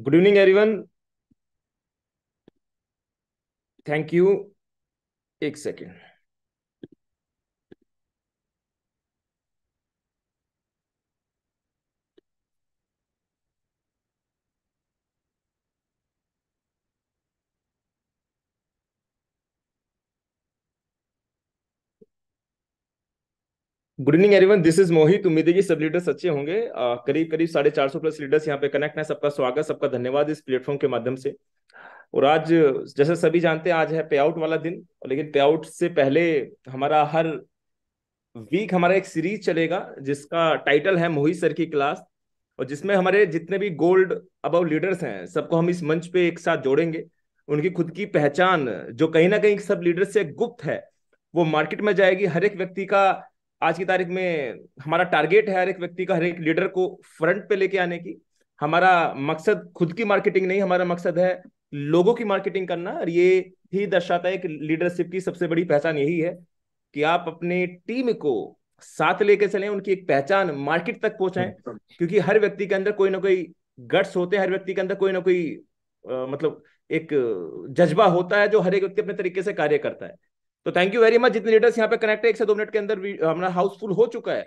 good evening everyone thank you एक second good evening everyone this is Mohit उम्मीद है कि सब लीडर्स अच्छे होंगे करीब करीब साढ़े चार सौ प्लस लीडर्स यहाँ पे कनेक्ट है सबका स्वागत सबका धन्यवाद इस प्लेटफॉर्म के माध्यम से और आज जैसे सभी जानते हैं आज है पे आउट वाला दिन लेकिन पे आउट से पहले हमारा हर वीक हमारा एक सीरीज चलेगा जिसका टाइटल है मोहित सर की क्लास और जिसमें हमारे जितने भी गोल्ड अबव लीडर्स हैं सबको हम इस मंच पे एक साथ जोड़ेंगे उनकी खुद की पहचान जो कहीं ना कहीं सब लीडर्स से गुप्त है वो मार्केट में जाएगी हर एक व्यक्ति का आज की तारीख में हमारा टारगेट है हर एक व्यक्ति का हर एक लीडर को फ्रंट पे लेके आने की हमारा मकसद खुद की मार्केटिंग नहीं हमारा मकसद है लोगों की मार्केटिंग करना और ये ही दर्शाता है कि लीडरशिप की सबसे बड़ी पहचान यही है कि आप अपने टीम को साथ लेके चले उनकी एक पहचान मार्केट तक पहुंचाएं क्योंकि हर व्यक्ति के अंदर कोई ना कोई गट्स होते हैं हर व्यक्ति के अंदर कोई ना कोई आ, मतलब एक जज्बा होता है जो हर एक व्यक्ति अपने तरीके से कार्य करता है तो थैंक यू वेरी मच जितने लीडर्स यहाँ पे कनेक्ट है एक से दो मिनट के अंदर हमारा हाउसफुल हो चुका है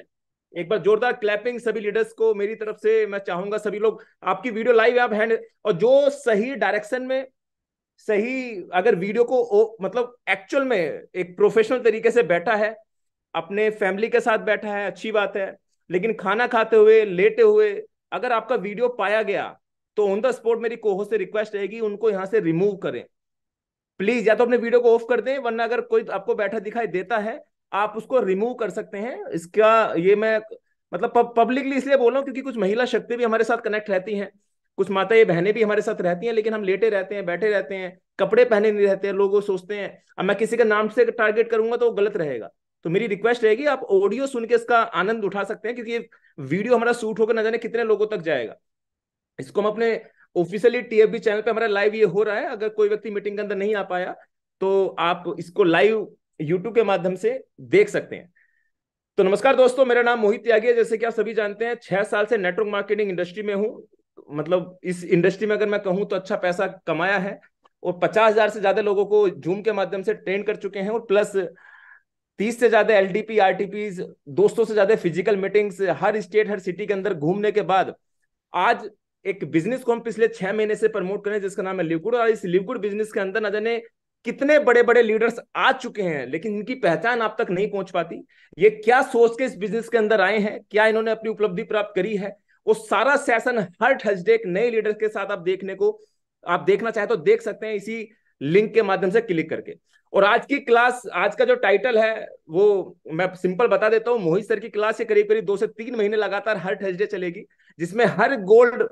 एक बार जोरदार क्लैपिंग सभी लीडर्स को मेरी तरफ से मैं चाहूंगा सभी लोग आपकी वीडियो लाइव आप हैंड और जो सही डायरेक्शन में सही अगर वीडियो को ओ, मतलब एक्चुअल में एक प्रोफेशनल तरीके से बैठा है अपने फैमिली के साथ बैठा है अच्छी बात है लेकिन खाना खाते हुए लेटे हुए अगर आपका वीडियो पाया गया तो ऑन द स्पॉट मेरी कोहो से रिक्वेस्ट रहेगी उनको यहाँ से रिमूव करें प्लीज या तो अपने वीडियो को ऑफ कर दें वरना अगर कोई आपको बैठा दिखाई देता है आप उसको रिमूव कर सकते हैं इसका ये मैं मतलब पब्लिकली इसलिए बोल रहा हूँ क्योंकि कुछ महिला शक्ति भी हमारे साथ कनेक्ट रहती हैं कुछ माता बहनें भी हमारे साथ रहती हैं लेकिन हम लेटे रहते हैं बैठे रहते हैं कपड़े पहने नहीं रहते हैं लोगों सोचते हैं अब मैं किसी के नाम से टारगेट करूंगा तो वो गलत रहेगा तो मेरी रिक्वेस्ट रहेगी आप ऑडियो सुन के इसका आनंद उठा सकते हैं क्योंकि ये वीडियो हमारा शूट होकर न जाने कितने लोगों तक जाएगा इसको हम अपने ऑफिशियली टीएफबी चैनल पे हमारा लाइव ये हो रहा है अगर कोई व्यक्ति मीटिंग के अंदर नहीं आ पाया तो आप इसको लाइव यूट्यूब के माध्यम से देख सकते हैं तो नमस्कार दोस्तों मेरा नाम मोहित त्यागी है जैसे कि आप सभी जानते हैं छह साल से नेटवर्क मार्केटिंग इंडस्ट्री में हूँ मतलब इस इंडस्ट्री में अगर मैं कहूँ तो अच्छा पैसा कमाया है और पचास हजार से ज्यादा लोगों को जूम के माध्यम से ट्रेन कर चुके हैं और प्लस तीस से ज्यादा एल डी पी दोस्तों से ज्यादा फिजिकल मीटिंग्स हर स्टेट हर सिटी के अंदर घूमने के बाद आज एक बिजनेस को हम पिछले छह महीने से प्रमोट करें जिसका नाम है लिवगुड और इस लिवगुड बिजनेस के अंदर न जाने कितने बड़े बड़े लीडर्स आ चुके हैं लेकिन इनकी पहचान आप तक नहीं पहुंच पाती ये क्या सोच के इस बिजनेस के अंदर आए हैं क्या इन्होंने अपनी उपलब्धि प्राप्त करी है वो सारा सेशन हर थर्सडे एक नए लीडर के साथ आप देखने को आप देखना चाहे तो देख सकते हैं इसी लिंक के माध्यम से क्लिक करके और आज की क्लास आज का जो टाइटल है वो मैं सिंपल बता देता हूँ मोहित सर की क्लास ये करीब करीब दो से तीन महीने लगातार हर थर्सडे चलेगी जिसमें हर गोल्ड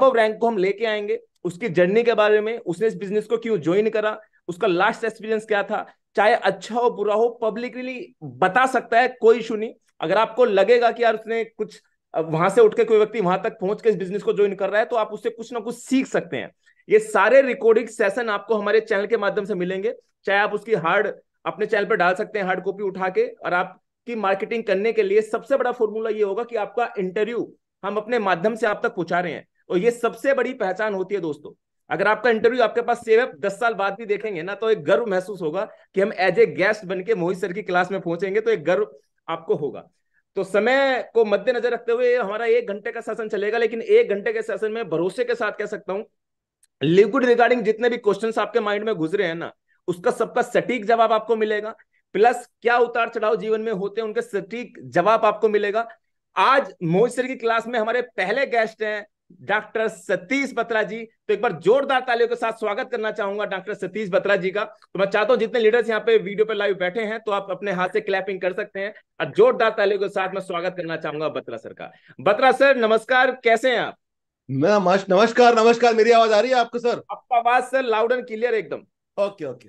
अब रैंक को हम लेके आएंगे उसकी जर्नी के बारे में उसने इस बिजनेस को क्यों ज्वाइन करा उसका लास्ट एक्सपीरियंस क्या था चाहे अच्छा हो बुरा हो पब्लिकली बता सकता है कोई इशू नहीं अगर आपको लगेगा कि यार उसने कुछ वहां से उठ के कोई व्यक्ति वहां तक पहुंच के इस बिजनेस को ज्वाइन कर रहा है तो आप उससे कुछ ना कुछ सीख सकते हैं ये सारे रिकॉर्डिंग सेशन आपको हमारे चैनल के माध्यम से मिलेंगे चाहे आप उसकी हार्ड अपने चैनल पर डाल सकते हैं हार्ड कॉपी उठा के और आपकी मार्केटिंग करने के लिए सबसे बड़ा फॉर्मूला ये होगा कि आपका इंटरव्यू हम अपने माध्यम से आप तक पहुंचा रहे हैं और ये सबसे बड़ी पहचान होती है दोस्तों अगर आपका इंटरव्यू आपके पास सेव है दस साल बाद भी देखेंगे ना तो एक गर्व महसूस होगा कि हम एज ए गेस्ट बन के मोहित सर की क्लास में पहुंचेंगे तो एक गर्व आपको होगा तो समय को मद्देनजर रखते हुए हमारा एक घंटे का सेशन चलेगा लेकिन एक घंटे के सेशन में भरोसे के साथ कह सकता हूँ लिक्विड रिगार्डिंग जितने भी क्वेश्चन आपके माइंड में घुस रहे हैं ना उसका सबका सटीक जवाब आपको मिलेगा प्लस क्या उतार चढ़ाव जीवन में होते हैं उनके सटीक जवाब आपको मिलेगा आज मोहित सर की क्लास में हमारे पहले गेस्ट हैं डॉक्टर सतीश बत्रा जी तो एक बार जोरदार तालियों के साथ स्वागत करना चाहूंगा डॉक्टर सतीश बत्रा जी का तो मैं चाहता हूं जितने लीडर्स यहां पे वीडियो पे लाइव बैठे हैं तो आप अपने हाथ से क्लैपिंग कर सकते हैं और जोरदार तालियों के साथ मैं स्वागत करना चाहूंगा बत्रा सर का बत्रा सर नमस्कार कैसे हैं आप नमस्कार नमस्कार नमस्कार मेरी आवाज आ रही है आपको सर आपका आवाज सर लाउड एंड क्लियर एकदम okay okay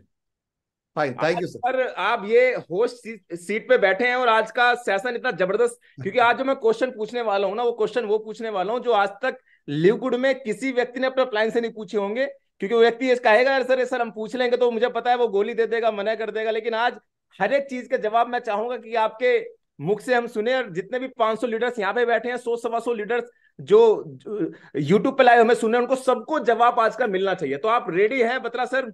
fine thank you sir आप ये होस्ट सीट पे बैठे हैं और आज का सेशन इतना जबरदस्त क्योंकि आज जो मैं क्वेश्चन पूछने वाला हूँ ना वो क्वेश्चन वो पूछने वाला हूँ जो आज तक लिवगुड में किसी व्यक्ति ने अपने क्लाइंट से नहीं पूछे होंगे क्योंकि वो व्यक्ति कहेगा सर सर हम पूछ लेंगे तो मुझे पता है वो गोली दे देगा मना कर देगा लेकिन आज हर एक चीज का जवाब मैं चाहूंगा कि आपके मुख से हम सुने और जितने भी 500 लीडर्स यहाँ पे बैठे हैं सौ सवा सौ लीडर्स जो यूट्यूब पे लाए हमें सुने उनको सबको जवाब आज का मिलना चाहिए तो आप रेडी हैं बत्रा सर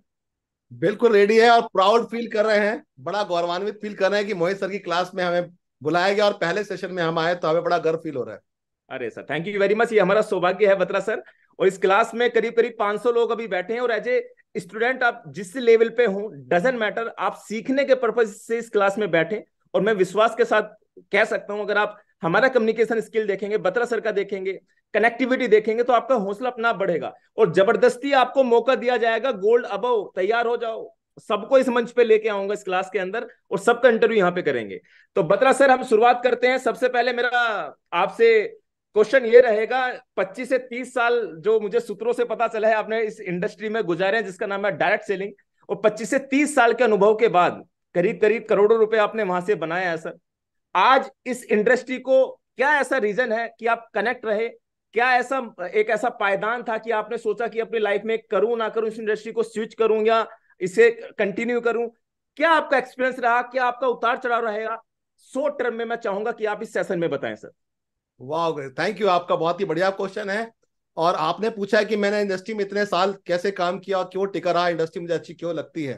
बिल्कुल रेडी है और प्राउड फील कर रहे हैं बड़ा गौरवान्वित फील कर रहे हैं कि मोहित सर की क्लास में हमें बुलाया गया और पहले सेशन में हम आए तो हमें बड़ा गर्व फील हो रहा है अरे sir thank you very much ये हमारा सौभाग्य है बत्रा सर और इस क्लास में करीब करीब 500 लोग अभी बैठे हैं और एज ए स्टूडेंट आप जिस लेवल पे हो डजेंट मैटर आप सीखने के पर्पज से इस क्लास में बैठे और मैं विश्वास के साथ कह सकता हूं अगर आप हमारा कम्युनिकेशन स्किल देखेंगे बत्रा सर का देखेंगे कनेक्टिविटी देखेंगे तो आपका हौसला अपना बढ़ेगा और जबरदस्ती आपको मौका दिया जाएगा गोल्ड अब तैयार हो जाओ सबको इस मंच पे लेके आऊंगा इस क्लास के अंदर और सबका इंटरव्यू यहाँ पे करेंगे तो बत्रा सर हम शुरुआत करते हैं सबसे पहले मेरा आपसे क्वेश्चन ये रहेगा 25 से 30 साल जो मुझे सूत्रों से पता चला है आपने इस इंडस्ट्री में गुजारे हैं जिसका नाम है डायरेक्ट सेलिंग और 25 से 30 साल के अनुभव के बाद करीब करीब करोड़ों रुपए आपने वहां से बनाया है सर आज इस इंडस्ट्री को क्या ऐसा रीजन है कि आप कनेक्ट रहे क्या ऐसा एक ऐसा पायदान था कि आपने सोचा कि अपनी लाइफ में करूं ना करूं इस इंडस्ट्री को स्विच करूं या इसे कंटिन्यू करूं क्या आपका एक्सपीरियंस रहा क्या आपका उतार चढ़ाव रहेगा सो टर्म में मैं चाहूंगा कि आप इस सेशन में बताएं सर वाह थैंक यू आपका बहुत ही बढ़िया क्वेश्चन है और आपने पूछा है कि मैंने इंडस्ट्री में इतने साल कैसे काम किया और क्यों टिका रहा इंडस्ट्री मुझे अच्छी क्यों लगती है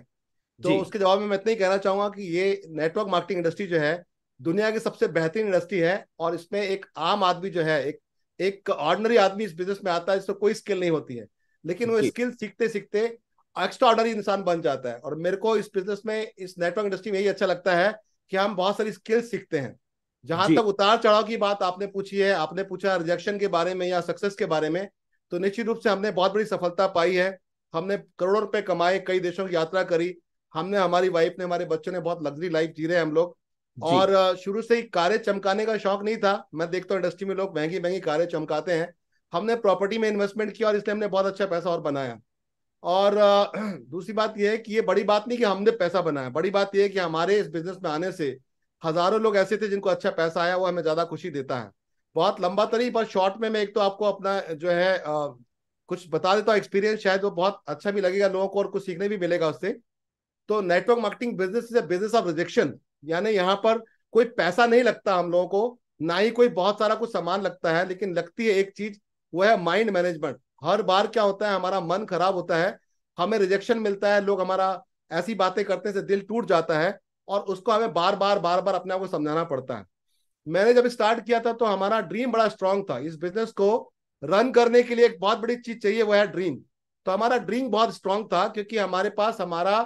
तो उसके जवाब में मैं इतना ही कहना चाहूंगा कि ये नेटवर्क मार्केटिंग इंडस्ट्री जो है दुनिया की सबसे बेहतरीन इंडस्ट्री है और इसमें एक आम आदमी जो है एक एक ऑर्डनरी आदमी इस बिजनेस में आता है जिसको कोई स्किल नहीं होती है लेकिन वो स्किल सीखते सीखते एक्स्ट्रा ऑर्डनरी इंसान बन जाता है और मेरे को इस बिजनेस में इस नेटवर्क इंडस्ट्री में यही अच्छा लगता है कि हम बहुत सारी स्किल्स सीखते हैं जहां तक उतार चढ़ाव की बात आपने पूछी है आपने पूछा रिजेक्शन के बारे में या सक्सेस के बारे में तो निश्चित रूप से हमने बहुत बड़ी सफलता पाई है हमने करोड़ों रुपए कमाए कई देशों की यात्रा करी हमने हमारी वाइफ ने हमारे बच्चों ने बहुत लग्जरी लाइफ जी रहे हम लोग और शुरू से ही कारें चमकाने का शौक नहीं था मैं देखता हूँ इंडस्ट्री में लोग महंगी महंगी कारें चमकाते हैं हमने प्रॉपर्टी में इन्वेस्टमेंट किया और इसलिए हमने बहुत अच्छा पैसा और बनाया और दूसरी बात यह है कि ये बड़ी बात नहीं कि हमने पैसा बनाया बड़ी बात यह है कि हमारे इस बिजनेस में आने से हजारों लोग ऐसे थे जिनको अच्छा पैसा आया वो हमें ज्यादा खुशी देता है बहुत लंबा तरी तो पर शॉर्ट में मैं एक तो आपको अपना जो है आ, कुछ बता देता हूँ एक्सपीरियंस शायद वो बहुत अच्छा भी लगेगा लोगों को और कुछ सीखने भी मिलेगा उससे तो network marketing business is business of rejection यानी यहाँ पर कोई पैसा नहीं लगता हम लोगों को ना ही कोई बहुत सारा कुछ सामान लगता है लेकिन लगती है एक चीज वो है माइंड मैनेजमेंट हर बार क्या होता है हमारा मन खराब होता है हमें रिजेक्शन मिलता है लोग हमारा ऐसी बातें करते से दिल टूट जाता है और उसको हमें बार बार बार बार अपने आप को समझाना पड़ता है मैंने जब स्टार्ट किया था तो हमारा ड्रीम बड़ा स्ट्रांग था इस बिजनेस को रन करने के लिए एक बहुत बड़ी चीज चाहिए वो है ड्रीम तो हमारा ड्रीम बहुत स्ट्रांग था क्योंकि हमारे पास हमारा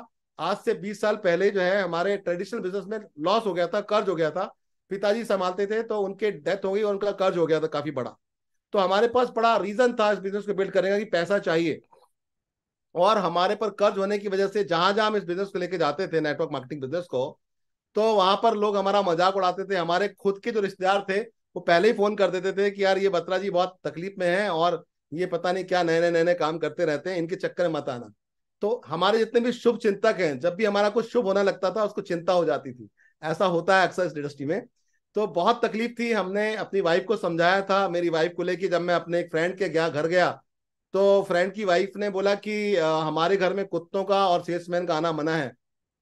आज से 20 साल पहले जो है हमारे ट्रेडिशनल बिजनेस में लॉस हो गया था कर्ज हो गया था पिताजी संभालते थे तो उनके डेथ हो गई और उनका कर्ज हो गया था काफी बड़ा तो हमारे पास बड़ा रीजन था इस बिजनेस को बिल्ड करने का कि पैसा चाहिए और हमारे पर कर्ज होने की वजह से जहां जहां हम इस बिजनेस को लेके जाते थे नेटवर्क मार्केटिंग बिजनेस को तो वहां पर लोग हमारा मजाक उड़ाते थे हमारे खुद के जो रिश्तेदार थे वो पहले ही फोन कर देते थे कि यार ये बत्रा जी बहुत तकलीफ में है और ये पता नहीं क्या नए नए नए नए काम करते रहते हैं इनके चक्कर में मत आना तो हमारे जितने भी शुभ चिंतक हैं जब भी हमारा कुछ शुभ होना लगता था उसको चिंता हो जाती थी ऐसा होता है अक्सर इस इंडस्ट्री में तो बहुत तकलीफ थी हमने अपनी वाइफ को समझाया था मेरी वाइफ को लेके जब मैं अपने एक फ्रेंड के गया घर गया तो फ्रेंड की वाइफ ने बोला कि हमारे घर में कुत्तों का और सेल्समैन का आना मना है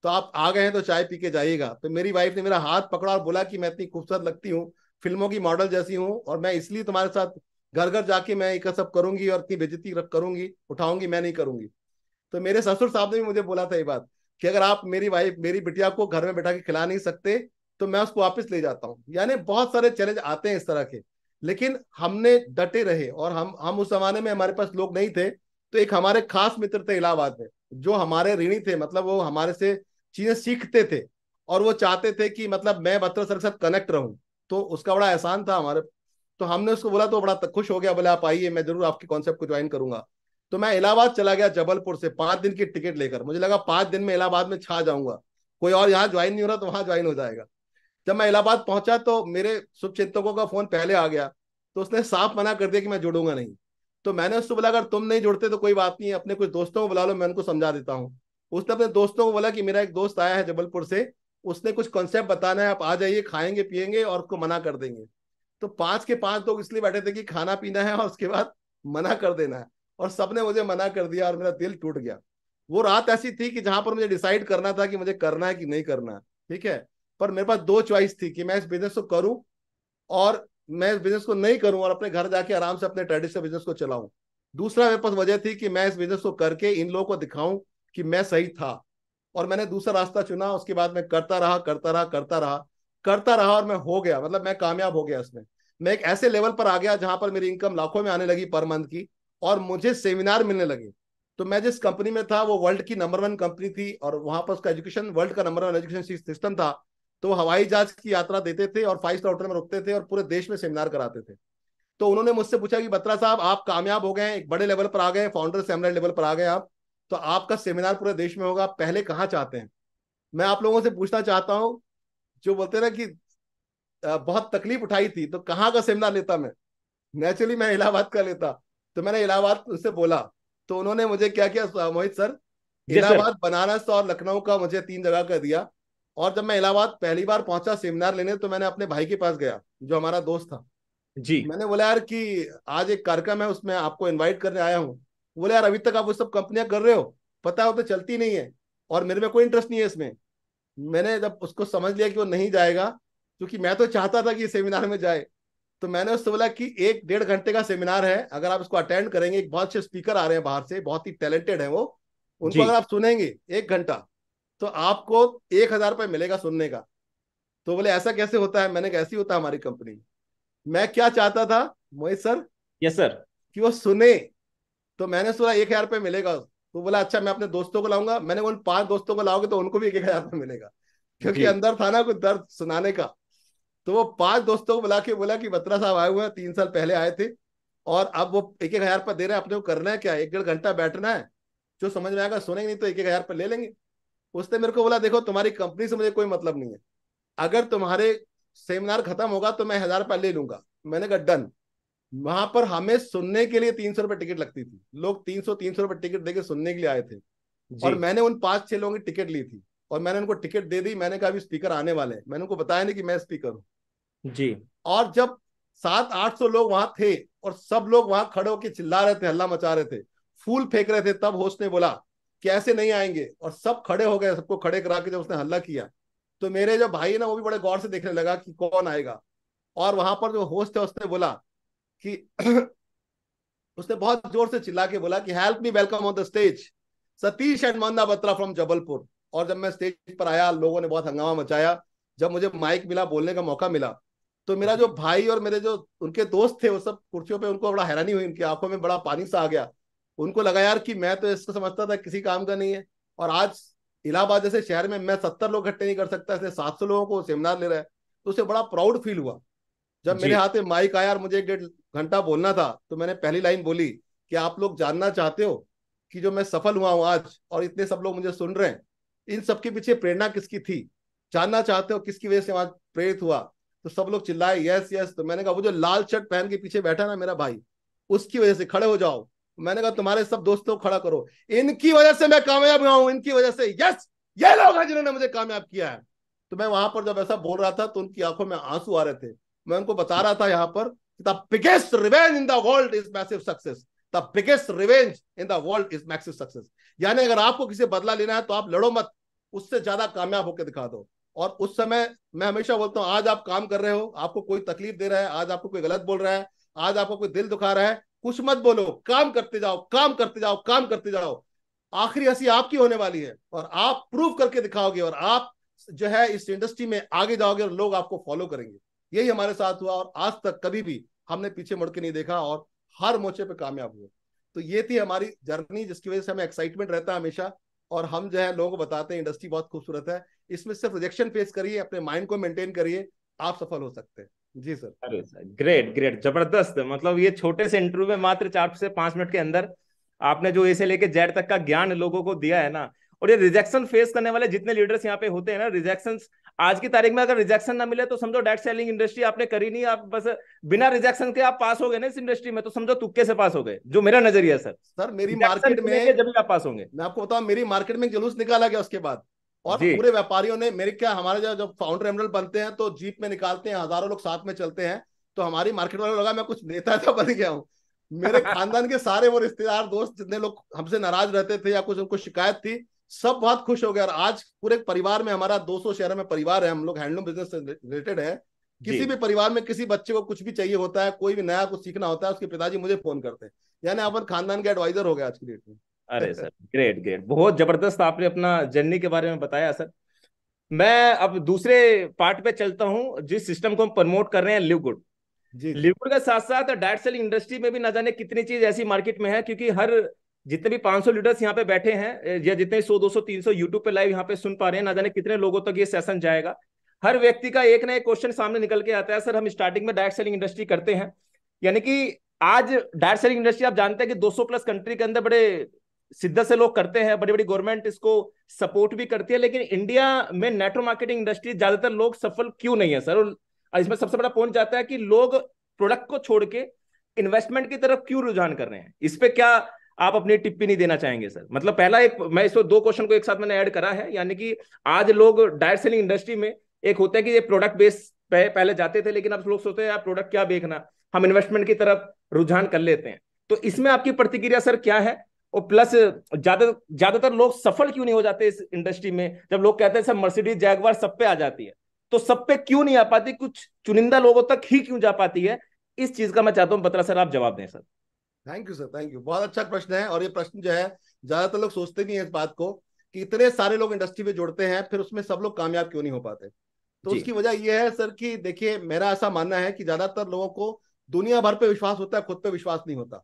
तो आप आ गए हैं तो चाय पी के जाइएगा तो मेरी वाइफ ने मेरा हाथ पकड़ा और बोला कि मैं इतनी खूबसूरत लगती हूँ फिल्मों की मॉडल जैसी हूँ और मैं इसलिए तुम्हारे साथ घर घर जाके मैं एक सब करूंगी और इतनी बेजती करूंगी उठाऊंगी मैं नहीं करूंगी तो मेरे ससुर साहब ने भी मुझे बोला था ये बात कि अगर आप मेरी वाइफ मेरी बिटिया को घर में बैठा के खिला नहीं सकते तो मैं उसको वापस ले जाता हूँ यानी बहुत सारे चैलेंज आते हैं इस तरह के लेकिन हमने डटे रहे और हम हम उस जमाने में हमारे पास लोग नहीं थे तो एक हमारे खास मित्र थे इलाहाबाद में जो हमारे ऋणी थे मतलब वो हमारे से चीजें सीखते थे और वो चाहते थे कि मतलब मैं बत्रा सर के साथ कनेक्ट रहूं तो उसका बड़ा एहसान था हमारे तो हमने उसको बोला तो बड़ा खुश हो गया बोले आप आइए मैं जरूर आपके कॉन्सेप्ट को ज्वाइन करूंगा तो मैं इलाहाबाद चला गया जबलपुर से पांच दिन की टिकट लेकर मुझे लगा पांच दिन में इलाहाबाद में छा जाऊंगा कोई और यहाँ ज्वाइन नहीं हो रहा तो वहां ज्वाइन हो जाएगा जब मैं इलाहाबाद पहुंचा तो मेरे शुभ चिंतकों का फोन पहले आ गया तो उसने साफ मना कर दिया कि मैं जुड़ूंगा नहीं तो मैंने उससे बोला अगर तुम नहीं जुड़ते तो कोई बात नहीं है अपने कुछ दोस्तों को बुला लो मैं उनको समझा देता हूँ उसने अपने दोस्तों को बोला कि मेरा एक दोस्त आया है जबलपुर से उसने कुछ कॉन्सेप्ट बताना है आप आ जाइए खाएंगे पियेंगे और उसको मना कर देंगे तो पांच के पांच लोग इसलिए बैठे थे कि खाना पीना है और उसके बाद मना कर देना है और सबने मुझे मना कर दिया और मेरा दिल टूट गया वो रात ऐसी थी कि जहां पर मुझे डिसाइड करना था कि मुझे करना है कि नहीं करना ठीक है पर मेरे पास दो चॉइस थी कि मैं इस बिजनेस को करूं और मैं इस बिजनेस को नहीं करूं और अपने घर जाके आराम से अपने ट्रेडिशनल बिजनेस को चलाऊं दूसरा मेरे पास वजह थी कि मैं इस बिजनेस को करके इन लोगों को दिखाऊं कि मैं सही था और मैंने दूसरा रास्ता चुना उसके बाद मैं करता रहा करता रहा करता रहा करता रहा और मैं हो गया मतलब मैं कामयाब हो गया उसमें मैं एक ऐसे लेवल पर आ गया जहां पर मेरी इनकम लाखों में आने लगी पर मंथ की और मुझे सेमिनार मिलने लगे तो मैं जिस कंपनी में था वो वर्ल्ड की नंबर वन कंपनी थी और वहां पर उसका एजुकेशन वर्ल्ड का नंबर वन एजुकेशन सिस्टम था तो हवाई जहाज की यात्रा देते थे और फाइव स्टार होटल में रुकते थे और पूरे देश में सेमिनार कराते थे तो उन्होंने मुझसे पूछा कि बत्रा साहब आप कामयाब हो गए हैं एक बड़े लेवल पर आ गए फाउंडर सेमिनार लेवल पर आ गए आप तो आपका सेमिनार पूरे देश में होगा पहले कहाँ चाहते हैं मैं आप लोगों से पूछना चाहता हूँ जो बोलते ना कि बहुत तकलीफ उठाई थी तो कहाँ का सेमिनार लेता मैं नेचुरली मैं इलाहाबाद का लेता तो मैंने इलाहाबाद उससे बोला तो उन्होंने मुझे क्या किया मोहित सर इलाहाबाद बनारस और लखनऊ का मुझे तीन जगह कर दिया और जब मैं इलाहाबाद पहली बार पहुंचा सेमिनार लेने तो मैंने अपने भाई के पास गया जो हमारा दोस्त था जी मैंने बोला यार कि आज एक कार्यक्रम है उसमें आपको इनवाइट करने आया हूँ बोले यार अभी तक आप वो सब कंपनियां कर रहे हो पता हो तो चलती नहीं है और मेरे में कोई इंटरेस्ट नहीं है इसमें मैंने जब उसको समझ लिया कि वो नहीं जाएगा क्योंकि मैं तो चाहता था कि सेमिनार में जाए तो मैंने उससे बोला कि एक डेढ़ घंटे का सेमिनार है अगर आप इसको अटेंड करेंगे एक बहुत अच्छे स्पीकर आ रहे हैं बाहर से बहुत ही टैलेंटेड है वो उनको अगर आप सुनेंगे एक घंटा तो आपको एक हजार रुपये मिलेगा सुनने का तो बोले ऐसा कैसे होता है मैंने कैसी होता है हमारी कंपनी मैं क्या चाहता था मोहित सर यस सर कि वो सुने तो मैंने सुना एक हजार रुपये मिलेगा तो बोला अच्छा मैं अपने दोस्तों को लाऊंगा मैंने बोला पांच दोस्तों को लाओगे तो उनको भी एक एक हजार रुपये मिलेगा क्योंकि अंदर था ना कुछ दर्द सुनाने का तो वो पांच दोस्तों को बुला के बोला कि बत्रा साहब आए हुए हैं तीन साल पहले आए थे और अब वो एक एक हजार रुपये दे रहे हैं अपने को करना है क्या एक डेढ़ घंटा बैठना है जो समझ में आएगा सुनेंगे नहीं तो एक एक हजार रुपये ले लेंगे उसने मेरे को बोला देखो तुम्हारी कंपनी से मुझे कोई मतलब नहीं है अगर तुम्हारे सेमिनार खत्म होगा तो मैं हजार रुपया ले लूंगा मैंने कहा डन वहां पर हमें सुनने के लिए तीन सौ रुपये टिकट लगती थी लोग तीन सौ तीन सौ रुपये टिकट देकर सुनने के लिए आए थे और मैंने उन पांच छह लोगों की टिकट ली थी और मैंने उनको टिकट दे दी मैंने कहा अभी स्पीकर आने वाले हैं मैंने उनको बताया नहीं कि मैं स्पीकर हूँ जी और जब सात आठ सौ लोग वहां थे और सब लोग वहां खड़े होकर चिल्ला रहे थे हल्ला मचा रहे थे फूल फेंक रहे थे तब होस्ट ने बोला कि ऐसे नहीं आएंगे और सब खड़े हो गए सबको खड़े करा के जब उसने हल्ला किया तो मेरे जो भाई ना वो भी बड़े गौर से देखने लगा कि कौन आएगा और वहां पर जो होस्ट है उसने बोला कि उसने बहुत जोर से चिल्ला के बोला कि help me welcome on the stage Satish and Manda Batra from Jabalpur और जब मैं स्टेज पर आया लोगों ने बहुत हंगामा मचाया जब मुझे माइक मिला बोलने का मौका मिला तो मेरा जो भाई और मेरे जो उनके दोस्त थे वो सब कुर्सियों पे उनको बड़ा हैरानी हुई उनकी आंखों में बड़ा पानी सा आ गया उनको लगा यार कि मैं तो इसको समझता था किसी काम का नहीं है और आज इलाहाबाद जैसे शहर में मैं सत्तर लोग इकट्ठे नहीं कर सकता इसलिए सात सौ लोगों को सेमिनार ले रहा है तो उसे बड़ा प्राउड फील हुआ जब मेरे हाथ में माइक आया और मुझे एक डेढ़ घंटा बोलना था तो मैंने पहली लाइन बोली कि आप लोग जानना चाहते हो कि जो मैं सफल हुआ हूँ आज और इतने सब लोग मुझे सुन रहे हैं इन सबके पीछे प्रेरणा किसकी थी जानना चाहते हो किसकी वजह से आज प्रेरित हुआ तो सब लोग चिल्लाए यस यस तो मैंने कहा वो जो लाल शर्ट पहन के पीछे बैठा ना मेरा भाई उसकी वजह से खड़े हो जाओ मैंने कहा तुम्हारे सब दोस्तों खड़ा करो इनकी वजह से मैं कामयाब हुआ हूं इनकी वजह से यस ये लोग हैं जिन्होंने मुझे कामयाब किया है तो मैं वहां पर जब ऐसा बोल रहा था तो उनकी आंखों में आंसू आ रहे थे मैं उनको बता रहा था यहाँ पर the biggest revenge in the world is massive success the biggest revenge in the world is massive success यानी अगर आपको किसी बदला लेना है तो आप लड़ो मत उससे ज्यादा कामयाब होकर दिखा दो और उस समय मैं हमेशा बोलता हूँ आज आप काम कर रहे हो आपको कोई तकलीफ दे रहा है आज आपको कोई गलत बोल रहा है आज आपको कोई दिल दुखा रहा है कुछ मत बोलो काम करते जाओ काम करते जाओ काम करते जाओ आखिरी हंसी आपकी होने वाली है और आप प्रूव करके दिखाओगे और आप जो है इस इंडस्ट्री में आगे जाओगे और लोग आपको फॉलो करेंगे यही हमारे साथ हुआ और आज तक कभी भी हमने पीछे मुड़ के नहीं देखा और हर मोर्चे पे कामयाब हुए तो ये थी हमारी जर्नी जिसकी वजह से हमें एक्साइटमेंट रहता है हमेशा और हम जो है लोगों को बताते हैं इंडस्ट्री बहुत खूबसूरत है इसमें सिर्फ रिजेक्शन फेस करिए अपने माइंड को मेंटेन करिए आप सफल हो सकते हैं जी सर अरे सर ग्रेट ग्रेट जबरदस्त मतलब ये छोटे से इंटरव्यू में मात्र चार से पांच मिनट के अंदर आपने जो इसे लेके जेड तक का ज्ञान लोगों को दिया है ना और ये रिजेक्शन फेस करने वाले जितने लीडर्स यहाँ पे होते हैं ना रिजेक्शन आज की तारीख में अगर रिजेक्शन ना मिले तो समझो डेट सेलिंग इंडस्ट्री आपने करी नहीं आप बस बिना रिजेक्शन के आप पास हो गए ना इस इंडस्ट्री में तो समझो तुक्के से पास हो गए जो मेरा नजरिया सर सर मेरी मार्केट में जब भी आप पास होंगे मैं आपको बताऊं मेरी मार्केट में जुलूस निकाला गया उसके बाद और पूरे व्यापारियों ने मेरे क्या हमारे जब फाउंडर एमरल बनते हैं तो जीप में निकालते हैं हजारों लोग साथ में चलते हैं तो हमारी मार्केट वाले लगा मैं कुछ नेता था तो बन गया हूँ मेरे खानदान के सारे वो रिश्तेदार दोस्त जितने लोग हमसे नाराज रहते थे या कुछ उनको शिकायत थी सब बहुत खुश हो गया और आज पूरे परिवार में हमारा 200 शहरों में परिवार है हम लोग हैंडलूम बिजनेस से रिलेटेड है किसी भी परिवार में किसी बच्चे को कुछ भी चाहिए होता है कोई भी नया कुछ सीखना होता है उसके पिताजी मुझे फोन करते हैं यानी अपन खानदान के एडवाइजर हो गया आज की डेट में अरे सर ग्रेट ग्रेट बहुत जबरदस्त आपने अपना जर्नी के बारे में बताया सर मैं अब दूसरे पार्ट पे चलता हूँ जिस सिस्टम को हम प्रमोट कर रहे हैं लिव गुड लिव गुड के साथ साथ डायट सेलिंग इंडस्ट्री में भी ना जाने कितनी चीज ऐसी मार्केट में है क्योंकि हर जितने भी 500 लीडर्स यहाँ पे बैठे हैं या जितने 100 200 300 यूट्यूब पे लाइव यहाँ पे सुन पा रहे हैं ना जाने कितने लोगों तक तो ये सेशन जाएगा हर व्यक्ति का एक ना एक क्वेश्चन सामने निकल के आता है सर हम स्टार्टिंग में डायरेक्ट सेलिंग इंडस्ट्री करते हैं यानी कि आज डायरेक्ट सेलिंग इंडस्ट्री आप जानते हैं कि 200 प्लस कंट्री के अंदर बड़े सिद्ध से लोग करते हैं बड़ी बड़ी गवर्नमेंट इसको सपोर्ट भी करती है लेकिन इंडिया में नेटवर्क मार्केटिंग इंडस्ट्री ज्यादातर लोग सफल क्यों नहीं है सर और इसमें सबसे बड़ा पॉइंट जाता है कि लोग प्रोडक्ट को छोड़ के इन्वेस्टमेंट की तरफ क्यों रुझान कर रहे हैं इस पर क्या आप अपनी टिप्पणी नहीं देना चाहेंगे सर मतलब पहला एक मैं इसको दो क्वेश्चन को एक साथ मैंने ऐड करा है यानी कि आज लोग डायर सेलिंग इंडस्ट्री में एक होता है कि ये प्रोडक्ट बेस पहले जाते थे लेकिन अब लोग सोचते हैं आप प्रोडक्ट क्या बेचना हम इन्वेस्टमेंट की तरफ रुझान कर लेते हैं तो इसमें आपकी प्रतिक्रिया सर क्या है और प्लस ज्यादा ज्यादातर लोग सफल क्यों नहीं हो जाते इस इंडस्ट्री में जब लोग कहते हैं सर मर्सिडीज जैगवार सब पे आ जाती है तो सब पे क्यों नहीं आ पाती कुछ चुनिंदा लोगों तक ही क्यों जा पाती है इस चीज का मैं चाहता हूँ बत्रा सर आप जवाब दें sir thank you sir thank you बहुत अच्छा प्रश्न है और ये प्रश्न जो है ज्यादातर लोग सोचते नहीं है इस बात को कि इतने सारे लोग इंडस्ट्री में जुड़ते हैं फिर उसमें सब लोग कामयाब क्यों नहीं हो पाते तो उसकी वजह यह है सर कि देखिए मेरा ऐसा मानना है कि ज्यादातर लोगों को दुनिया भर पे विश्वास होता है खुद पे विश्वास नहीं होता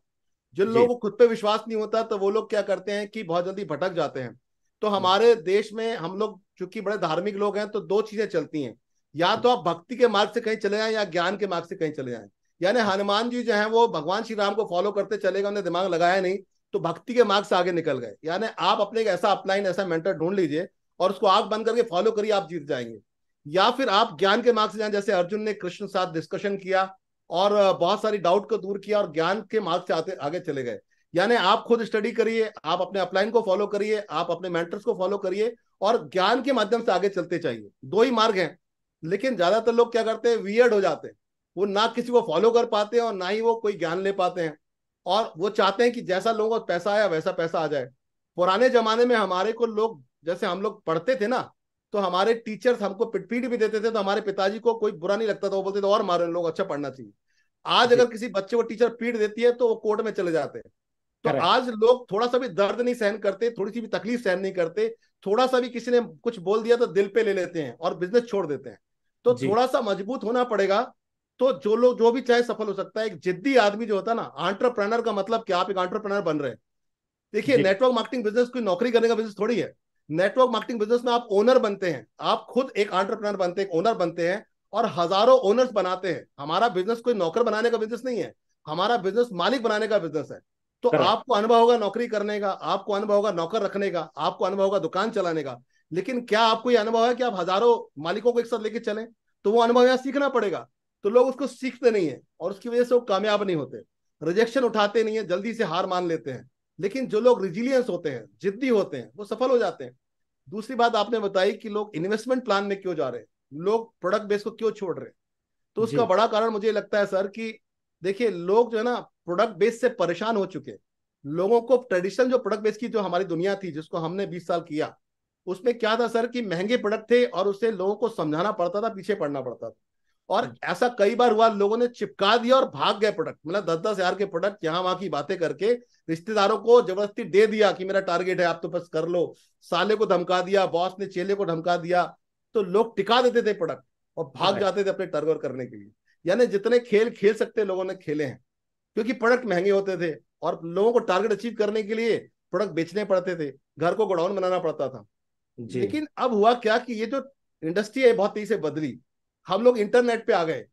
जिन लोगों को खुद पे विश्वास नहीं होता तो वो लोग क्या करते हैं कि बहुत जल्दी भटक जाते हैं तो हम्म। हमारे देश में हम लोग चूंकि बड़े धार्मिक लोग हैं तो दो चीजें चलती हैं या हम्म। तो आप भक्ति के मार्ग से कहीं चले जाएं या ज्ञान के मार्ग से कहीं चले जाएं यानी हम्म। हनुमान जी जो है वो भगवान श्री राम को फॉलो करते चले गए उन्हें दिमाग लगाया नहीं तो भक्ति के मार्ग से आगे निकल गए यानी आप अपने एक ऐसा अपलाइन ऐसा मेंटर ढूंढ लीजिए और उसको आग बंद करके फॉलो करिए आप जीत जाएंगे या फिर आप ज्ञान के मार्ग से जाए जैसे अर्जुन ने कृष्ण साथ डिस्कशन किया और बहुत सारी डाउट को दूर किया और ज्ञान के मार्ग से आते आगे चले गए यानी आप खुद स्टडी करिए आप अपने अपलाइन को फॉलो करिए आप अपने मेंटर्स को फॉलो करिए और ज्ञान के माध्यम से आगे चलते चाहिए दो ही मार्ग हैं लेकिन ज्यादातर लोग क्या करते हैं वियर्ड हो जाते हैं वो ना किसी को फॉलो कर पाते हैं और ना ही वो कोई ज्ञान ले पाते हैं और वो चाहते हैं कि जैसा लोगों को पैसा आया वैसा पैसा आ जाए पुराने जमाने में हमारे को लोग जैसे हम लोग पढ़ते थे ना तो हमारे टीचर्स हमको पिटपीट भी देते थे तो हमारे पिताजी को कोई बुरा नहीं लगता था वो बोलते थे और मारो लोग अच्छा पढ़ना चाहिए आज अगर किसी बच्चे को टीचर पीट देती है तो वो कोर्ट में चले जाते हैं तो आज लोग थोड़ा सा भी दर्द नहीं सहन करते थोड़ी सी भी तकलीफ सहन नहीं करते थोड़ा सा भी किसी ने कुछ बोल दिया तो दिल पे ले लेते हैं और बिजनेस छोड़ देते हैं तो थोड़ा सा मजबूत होना पड़ेगा तो जो लोग जो भी चाहे सफल हो सकता है एक जिद्दी आदमी जो होता है ना एंटरप्रेनर का मतलब क्या आप एक एंटरप्रेनर बन रहे हैं देखिए नेटवर्क मार्केटिंग बिजनेस कोई नौकरी करने का बिजनेस थोड़ी है नेटवर्क मार्केटिंग बिजनेस में आप ओनर बनते हैं आप खुद एक ऑन्टरप्रनर बनते हैं ओनर बनते हैं और हजारों ओनर्स बनाते हैं हमारा बिजनेस कोई नौकर बनाने का बिजनेस नहीं है हमारा बिजनेस मालिक बनाने का बिजनेस है तो आपको अनुभव होगा नौकरी करने का आपको अनुभव होगा नौकर रखने का आपको अनुभव होगा दुकान चलाने का लेकिन क्या आपको ये अनुभव है कि आप हजारों मालिकों को एक साथ लेके चले तो वो अनुभव यहाँ सीखना पड़ेगा तो लोग उसको सीखते नहीं है और उसकी वजह से वो कामयाब नहीं होते रिजेक्शन उठाते नहीं है जल्दी से हार मान लेते हैं लेकिन जो लोग रिजिलियंस होते हैं जिद्दी होते हैं वो सफल हो जाते हैं दूसरी बात आपने बताई कि लोग इन्वेस्टमेंट प्लान में क्यों जा रहे हैं लोग प्रोडक्ट बेस को क्यों छोड़ रहे हैं तो उसका बड़ा कारण मुझे लगता है सर कि देखिए लोग जो है ना प्रोडक्ट बेस से परेशान हो चुके लोगों को ट्रेडिशनल जो प्रोडक्ट बेस की जो हमारी दुनिया थी जिसको हमने बीस साल किया उसमें क्या था सर कि महंगे प्रोडक्ट थे और उसे लोगों को समझाना पड़ता था पीछे पड़ना पड़ता था और हाँ। ऐसा कई बार हुआ लोगों ने चिपका दिया और भाग गए प्रोडक्ट मतलब दस दस हजार के प्रोडक्ट यहाँ वहां की बातें करके रिश्तेदारों को जबरदस्ती दे दिया कि मेरा टारगेट है आप तो बस कर लो साले को धमका दिया बॉस ने चेले को धमका दिया तो लोग टिका देते थे प्रोडक्ट और भाग जाते थे अपने टारगेट करने के लिए यानी जितने खेल खेल सकते लोगों ने खेले हैं क्योंकि प्रोडक्ट महंगे होते थे और लोगों को टारगेट अचीव करने के लिए प्रोडक्ट बेचने पड़ते थे घर को गोडाउन बनाना पड़ता था लेकिन अब हुआ क्या कि ये जो इंडस्ट्री है बहुत तेजी से बदली हम लोग इंटरनेट पे आ गए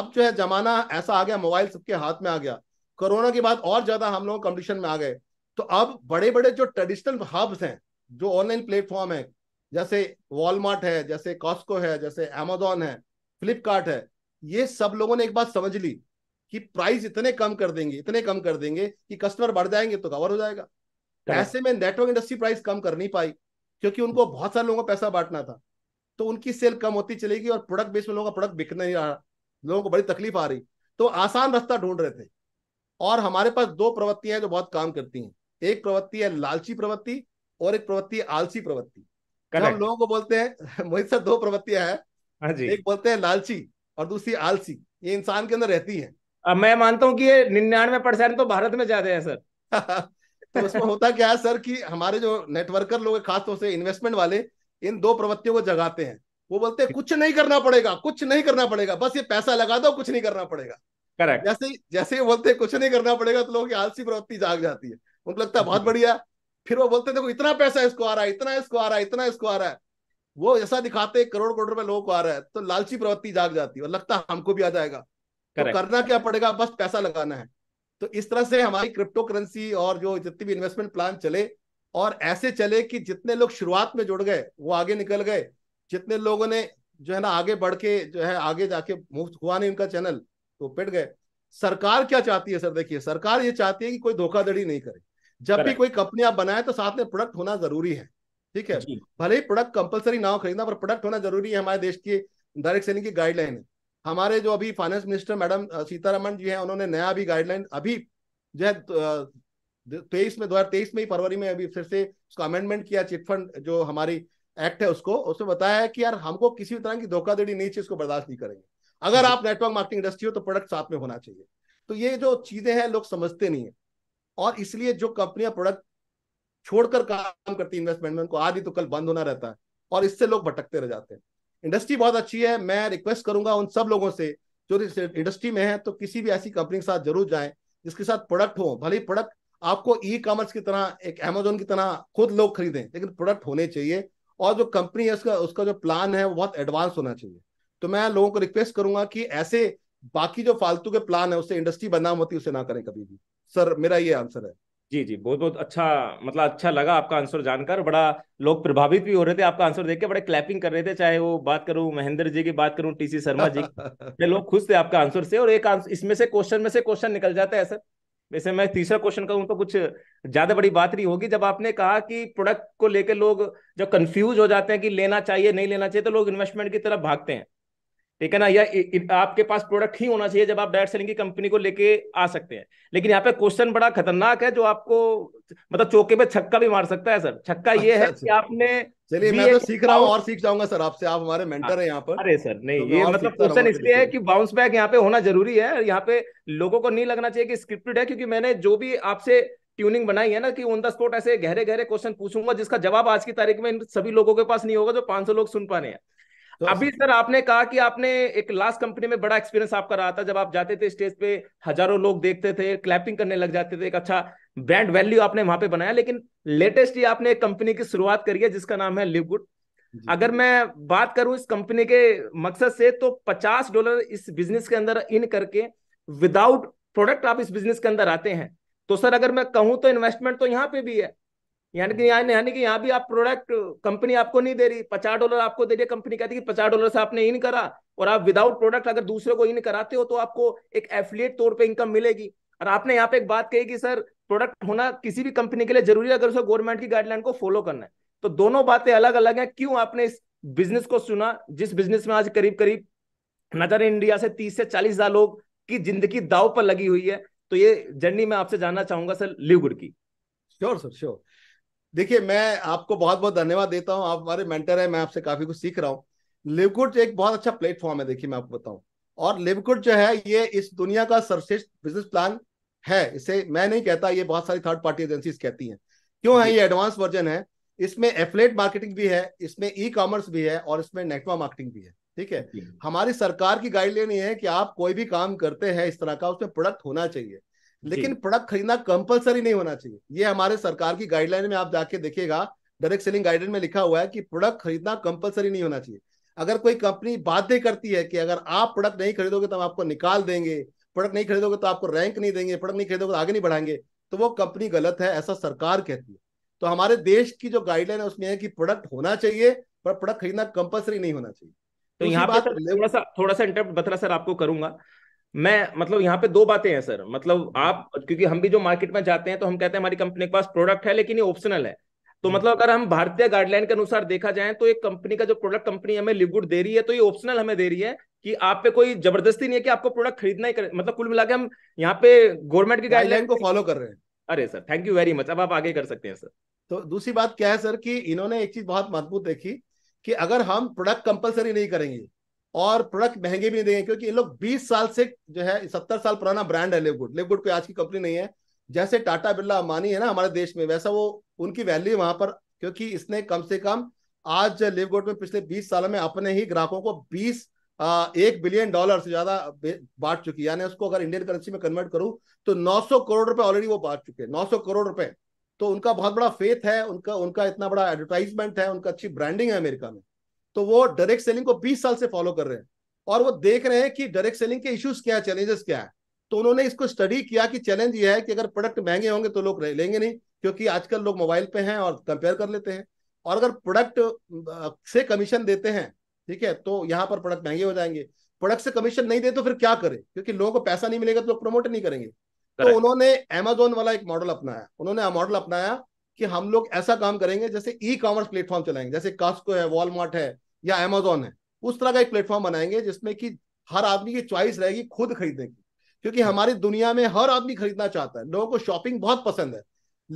अब जो है जमाना ऐसा आ गया मोबाइल सबके हाथ में आ गया कोरोना के बाद और ज्यादा हम लोग कंपटीशन में आ गए तो अब बड़े बड़े जो ट्रेडिशनल हब्स हैं जो ऑनलाइन प्लेटफॉर्म है जैसे वॉलमार्ट है जैसे कॉस्को है जैसे एमेजोन है फ्लिपकार्ट है ये सब लोगों ने एक बात समझ ली कि प्राइस इतने कम कर देंगे इतने कम कर देंगे कि कस्टमर बढ़ जाएंगे तो कवर हो जाएगा ऐसे में नेटवर्क इंडस्ट्री प्राइस कम कर नहीं पाई क्योंकि उनको बहुत सारे लोगों को पैसा बांटना था तो उनकी सेल कम होती चलेगी और प्रोडक्ट बेस में लोगों का प्रोडक्ट बिक नहीं रहा लोगों को बड़ी तकलीफ आ रही तो आसान रास्ता ढूंढ रहे थे और हमारे पास दो प्रवृत्तियां हैं जो बहुत काम करती हैं एक प्रवृत्ति है लालची प्रवृत्ति और एक प्रवृत्ति आलसी प्रवृत्ति हम लोगों को बोलते हैं मोहित सर दो प्रवृत्तियां हैं हाँ एक बोलते हैं लालची और दूसरी आलसी ये इंसान के अंदर रहती है अब मैं मानता हूँ कि ये निन्यानवे परसेंट तो भारत में ज्यादा है सर तो उसमें होता क्या है सर कि हमारे जो नेटवर्कर लोग खासतौर से इन्वेस्टमेंट वाले इन दो प्रवृत्तियों को जगाते हैं वो बोलते हैं कुछ नहीं करना पड़ेगा कुछ नहीं करना पड़ेगा बस ये पैसा लगा दो कुछ नहीं करना पड़ेगा करेक्ट जैसे जैसे ही बोलते हैं कुछ नहीं करना पड़ेगा तो लोगों की आलसी प्रवृत्ति जाग जाती है उनको लगता है बहुत बढ़िया फिर वो बोलते देखो इतना पैसा इसको आ रहा है इतना इसको आ रहा है इतना इसको आ रहा है वो ऐसा दिखाते करोड़ करोड़ रुपए लोगों को आ रहा है तो लालची प्रवृत्ति जाग जाती है और लगता है हमको भी आ जाएगा तो करना क्या पड़ेगा बस पैसा लगाना है तो इस तरह से हमारी क्रिप्टो करेंसी और जो जितनी भी इन्वेस्टमेंट प्लान चले और ऐसे चले कि जितने लोग शुरुआत में जुड़ गए वो आगे निकल गए जितने लोगों ने जो है ना आगे बढ़ के जो है आगे जाके मुफ्त हुआ नहीं उनका चैनल तो पिट गए सरकार क्या चाहती है सर देखिए सरकार ये चाहती है कि कोई धोखाधड़ी नहीं करे जब भी कोई कंपनी आप बनाए तो साथ में प्रोडक्ट होना जरूरी है ठीक है भले ही प्रोडक्ट कंपलसरी ना हो खरीदना पर प्रोडक्ट होना जरूरी है हमारे देश की डायरेक्ट सेलिंग की गाइडलाइन है हमारे जो अभी finance minister madam Sitharaman ji हैं उन्होंने नया भी गाइडलाइन अभी जो है तेईस में दो हजार तेईस में ही फरवरी में अभी फिर से उसका अमेंडमेंट किया चिटफंड जो हमारी एक्ट है उसको उसमें बताया है कि यार हमको किसी भी तरह की धोखाधड़ी नहीं चीज को बर्दाश्त नहीं करेंगे अगर आप नेटवर्क मार्केटिंग इंडस्ट्री हो तो प्रोडक्ट साथ में होना चाहिए तो ये जो चीजें हैं लोग समझते नहीं है और इसलिए जो कंपनियां प्रोडक्ट छोड़कर काम करती इन्वेस्टमेंट में उनको आज ही तो कल बंद होना रहता है और इससे लोग भटकते रह जाते हैं इंडस्ट्री बहुत अच्छी है मैं रिक्वेस्ट करूंगा उन सब लोगों से जो इंडस्ट्री में है तो किसी भी ऐसी कंपनी के साथ जरूर जाए जिसके साथ प्रोडक्ट हो भले प्रोडक्ट आपको ई कॉमर्स की तरह एक अमेजोन की तरह खुद लोग खरीदें लेकिन प्रोडक्ट होने चाहिए और जो कंपनी है उसका उसका जो प्लान है वो बहुत एडवांस होना चाहिए तो मैं लोगों को रिक्वेस्ट करूंगा कि ऐसे बाकी जो फालतू के प्लान है उससे इंडस्ट्री बदनाम होती है उसे ना करें कभी भी सर मेरा ये आंसर है जी जी बहुत बहुत अच्छा मतलब अच्छा लगा आपका आंसर जानकर बड़ा लोग प्रभावित भी हो रहे थे आपका आंसर देख के बड़े क्लैपिंग कर रहे थे चाहे वो बात करूं महेंद्र जी की बात करूं टीसी शर्मा जी लोग खुश थे आपका आंसर से और एक आंसर इसमें से क्वेश्चन में से क्वेश्चन निकल जाता है सर वैसे मैं तीसरा क्वेश्चन करूं तो कुछ ज्यादा बड़ी बात नहीं होगी जब आपने कहा कि प्रोडक्ट को लेकर लोग जब कंफ्यूज हो जाते हैं कि लेना चाहिए नहीं लेना चाहिए तो लोग इन्वेस्टमेंट की तरफ भागते हैं ठीक है ना या आपके पास प्रोडक्ट ही होना चाहिए जब आप डायरेक्ट सेलिंग की कंपनी को लेके आ सकते हैं लेकिन यहाँ पे क्वेश्चन बड़ा खतरनाक है जो आपको मतलब चौके पे छक्का भी मार सकता है सर छक्का ये है अच्छा, कि अच्छा। आपने चलिए मैं तो सीख रहा हूँ और सीख जाऊंगा सर आपसे आप हमारे मेंटर है यहाँ पर अरे सर नहीं तो ये मतलब क्वेश्चन इसलिए है कि बाउंस बैक यहाँ पे होना जरूरी है यहाँ पे लोगों को नहीं लगना चाहिए कि स्क्रिप्टेड है क्योंकि मैंने जो भी आपसे ट्यूनिंग बनाई है ना कि ऑन द स्पॉट ऐसे गहरे गहरे क्वेश्चन पूछूंगा जिसका जवाब आज की तारीख में इन सभी लोगों के पास नहीं होगा जो 500 लोग सुन पा रहे हैं तो अभी सर आपने कहा कि आपने एक लास्ट कंपनी में बड़ा एक्सपीरियंस आपका रहा था जब आप जाते थे स्टेज पे हजारों लोग देखते थे क्लैपिंग करने लग जाते थे एक अच्छा ब्रांड वैल्यू आपने वहां पे बनाया लेकिन लेटेस्ट ही आपने एक कंपनी की शुरुआत करी है जिसका नाम है लिव गुड अगर मैं बात करूं इस कंपनी के मकसद से तो पचास डॉलर इस बिजनेस के अंदर इन करके विदाउट प्रोडक्ट आप इस बिजनेस के अंदर आते हैं तो सर अगर मैं कहूं तो इन्वेस्टमेंट तो यहाँ पे भी है यानी कि यहाँ यानी कि यहाँ भी आप प्रोडक्ट कंपनी आपको नहीं दे रही पचास डॉलर आपको दे रही कंपनी कहती है कि पचास डॉलर से आपने इन करा और आप विदाउट प्रोडक्ट अगर दूसरे को इन कराते हो तो आपको एक एफिलियट तौर पे इनकम मिलेगी और आपने यहाँ पे एक बात कही कि सर प्रोडक्ट होना किसी भी कंपनी के लिए जरूरी है अगर उसको गवर्नमेंट की गाइडलाइन को फॉलो करना है तो दोनों बातें अलग अलग है क्यों आपने इस बिजनेस को सुना जिस बिजनेस में आज करीब करीब नजर इंडिया से तीस से चालीस हजार लोग की जिंदगी दाव पर लगी हुई है तो ये जर्नी मैं आपसे जानना चाहूंगा सर लिवगुड की श्योर सर श्योर देखिए मैं आपको बहुत बहुत धन्यवाद देता हूँ आप हमारे मेंटर है मैं आपसे काफी कुछ सीख रहा हूँ लिवकुट एक बहुत अच्छा प्लेटफॉर्म है देखिए मैं आपको बताऊँ और लिवकुड जो है ये इस दुनिया का सर्वश्रेष्ठ बिजनेस प्लान है इसे मैं नहीं कहता ये बहुत सारी थर्ड पार्टी एजेंसीज कहती हैं क्यों है ये एडवांस वर्जन है इसमें एफलेट मार्केटिंग भी है इसमें ई कॉमर्स भी है और इसमें नेटवर्क मार्केटिंग भी है ठीक है हमारी सरकार की गाइडलाइन ये है कि आप कोई भी काम करते हैं इस तरह का उसमें प्रोडक्ट होना चाहिए लेकिन प्रोडक्ट खरीदना कंपलसरी नहीं होना चाहिए ये हमारे सरकार की गाइडलाइन में आप जाके देखेगा डायरेक्ट सेलिंग गाइडलाइन में लिखा हुआ है कि प्रोडक्ट खरीदना कंपलसरी नहीं होना चाहिए अगर कोई कंपनी बाध्य करती है कि अगर आप प्रोडक्ट नहीं खरीदोगे तो हम आपको निकाल देंगे प्रोडक्ट नहीं खरीदोगे तो आपको रैंक नहीं देंगे प्रोडक्ट नहीं खरीदोगे तो आगे नहीं बढ़ाएंगे तो वो कंपनी गलत है ऐसा सरकार कहती है तो हमारे देश की जो गाइडलाइन है उसमें है कि प्रोडक्ट होना चाहिए पर प्रोडक्ट खरीदना कंपलसरी नहीं होना चाहिए तो यहाँ पर थोड़ा सा थोड़ा सा इंटरप्ट बत्रा सर आपको करूंगा मैं मतलब यहाँ पे दो बातें हैं सर मतलब आप क्योंकि हम भी जो मार्केट में जाते हैं तो हम कहते हैं हमारी कंपनी के पास प्रोडक्ट है लेकिन ये ऑप्शनल है तो हम्म। मतलब अगर हम भारतीय गाइडलाइन के अनुसार देखा जाए तो एक कंपनी का जो प्रोडक्ट कंपनी हमें लिवगुड दे रही है तो ये ऑप्शनल हमें दे रही है कि आप पे कोई जबरदस्ती नहीं है कि आपको प्रोडक्ट खरीदना ही मतलब कुल मिला हम यहाँ पे गवर्नमेंट की गाइडलाइन को फॉलो कर रहे हैं अरे sir thank you very much अब आप आगे कर सकते हैं सर तो दूसरी बात क्या है सर कि इन्होंने एक चीज बहुत मजबूत देखी कि अगर हम प्रोडक्ट कंपलसरी नहीं करेंगे और प्रोडक्ट महंगे भी नहीं देंगे क्योंकि ये लोग 20 साल से जो है सत्तर साल पुराना ब्रांड है लिवगुड लिवगुड कोई आज की कंपनी नहीं है जैसे टाटा बिरला अमानी है ना हमारे देश में वैसा वो उनकी वैल्यू वहां पर क्योंकि इसने कम से कम आज लिवगुड में पिछले बीस सालों में अपने ही ग्राहकों को बीस एक बिलियन डॉलर से ज्यादा बांट चुकी है यानी उसको अगर इंडियन करेंसी में कन्वर्ट करूं तो 900 करोड़ रुपए ऑलरेडी वो बांट चुके हैं 900 करोड़ रुपए तो उनका बहुत बड़ा फेथ है उनका उनका इतना बड़ा एडवर्टाइजमेंट है उनका अच्छी ब्रांडिंग है अमेरिका में तो वो डायरेक्ट सेलिंग को 20 साल से फॉलो कर रहे हैं और वो देख रहे हैं कि डायरेक्ट सेलिंग के इश्यूज क्या है चैलेंजेस क्या है तो उन्होंने इसको स्टडी किया कि चैलेंज यह है कि अगर प्रोडक्ट महंगे होंगे तो लोग लेंगे नहीं क्योंकि आजकल लोग मोबाइल पे हैं और कंपेयर कर लेते हैं और अगर प्रोडक्ट से कमीशन देते हैं ठीक है तो यहाँ पर प्रोडक्ट महंगे हो जाएंगे प्रोडक्ट से कमीशन नहीं दे तो फिर क्या करें क्योंकि लोगों को पैसा नहीं मिलेगा तो लोग प्रमोट नहीं करेंगे तो उन्होंने एमेजोन वाला एक मॉडल अपनाया उन्होंने मॉडल अपनाया कि हम लोग ऐसा काम करेंगे जैसे ई कॉमर्स प्लेटफॉर्म चलाएंगे जैसे कास्को है वॉलमार्ट है या अमेजोन है उस तरह का एक प्लेटफॉर्म बनाएंगे जिसमें कि हर आदमी की चॉइस रहेगी खुद खरीदने की क्योंकि हमारी दुनिया में हर आदमी खरीदना चाहता है लोगों को शॉपिंग बहुत पसंद है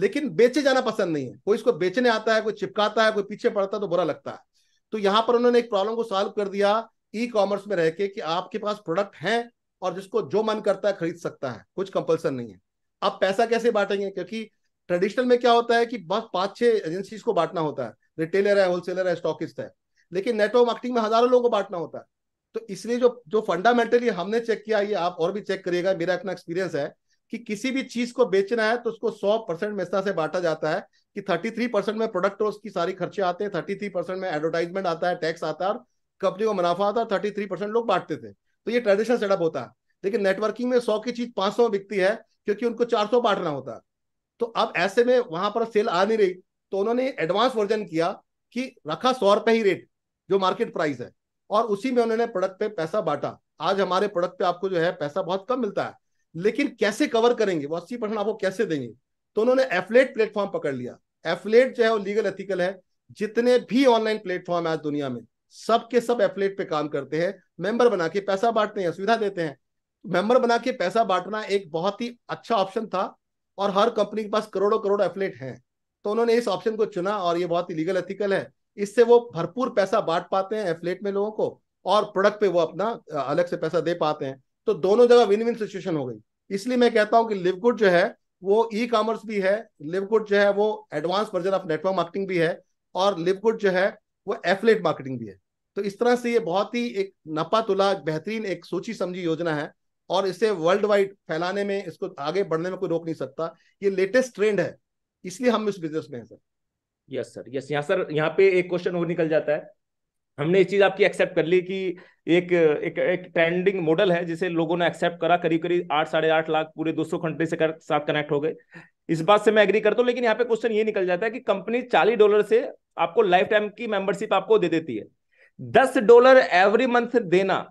लेकिन बेचे जाना पसंद नहीं है कोई इसको बेचने आता है कोई चिपकाता है कोई पीछे पड़ता है तो बुरा लगता है तो यहाँ पर उन्होंने एक प्रॉब्लम को सॉल्व कर दिया ई कॉमर्स में रह के कि आपके पास प्रोडक्ट है और जिसको जो मन करता है खरीद सकता है कुछ कंपल्सन नहीं है आप पैसा कैसे बांटेंगे क्योंकि ट्रेडिशनल में क्या होता है कि बस पांच छह एजेंसीज को बांटना होता है रिटेलर है होलसेलर है स्टॉकिस्ट है लेकिन नेटवर्क मार्केटिंग में हजारों लोगों को बांटना होता है तो इसलिए जो जो फंडामेंटली हमने चेक किया ये आप और भी चेक करिएगा मेरा इतना एक्सपीरियंस है कि किसी भी चीज को बेचना है तो उसको सौ परसेंट मेस्ता से बांटा जाता है कि थर्टी थ्री परसेंट में प्रोडक्ट और उसकी सारी खर्चे आते हैं थर्टी थ्री परसेंट में एडवर्टाइजमेंट आता है टैक्स आता है और कंपनी को मुनाफा आता है थर्टी थ्री परसेंट लोग बांटते थे तो ये ट्रेडिशनल सेटअप होता है लेकिन नेटवर्किंग में सौ की चीज पांच सौ बिकती है क्योंकि उनको चार सौ बांटना होता है तो अब ऐसे में वहां पर सेल आ नहीं रही तो उन्होंने एडवांस वर्जन किया कि रखा सौ रुपए ही रेट जो मार्केट प्राइस है और उसी में उन्होंने प्रोडक्ट पे पैसा बांटा आज हमारे प्रोडक्ट पे आपको जो है पैसा बहुत कम मिलता है लेकिन कैसे कवर करेंगे वो अस्सी परसेंट आपको कैसे देंगे तो उन्होंने एफलेट प्लेटफॉर्म पकड़ लिया एफलेट जो है वो लीगल एथिकल है जितने भी ऑनलाइन प्लेटफॉर्म है आज दुनिया में सबके सब एफलेट पे काम करते हैं मेंबर बना के पैसा बांटते हैं सुविधा देते हैं मेंबर बना के पैसा बांटना एक बहुत ही अच्छा ऑप्शन था और हर कंपनी के पास करोड़ों करोड़ एफलेट हैं तो उन्होंने इस ऑप्शन को चुना और ये बहुत ही लीगल एथिकल है इससे वो भरपूर पैसा बांट पाते हैं एफलेट में लोगों को और प्रोडक्ट पे वो अपना अलग से पैसा दे पाते हैं तो दोनों जगह विन विन सिचुएशन हो गई इसलिए मैं कहता हूँ कि लिव गुड जो है वो ई e कॉमर्स भी है लिव गुड जो है वो advance version of network marketing भी है और लिव गुड जो है वो एफलेट मार्केटिंग भी है तो इस तरह से ये बहुत ही एक नपा तुला बेहतरीन एक सोची समझी योजना है और इसे वर्ल्ड वाइड फैलाने में इसको आगे बढ़ने में कोई रोक नहीं सकता ये लेटेस्ट ट्रेंड है इसलिए हम इस बिजनेस में हैं सर यस सर यस यहाँ सर यहाँ पे एक क्वेश्चन और निकल जाता है हमने इस चीज आपकी एक्सेप्ट कर ली कि एक एक एक ट्रेंडिंग मॉडल है जिसे लोगों ने एक्सेप्ट करा करीब करीब आठ साढ़े आठ लाख पूरे दो सौ कंट्री से कर, साथ कनेक्ट हो गए इस बात से मैं एग्री करता हूँ लेकिन यहाँ पे क्वेश्चन ये निकल जाता है कि कंपनी चालीस डॉलर से आपको लाइफ टाइम की मेंबरशिप आपको दे देती है दस डॉलर एवरी मंथ देना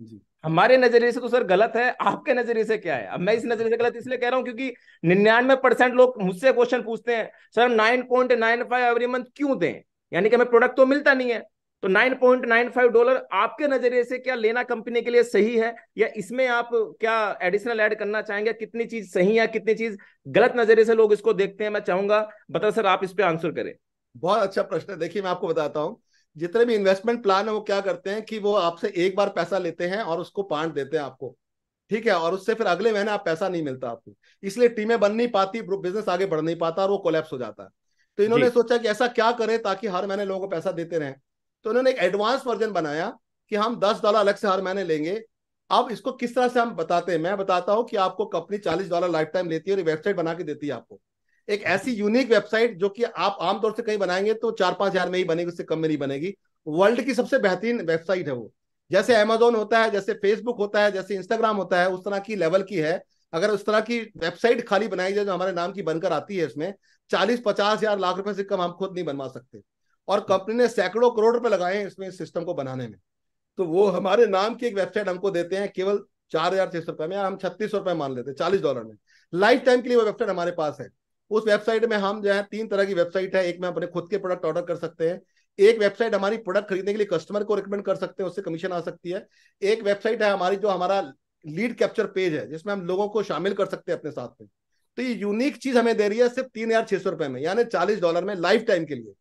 जी हमारे नजरिए से तो सर गलत है आपके नजरिए से क्या है अब मैं इस नजरिए से गलत इसलिए कह रहा हूँ क्योंकि निन्यानवे परसेंट लोग मुझसे क्वेश्चन पूछते हैं सर हम nine point nine five every month क्यों दें यानी कि हमें प्रोडक्ट तो मिलता नहीं है तो nine nine point five dollar आपके नजरिए से क्या लेना कंपनी के लिए सही है या इसमें आप क्या एडिशनल ऐड करना चाहेंगे कितनी चीज सही है कितनी चीज गलत नजरिए से लोग इसको देखते हैं मैं चाहूंगा बता सर आप इस पर आंसर करें बहुत अच्छा प्रश्न है देखिए मैं आपको बताता हूँ जितने भी इन्वेस्टमेंट प्लान है वो क्या करते हैं कि वो आपसे एक बार पैसा लेते हैं और उसको पांट देते हैं आपको ठीक है और उससे फिर अगले महीने आप पैसा नहीं मिलता आपको इसलिए टीमें बन नहीं पाती बिजनेस आगे बढ़ नहीं पाता और वो कोलेप्स हो जाता है तो इन्होंने सोचा कि ऐसा क्या करें ताकि हर महीने लोगों को पैसा देते रहे तो इन्होंने एक एडवांस वर्जन बनाया कि हम दस डॉलर अलग से हर महीने लेंगे अब इसको किस तरह से हम बताते हैं मैं बताता हूं कि आपको कंपनी चालीस डॉलर लाइफ टाइम लेती है और वेबसाइट बना के देती है आपको एक ऐसी यूनिक वेबसाइट जो कि आप आमतौर से कहीं बनाएंगे तो चार पांच हजार में ही बनेगी उससे कम में नहीं बनेगी वर्ल्ड की सबसे बेहतरीन वेबसाइट है वो जैसे अमेजोन होता है जैसे फेसबुक होता है जैसे इंस्टाग्राम होता है उस तरह की लेवल की है अगर उस तरह की वेबसाइट खाली बनाई जाए जो हमारे नाम की बनकर आती है इसमें चालीस पचास हजार लाख रुपए से कम हम खुद नहीं बनवा सकते और कंपनी ने सैकड़ों करोड़ रुपए लगाए हैं इसमें इस सिस्टम को बनाने में तो वो हमारे नाम की एक वेबसाइट हमको देते हैं केवल चार हजार छह सौ रुपए में हम छत्तीस सौ रुपए मान लेते हैं चालीस डॉलर में लाइफ टाइम के लिए वो वेबसाइट हमारे पास है उस वेबसाइट में हम जो है तीन तरह की वेबसाइट है एक में अपने खुद के प्रोडक्ट ऑर्डर कर सकते हैं एक वेबसाइट हमारी प्रोडक्ट खरीदने के लिए कस्टमर को रिकमेंड कर सकते हैं उससे कमीशन आ सकती है एक वेबसाइट है हमारी जो हमारा लीड कैप्चर पेज है जिसमें हम लोगों को शामिल कर सकते हैं अपने साथ में तो ये यूनिक चीज हमें दे रही है सिर्फ तीन हजार छह सौ रुपए में यानी चालीस डॉलर में लाइफ टाइम के लिए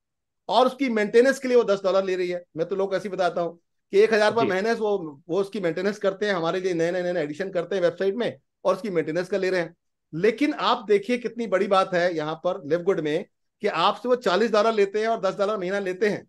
और उसकी मेंटेनेंस के लिए वो दस डॉलर ले रही है मैं तो लोग ऐसे बताता हूँ कि एक हजार रुपये महीने वो वो उसकी मेंटेनेंस करते हैं हमारे लिए नए नए नए एडिशन करते हैं वेबसाइट में और उसकी मेंटेनेंस का ले रहे हैं लेकिन आप देखिए कितनी बड़ी बात है यहाँ पर लिवगुड में कि आपसे वो चालीस डॉलर लेते हैं और दस डॉलर महीना लेते हैं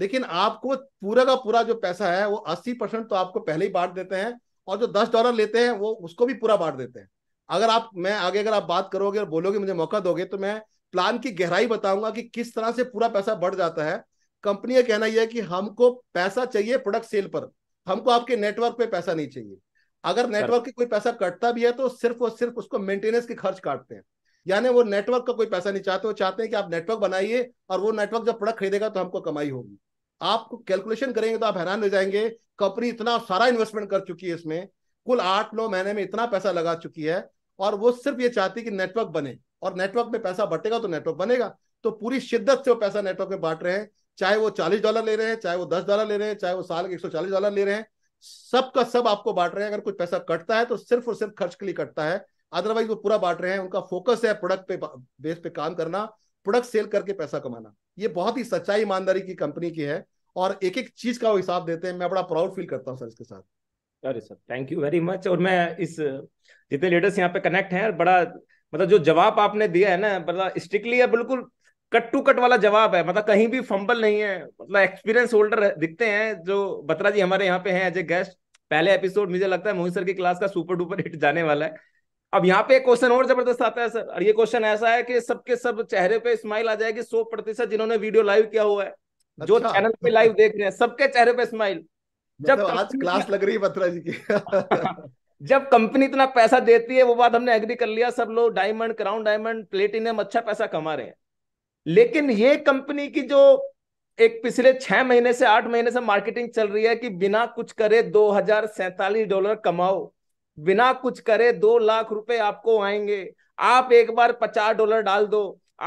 लेकिन आपको पूरा का पूरा जो पैसा है वो अस्सी परसेंट तो आपको पहले ही बांट देते हैं और जो दस डॉलर लेते हैं वो उसको भी पूरा बांट देते हैं अगर आप मैं आगे अगर आप बात करोगे और बोलोगे मुझे मौका दोगे तो मैं प्लान की गहराई बताऊंगा कि किस तरह से पूरा पैसा बढ़ जाता है कंपनी का कहना यह है कि हमको पैसा चाहिए प्रोडक्ट सेल पर हमको आपके नेटवर्क पे पैसा नहीं चाहिए अगर नेटवर्क के कोई पैसा कटता भी है तो सिर्फ और सिर्फ उसको मेंटेनेंस के खर्च काटते हैं यानी वो नेटवर्क का कोई पैसा नहीं चाहते वो चाहते हैं कि आप नेटवर्क बनाइए और वो नेटवर्क जब प्रोडक्ट खरीदेगा तो हमको कमाई होगी आप कैलकुलेशन करेंगे तो आप हैरान हो जाएंगे कंपनी इतना सारा इन्वेस्टमेंट कर चुकी है इसमें कुल आठ नौ महीने में इतना पैसा लगा चुकी है और वो सिर्फ ये चाहती है कि नेटवर्क बने और नेटवर्क में पैसा बटेगा तो नेटवर्क बनेगा तो पूरी शिद्दत से वो पैसा नेटवर्क में बांट रहे हैं चाहे वो चालीस डॉलर ले रहे हैं चाहे वो दस डॉलर ले रहे हैं चाहे वो साल के एक डॉलर ले रहे हैं सब का सब आपको बांट रहे हैं अगर कुछ पैसा कटता है तो सिर्फ और सिर्फ खर्च के लिए कटता है अदरवाइज वो पूरा बांट रहे हैं उनका फोकस है प्रोडक्ट पे बेस पे काम करना प्रोडक्ट सेल करके पैसा कमाना ये बहुत ही सच्चाई ईमानदारी की कंपनी की है और एक एक चीज का वो हिसाब देते हैं मैं बड़ा प्राउड फील करता हूँ सर इसके साथ अरे sir thank you very much और मैं इस जितने लीडर्स यहाँ पे कनेक्ट हैं बड़ा मतलब जो जवाब आपने दिया है ना मतलब स्ट्रिक्टली या बिल्कुल कट टू कट वाला जवाब है मतलब कहीं भी फंबल नहीं है मतलब एक्सपीरियंस होल्डर दिखते हैं जो बत्रा जी हमारे यहाँ पे हैं एज ए गेस्ट पहले एपिसोड मुझे लगता है मोहित सर की क्लास का सुपर डुपर हिट जाने वाला है अब यहाँ पे एक क्वेश्चन और जबरदस्त आता है सर और ये क्वेश्चन ऐसा है कि सबके सब चेहरे पे स्माइल आ जाएगी सौ प्रतिशत जिन्होंने वीडियो लाइव किया हुआ है अच्छा। जो चैनल पे लाइव देख रहे हैं सबके चेहरे पे स्माइल जब मतलब आज क्लास लग रही है बत्रा जी की जब कंपनी इतना पैसा देती है वो बात हमने एग्री कर लिया सब लोग डायमंड क्राउन डायमंड प्लेटिनियम अच्छा पैसा कमा रहे हैं लेकिन ये कंपनी की जो एक पिछले छह महीने से आठ महीने से मार्केटिंग चल रही है कि बिना कुछ करे दो हजार डॉलर कमाओ बिना कुछ करे दो लाख रुपए आपको आएंगे आप एक बार पचास डॉलर डाल दो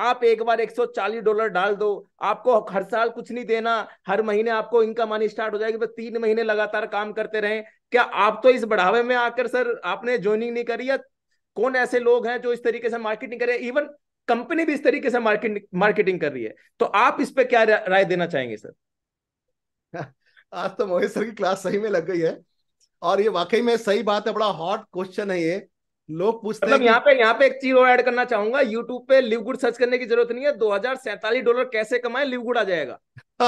आप एक बार एक सौ चालीस डॉलर डाल दो आपको हर साल कुछ नहीं देना हर महीने आपको इनकम आनी स्टार्ट हो जाएगी बस तीन महीने लगातार काम करते रहे क्या आप तो इस बढ़ावे में आकर सर आपने ज्वाइनिंग नहीं करी या कौन ऐसे लोग हैं जो इस तरीके से मार्केटिंग करे इवन कंपनी भी इस तरीके से मार्केटिंग मार्केटिंग कर रही है तो आप इस पर क्या राय देना चाहेंगे सर आज तो मोहित सर की क्लास सही में लग गई है और ये वाकई में सही बात है बड़ा हॉट क्वेश्चन है ये लोग पूछते मतलब यहाँ पे यहाँ पे एक चीज और ऐड करना चाहूंगा यूट्यूब पे लिव गुड सर्च करने की जरूरत नहीं है दो डॉलर कैसे कमाए लिव गुड आ जाएगा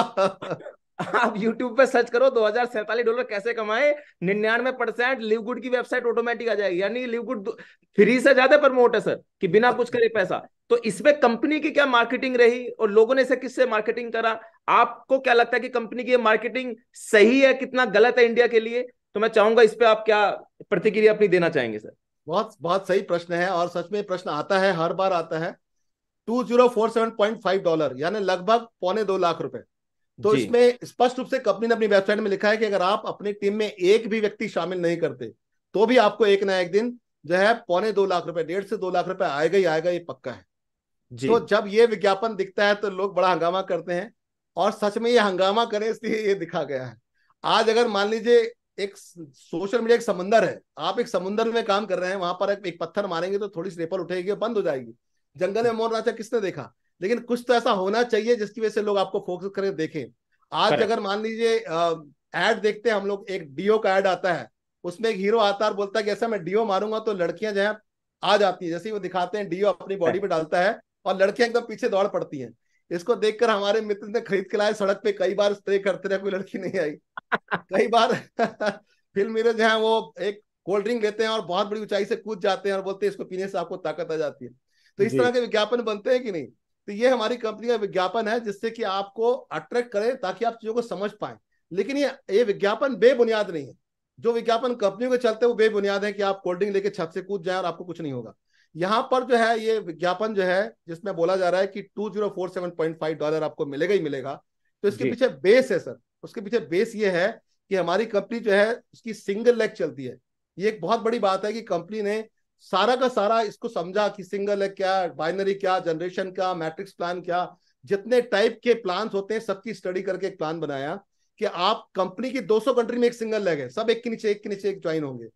आप YouTube पे सर्च करो दो डॉलर कैसे कमाए निन्यानवे परसेंट लिवगुड की वेबसाइट ऑटोमेटिक आ जाएगी यानी लिवगुड फ्री से ज्यादा प्रमोट है सर कि बिना कुछ करे पैसा तो इसमें कंपनी की क्या मार्केटिंग रही और लोगों ने इसे किससे मार्केटिंग करा आपको क्या लगता है कि कंपनी की मार्केटिंग सही है कितना गलत है इंडिया के लिए तो मैं चाहूंगा इस पर आप क्या प्रतिक्रिया अपनी देना चाहेंगे सर बहुत बहुत सही प्रश्न है और सच में प्रश्न आता है हर बार आता है two zero four seven point five dollar यानी लगभग पौने दो लाख रुपए तो इसमें स्पष्ट रूप से कंपनी ने अपनी वेबसाइट में लिखा है कि अगर आप अपनी टीम में एक भी व्यक्ति शामिल नहीं करते तो भी आपको एक ना एक दिन जो है पौने दो लाख रुपए डेढ़ से दो लाख रुपए आएगा ही आएगा ये पक्का है जी। तो जब ये विज्ञापन दिखता है तो लोग बड़ा हंगामा करते हैं और सच में ये हंगामा करें इसलिए ये दिखा गया है आज अगर मान लीजिए एक सोशल मीडिया एक समुंदर है आप एक समुन्दर में काम कर रहे हैं वहां पर एक, पत्थर मारेंगे तो थोड़ी सी रेपल उठेगी बंद हो जाएगी जंगल में मोर राजा किसने देखा लेकिन कुछ तो ऐसा होना चाहिए जिसकी वजह से लोग आपको फोकस करें देखें आज अगर मान लीजिए एड देखते हैं हम लोग एक डीओ का एड आता है उसमें एक हीरो आता है बोलता है कि ऐसा मैं डीओ मारूंगा तो लड़कियां जो है आ जाती है जैसे वो दिखाते हैं डीओ अपनी बॉडी पे डालता है और लड़कियां एकदम पीछे दौड़ पड़ती हैं इसको देखकर हमारे मित्र ने खरीद के लाए सड़क पे कई बार स्प्रे करते रहे कोई लड़की नहीं आई कई बार फिल्म हीरो जो है वो एक कोल्ड ड्रिंक लेते हैं और बहुत बड़ी ऊंचाई से कूद जाते हैं और बोलते हैं इसको पीने से आपको ताकत आ जाती है तो इस तरह के विज्ञापन बनते हैं कि नहीं तो ये हमारी कंपनी का विज्ञापन है जिससे कि आपको अट्रैक्ट करे ताकि आप चीजों को समझ पाए लेकिन ये ये विज्ञापन बेबुनियाद नहीं है जो विज्ञापन कंपनियों के चलते वो बेबुनियाद है कि आप कोल्ड ड्रिंक लेके छत से कूद जाए और आपको कुछ नहीं होगा यहाँ पर जो है ये विज्ञापन जो है जिसमें बोला जा रहा है कि two zero four seven point five dollar आपको मिलेगा ही मिलेगा तो इसके पीछे बेस है सर उसके पीछे बेस ये है कि हमारी कंपनी जो है उसकी सिंगल लेग चलती है ये एक बहुत बड़ी बात है कि कंपनी ने सारा का सारा इसको समझा कि सिंगल है क्या बाइनरी क्या जनरेशन क्या मैट्रिक्स प्लान क्या जितने टाइप के प्लान होते हैं सबकी स्टडी करके एक प्लान बनाया कि आप कंपनी की 200 कंट्री में एक सिंगल लेग है सब एक के नीचे एक के नीचे एक ज्वाइन होंगे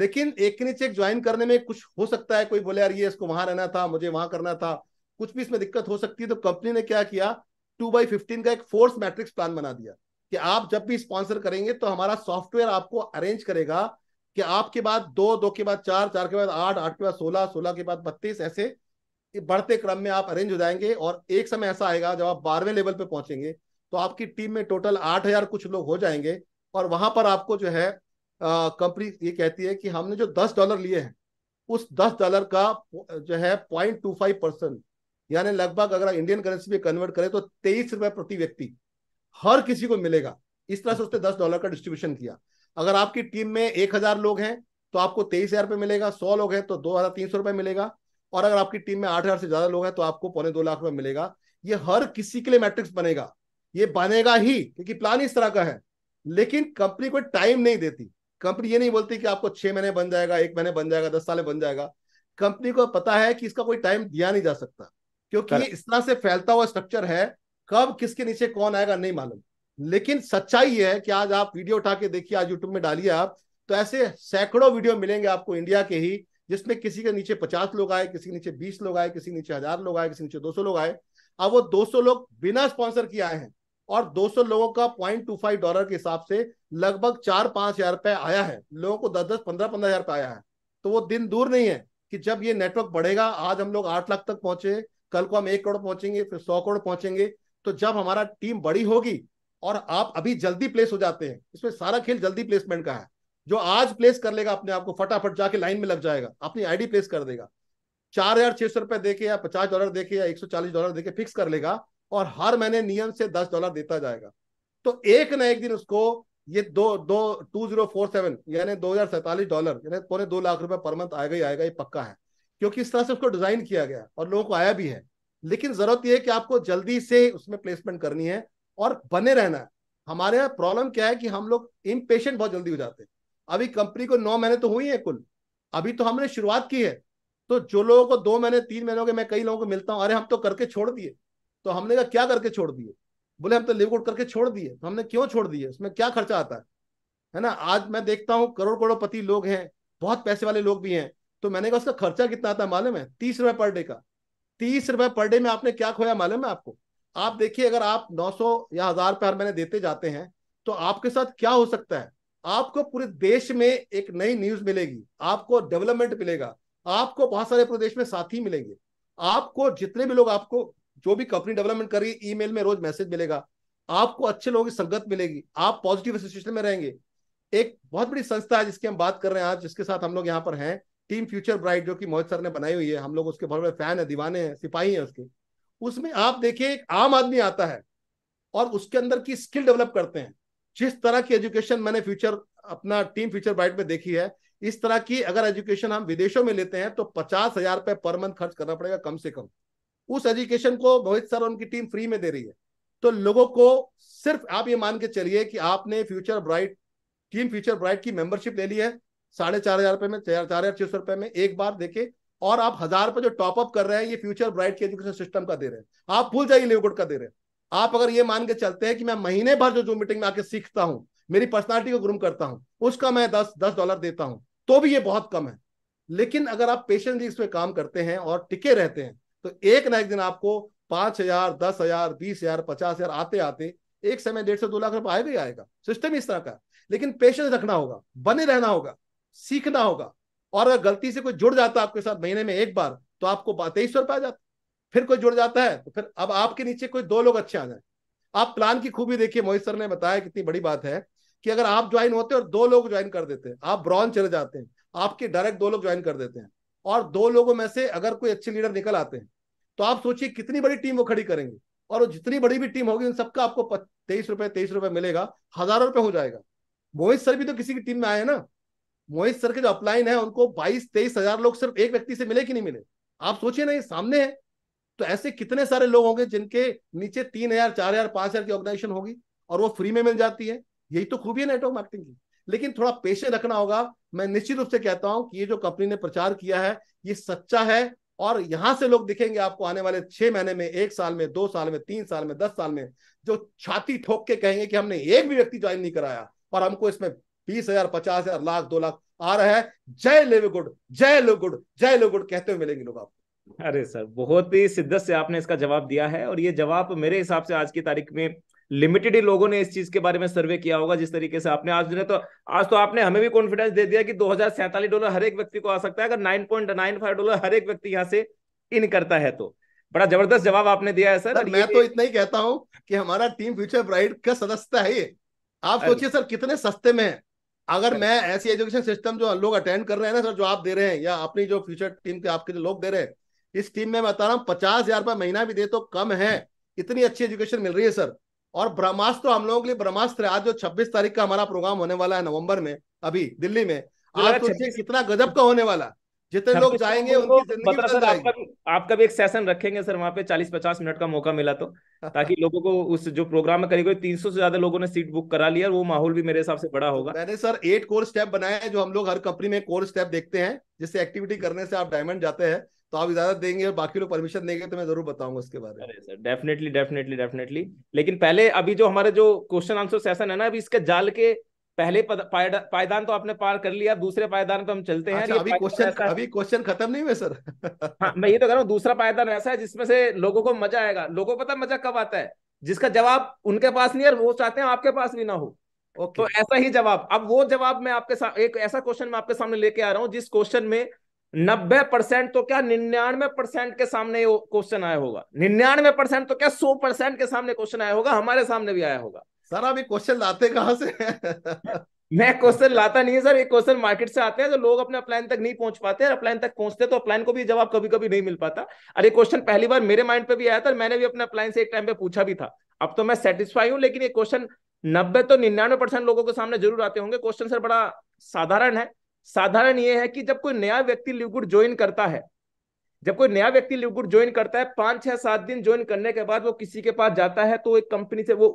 लेकिन एक के नीचे एक ज्वाइन करने में कुछ हो सकता है कोई बोले यार ये इसको वहां रहना था मुझे वहां करना था कुछ भी इसमें दिक्कत हो सकती है तो कंपनी ने क्या किया टू बाई फिफ्टीन का एक फोर्स मैट्रिक्स प्लान बना दिया कि आप जब भी स्पॉन्सर करेंगे तो हमारा सॉफ्टवेयर आपको अरेंज करेगा कि आपके बाद दो दो के बाद चार चार के बाद आठ आठ के बाद सोलह सोलह के बाद बत्तीस ऐसे बढ़ते क्रम में आप अरेंज हो जाएंगे और एक समय ऐसा आएगा जब आप बारहवें लेवल पे पहुंचेंगे तो आपकी टीम में टोटल आठ हजार कुछ लोग हो जाएंगे और वहां पर आपको जो है कंपनी ये कहती है कि हमने जो दस डॉलर लिए हैं उस दस डॉलर का जो है पॉइंट टू फाइव परसेंट यानी लगभग अगर इंडियन करेंसी में कन्वर्ट करें तो तेईस रुपए प्रति व्यक्ति हर किसी को मिलेगा इस तरह से उसने दस डॉलर का डिस्ट्रीब्यूशन किया अगर आपकी टीम में एक हजार लोग हैं तो आपको तेईस हजार रुपये मिलेगा सौ लोग हैं तो दो हजार तीन सौ रुपये मिलेगा और अगर आपकी टीम में आठ हजार से ज्यादा लोग हैं तो आपको पौने दो लाख रुपये मिलेगा ये हर किसी के लिए मैट्रिक्स बनेगा ये बनेगा ही क्योंकि प्लान इस तरह का है लेकिन कंपनी कोई टाइम नहीं देती कंपनी ये नहीं बोलती कि आपको छह महीने बन जाएगा एक महीने बन जाएगा दस साल बन जाएगा कंपनी को पता है कि इसका कोई टाइम दिया नहीं जा सकता क्योंकि इस तरह से फैलता हुआ स्ट्रक्चर है कब किसके नीचे कौन आएगा नहीं मालूम लेकिन सच्चाई है कि आज आप वीडियो उठा के देखिए आज यूट्यूब में डालिए आप तो ऐसे सैकड़ों वीडियो मिलेंगे आपको इंडिया के ही जिसमें किसी के नीचे पचास लोग आए किसी के नीचे बीस लोग आए किसी के नीचे हजार लोग आए किसी के नीचे दो सौ लोग आए अब वो दो सौ लोग बिना स्पॉन्सर किए आए हैं और 200 लोगों का पॉइंट टू फाइव डॉलर के हिसाब से लगभग चार पांच हजार रुपए आया है लोगों को दस दस पंद्रह पंद्रह हजार रुपए आया है तो वो दिन दूर नहीं है कि जब ये नेटवर्क बढ़ेगा आज हम लोग आठ लाख तक पहुंचे कल को हम एक करोड़ पहुंचेंगे फिर सौ करोड़ पहुंचेंगे तो जब हमारा टीम बड़ी होगी और आप अभी जल्दी प्लेस हो जाते हैं इसमें सारा खेल जल्दी प्लेसमेंट का है जो आज प्लेस कर लेगा अपने आप को फटाफट जाके लाइन में लग जाएगा अपनी आईडी प्लेस कर देगा चार हजार छह सौ रुपए देके या पचास डॉलर देके या एक सौ चालीस डॉलर देके फिक्स कर लेगा और हर महीने नियम से दस डॉलर देता जाएगा तो एक ना एक दिन उसको ये दो दो टू जीरो फोर सेवन यानी दो हजार सैतालीस डॉलर यानी पौने दो लाख रुपए पर मंथ आएगा ही आएगा ये पक्का है क्योंकि इस तरह से उसको डिजाइन किया गया और लोगों को आया भी है लेकिन जरूरत यह है कि आपको जल्दी से उसमें प्लेसमेंट करनी है और बने रहना है हमारे यहाँ प्रॉब्लम क्या है कि हम लोग इम्पेशेंट बहुत जल्दी हो जाते हैं अभी कंपनी को नौ महीने तो हुई है कुल अभी तो हमने शुरुआत की है तो जो लोगों को दो महीने तीन महीने के मैं कई लोगों को मिलता हूँ अरे हम तो करके छोड़ दिए तो हमने कहा क्या करके छोड़ दिए बोले हम तो लिव आउट करके छोड़ दिए तो हमने क्यों छोड़ दिए उसमें क्या खर्चा आता है है ना आज मैं देखता हूँ करोड़ करोड़ पति लोग हैं बहुत पैसे वाले लोग भी हैं तो मैंने कहा उसका खर्चा कितना आता है मालूम है तीस रुपए पर डे का तीस रुपए पर डे में आपने क्या खोया मालूम है आपको आप देखिए अगर आप 900 या हजार पे हर महीने देते जाते हैं तो आपके साथ क्या हो सकता है आपको पूरे देश में एक नई न्यूज मिलेगी आपको डेवलपमेंट मिलेगा आपको बहुत सारे प्रदेश में साथी मिलेंगे आपको जितने भी लोग आपको जो भी कंपनी डेवलपमेंट कर रही है ईमेल में रोज मैसेज मिलेगा आपको अच्छे लोगों की संगत मिलेगी आप पॉजिटिव एसोसिएशन में रहेंगे एक बहुत बड़ी संस्था है जिसकी हम बात कर रहे हैं आज जिसके साथ हम लोग यहाँ पर हैं टीम फ्यूचर ब्राइट जो कि मोहित सर ने बनाई हुई है हम लोग उसके बहुत बड़े फैन है दीवाने हैं सिपाही हैं उसके उसमें आप देखिए एक आम आदमी आता है और उसके अंदर की स्किल डेवलप करते हैं जिस तरह की एजुकेशन मैंने फ्यूचर अपना टीम फ्यूचर ब्राइट में देखी है इस तरह की अगर एजुकेशन हम विदेशों में लेते हैं तो पचास हजार रुपए पर मंथ खर्च करना पड़ेगा कम से कम उस एजुकेशन को बहुत सर उनकी टीम फ्री में दे रही है तो लोगों को सिर्फ आप ये मान के चलिए कि आपने Future Bright team Future Bright की मेंबरशिप ले ली है साढ़े चार हजार रुपए में चार हजार छह सौ रुपए में एक बार देखे और आप हजार रुपए जो टॉप अप कर रहे हैं ये फ्यूचर ब्राइट के एजुकेशन सिस्टम का दे रहे हैं आप भूल जाइए लिवगुड का दे रहे हैं आप अगर ये मान के चलते हैं कि मैं महीने भर जो जूम मीटिंग में आके सीखता हूँ मेरी पर्सनालिटी को ग्रूम करता हूँ उसका मैं दस दस डॉलर देता हूँ तो भी ये बहुत कम है लेकिन अगर आप पेशेंटली इस पे काम करते हैं और टिके रहते हैं तो एक ना एक दिन आपको पांच हजार दस हजार बीस हजार पचास हजार आते आते एक समय डेढ़ से दो लाख रुपए आएगा ही आएगा सिस्टम इस तरह का लेकिन पेशेंस रखना होगा बने रहना होगा सीखना होगा और अगर गलती से कोई जुड़ जाता है आपके साथ महीने में एक बार तो आपको तेईस सौ रुपया जाता फिर कोई जुड़ जाता है तो फिर अब आपके नीचे कोई दो लोग अच्छे आ जाए आप प्लान की खूबी देखिए मोहित सर ने बताया कितनी बड़ी बात है कि अगर आप ज्वाइन होते और दो लोग ज्वाइन कर देते हैं आप ब्रॉन चले जाते हैं आपके डायरेक्ट दो लोग ज्वाइन कर देते हैं और दो लोगों में से अगर कोई अच्छे लीडर निकल आते हैं तो आप सोचिए कितनी बड़ी टीम वो खड़ी करेंगे और वो जितनी बड़ी भी टीम होगी उन सबका आपको तेईस रुपए तेईस रुपए मिलेगा हजारों रुपए हो जाएगा मोहित सर भी तो किसी की टीम में आए हैं ना मोहित सर के जो अपलाइन है उनको बाईस तेईस हजार लोग सिर्फ एक व्यक्ति से मिले कि नहीं मिले आप सोचिए ना ये सामने है तो ऐसे कितने सारे लोग होंगे जिनके नीचे तीन हजार चार हजार पांच हजार की ऑर्गेनाइजेशन होगी और वो फ्री में मिल जाती है यही तो खूबी है नेटवर्क मार्केटिंग की लेकिन थोड़ा पेशे रखना होगा मैं निश्चित रूप से कहता हूं कि ये जो कंपनी ने प्रचार किया है ये सच्चा है और यहां से लोग दिखेंगे आपको आने वाले छह महीने में एक साल में दो साल में तीन साल में दस साल में जो छाती ठोक के कहेंगे कि हमने एक भी व्यक्ति ज्वाइन नहीं कराया और हमको इसमें बीस हजार पचास हजार लाख दो लाख आ रहा है जय लिव गुड जय लिव गुड जय लिव गुड कहते हुए मिलेंगे लोग आपको अरे सर बहुत ही शिद्दत से आपने इसका जवाब दिया है और ये जवाब मेरे हिसाब से आज की तारीख में लिमिटेड ही लोगों ने इस चीज के बारे में सर्वे किया होगा जिस तरीके से आपने आज तो आज तो आपने हमें भी कॉन्फिडेंस दे दिया कि दो डॉलर हर एक व्यक्ति को आ सकता है अगर नाइन डॉलर हर एक व्यक्ति यहाँ से इन करता है तो बड़ा जबरदस्त जवाब आपने दिया है सर, सर मैं तो इतना ही कहता हूँ कि हमारा टीम फ्यूचर ब्राइट का सदस्य है ये आप सोचिए सर कितने सस्ते में है अगर मैं ऐसी एजुकेशन सिस्टम जो लोग अटेंड कर रहे हैं ना सर जो आप दे रहे हैं या अपनी जो फ्यूचर टीम के आपके जो लोग दे रहे हैं इस टीम में बता रहा हूँ पचास हजार रुपये महीना भी दे तो कम है इतनी अच्छी एजुकेशन मिल रही है सर और ब्रह्मास्त्र तो हम लोगों के लिए ब्रह्मास्त्र आज जो छब्बीस तारीख का हमारा प्रोग्राम होने वाला है नवंबर में अभी दिल्ली में तो आज तो सोचिए कितना गजब का होने वाला जितने लोग तो जाएंगे उनकी जिंदगी बदल जाएगी आपका भी, एक सेशन रखेंगे सर वहाँ पे चालीस पचास मिनट का मौका मिला तो ताकि लोगों को उस जो प्रोग्राम में करीब तीन सौ से ज्यादा लोगों ने सीट बुक करा लिया और वो माहौल भी मेरे हिसाब से बड़ा होगा मैंने सर एट कोर स्टेप बनाया है जो हम लोग हर कंपनी में कोर स्टेप देखते हैं जिससे एक्टिविटी करने से आप डायमंड जाते हैं तो आप इजाजत देंगे और बाकी लोग परमिशन देंगे तो मैं जरूर बताऊंगा उसके बारे में अरे सर डेफिनेटली डेफिनेटली डेफिनेटली लेकिन पहले अभी जो हमारे जो क्वेश्चन आंसर सेशन है ना अभी इसके जाल के पहले पायदान तो आपने पार कर लिया दूसरे पायदान पे हम चलते हैं अच्छा, अभी क्वेश्चन अभी क्वेश्चन खत्म नहीं हुए सर हाँ मैं ये तो कह रहा हूँ दूसरा पायदान ऐसा है जिसमें से लोगों को मजा आएगा लोगों को पता मजा कब आता है जिसका जवाब उनके पास नहीं है वो चाहते हैं आपके पास भी ना हो ओके तो ऐसा ही जवाब अब वो जवाब मैं आपके साथ एक ऐसा क्वेश्चन मैं आपके सामने लेके आ रहा हूँ जिस क्वेश्चन में नब्बे परसेंट तो क्या निन्यानवे परसेंट के सामने क्वेश्चन आया होगा निन्यानवे परसेंट तो क्या सौ परसेंट के सामने क्वेश्चन आया होगा हमारे सामने भी आया होगा सर आप ये क्वेश्चन लाते कहाँ से मैं क्वेश्चन लाता नहीं है सर ये क्वेश्चन मार्केट से आते हैं जो तो लोग अपने अपलाइन तक नहीं पहुंच पाते हैं अपलाइन तक पहुंचते तो अपलाइन को भी जवाब कभी कभी नहीं मिल पाता अरे क्वेश्चन पहली बार मेरे माइंड पे भी आया था मैंने भी अपने अपलाइन से एक टाइम पे पूछा भी था अब तो मैं सेटिस्फाई हूँ लेकिन ये क्वेश्चन नब्बे तो निन्यानवे परसेंट लोगों के सामने जरूर आते होंगे क्वेश्चन सर बड़ा साधारण है साधारण ये है कि जब कोई नया व्यक्ति लिवगुड ज्वाइन करता है जब कोई नया व्यक्ति लिवगुड ज्वाइन करता है पांच छह सात दिन ज्वाइन करने के बाद वो किसी के पास जाता है तो एक कंपनी से वो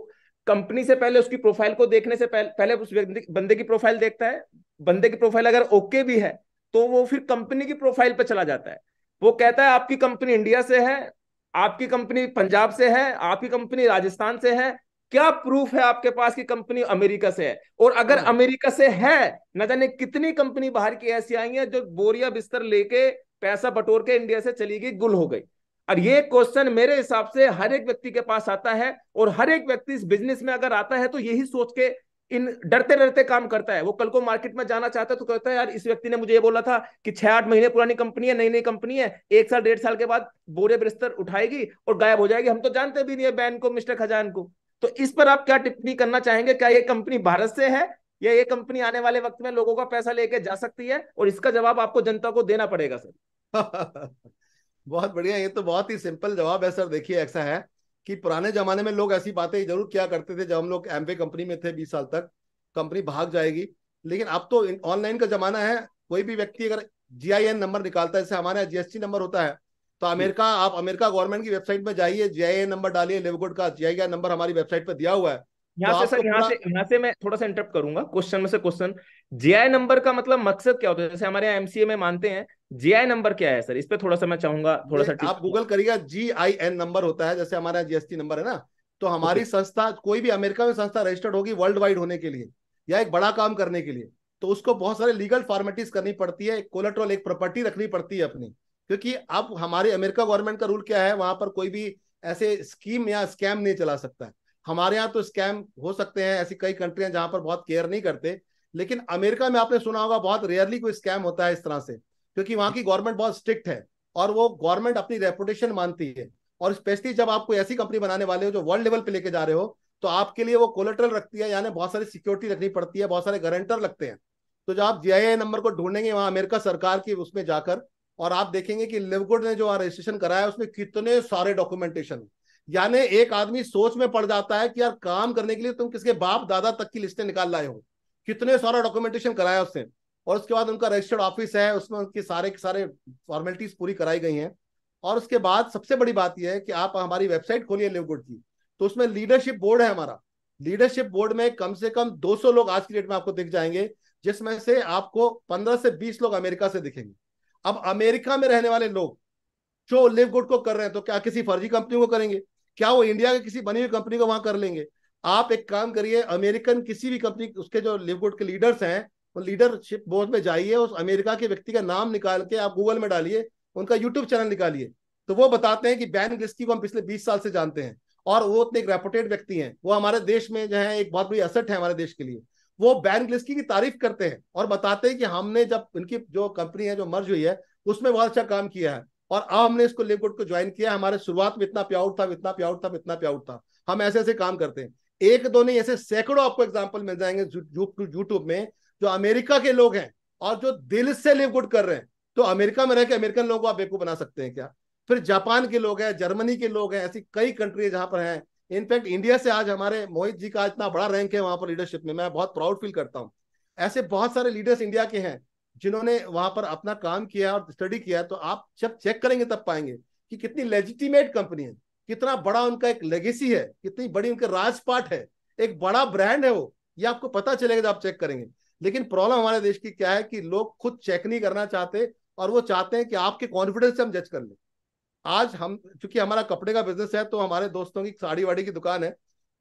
कंपनी से पहले उसकी प्रोफाइल को देखने से पहले पहले उस बंदे की प्रोफाइल देखता है बंदे की प्रोफाइल अगर ओके भी है तो वो फिर कंपनी की प्रोफाइल पर चला जाता है वो कहता है आपकी कंपनी इंडिया से है आपकी कंपनी पंजाब से है आपकी कंपनी राजस्थान से है क्या प्रूफ है आपके पास कि कंपनी अमेरिका से है और अगर हाँ। अमेरिका से है न जाने कितनी कंपनी बाहर की ऐसी आई है जो बोरिया बिस्तर लेके पैसा बटोर के इंडिया से चली गई गुल हो गई और ये क्वेश्चन मेरे हिसाब से हर एक व्यक्ति के पास आता है और हर एक व्यक्ति इस बिजनेस में अगर आता है तो यही सोच के इन डरते डरते काम करता है वो कल को मार्केट में जाना चाहता है तो कहता है यार इस व्यक्ति ने मुझे ये बोला था कि छह आठ महीने पुरानी कंपनी है नई नई कंपनी है एक साल डेढ़ साल के बाद बोरे बिस्तर उठाएगी और गायब हो जाएगी हम तो जानते भी नहीं है बैन को मिस्टर खजान को तो इस पर आप क्या टिप्पणी करना चाहेंगे क्या ये कंपनी भारत से है या ये कंपनी आने वाले वक्त में लोगों का पैसा लेके जा सकती है और इसका जवाब आपको जनता को देना पड़ेगा सर बहुत बढ़िया ये तो बहुत ही सिंपल जवाब है सर देखिए ऐसा है कि पुराने जमाने में लोग ऐसी बातें जरूर क्या करते थे जब हम लोग एमवे कंपनी में थे बीस साल तक कंपनी भाग जाएगी लेकिन अब तो ऑनलाइन का जमाना है कोई भी व्यक्ति अगर जीआईएन नंबर निकालता है जैसे हमारे यहाँ जीएसटी नंबर होता है तो अमेरिका आप अमेरिका गवर्नमेंट की वेबसाइट में जाइए जीआईएन नंबर डालिए लिवगुड का जीआईएन नंबर हमारी वेबसाइट पर दिया हुआ है यहाँ तो से सर यहाँ से यहाँ से मैं थोड़ा सा इंटरप्ट करूंगा क्वेश्चन में से क्वेश्चन जीआई नंबर का मतलब मकसद क्या होता है जैसे हमारे यहाँ एमसीए में मानते हैं जीआई नंबर क्या है सर इस पे थोड़ा सा मैं चाहूंगा थोड़ा सा आप गूगल करिएगा जी आई एन नंबर होता है जैसे हमारा जीएसटी नंबर है ना तो हमारी संस्था कोई भी अमेरिका में संस्था रजिस्टर्ड होगी वर्ल्ड वाइड होने के लिए या एक बड़ा काम करने के लिए तो उसको बहुत सारे लीगल फॉर्मेलिटीज करनी पड़ती है कोलेट्रोल एक प्रॉपर्टी रखनी पड़ती है अपनी क्योंकि अब हमारे अमेरिका गवर्नमेंट का रूल क्या है वहां पर कोई भी ऐसे स्कीम या स्कैम नहीं चला सकता है हमारे यहाँ तो स्कैम हो सकते हैं ऐसी कई कंट्रियां जहां पर बहुत केयर नहीं करते लेकिन अमेरिका में आपने सुना होगा बहुत रेयरली कोई स्कैम होता है इस तरह से क्योंकि वहां की गवर्नमेंट बहुत स्ट्रिक्ट है और वो गवर्नमेंट अपनी रेपुटेशन मानती है और स्पेशली जब आप कोई ऐसी कंपनी बनाने वाले हो जो वर्ल्ड लेवल पे लेके जा रहे हो तो आपके लिए वो कोलेट्रल रखती है यानी बहुत सारी सिक्योरिटी रखनी पड़ती है बहुत सारे गारंटर लगते हैं तो जब आप जे नंबर को ढूंढेंगे वहां अमेरिका सरकार की उसमें जाकर और आप देखेंगे कि लिवगुड ने जो रजिस्ट्रेशन कराया उसमें कितने सारे डॉक्यूमेंटेशन यानी एक आदमी सोच में पड़ जाता है कि यार काम करने के लिए तुम किसके बाप दादा तक की लिस्टें निकाल लाए हो कितने सारा डॉक्यूमेंटेशन कराया उसने और उसके बाद उनका रजिस्टर्ड ऑफिस है उसमें उनके सारे के सारे फॉर्मेलिटीज पूरी कराई गई हैं और उसके बाद सबसे बड़ी बात यह है कि आप हमारी वेबसाइट खोलिए लिव गुड की तो उसमें लीडरशिप बोर्ड है हमारा लीडरशिप बोर्ड में कम से कम 200 लोग आज की डेट में आपको दिख जाएंगे जिसमें से आपको 15 से 20 लोग अमेरिका से दिखेंगे अब अमेरिका में रहने वाले लोग जो लिव गुड को कर रहे हैं तो क्या किसी फर्जी कंपनी को करेंगे क्या वो इंडिया के किसी बनी हुई कंपनी को वहां कर लेंगे आप एक काम करिए अमेरिकन किसी भी कंपनी उसके जो लिवगुड के लीडर्स हैं वो लीडरशिप बोर्ड में जाइए उस अमेरिका के व्यक्ति का नाम निकाल के आप गूगल में डालिए उनका यूट्यूब चैनल निकालिए तो वो बताते हैं कि बैन ग्रिस्की को हम पिछले बीस साल से जानते हैं और वो उतने एक रेपुटेड व्यक्ति हैं वो हमारे देश में जो है एक बहुत बड़ी असट है हमारे देश के लिए वो बैन ग्लिस्की की तारीफ करते हैं और बताते हैं कि हमने जब इनकी जो कंपनी है जो मर्ज हुई है उसमें बहुत अच्छा काम किया है और अब हमने इसको लिव गुड को ज्वाइन किया हमारे शुरुआत में इतना प्याउट था इतना प्याउट था इतना प्याउट था हम ऐसे ऐसे काम करते हैं एक दो नहीं ऐसे सैकड़ों आपको एग्जाम्पल मिल जाएंगे यूट्यूब में जो अमेरिका के लोग हैं और जो दिल से लिव गुड कर रहे हैं तो अमेरिका में रह के अमेरिकन लोगों को आप बेवकूफ बना सकते हैं क्या फिर जापान के लोग हैं जर्मनी के लोग हैं ऐसी कई कंट्री है जहां पर हैं इनफैक्ट इंडिया से आज हमारे मोहित जी का इतना बड़ा रैंक है वहां पर लीडरशिप में मैं बहुत प्राउड फील करता हूँ ऐसे बहुत सारे लीडर्स इंडिया के हैं जिन्होंने वहां पर अपना काम किया और स्टडी किया तो आप जब चेक करेंगे तब पाएंगे कि कितनी लेजिटिमेट कंपनी है कितना बड़ा उनका एक लेगेसी है कितनी बड़ी उनका राजपाट है एक बड़ा ब्रांड है वो ये आपको पता चलेगा जब आप चेक करेंगे लेकिन प्रॉब्लम हमारे देश की क्या है कि लोग खुद चेक नहीं करना चाहते और वो चाहते हैं कि आपके कॉन्फिडेंस से हम जज कर लें आज हम चूंकि हमारा कपड़े का बिजनेस है तो हमारे दोस्तों की साड़ी वाड़ी की दुकान है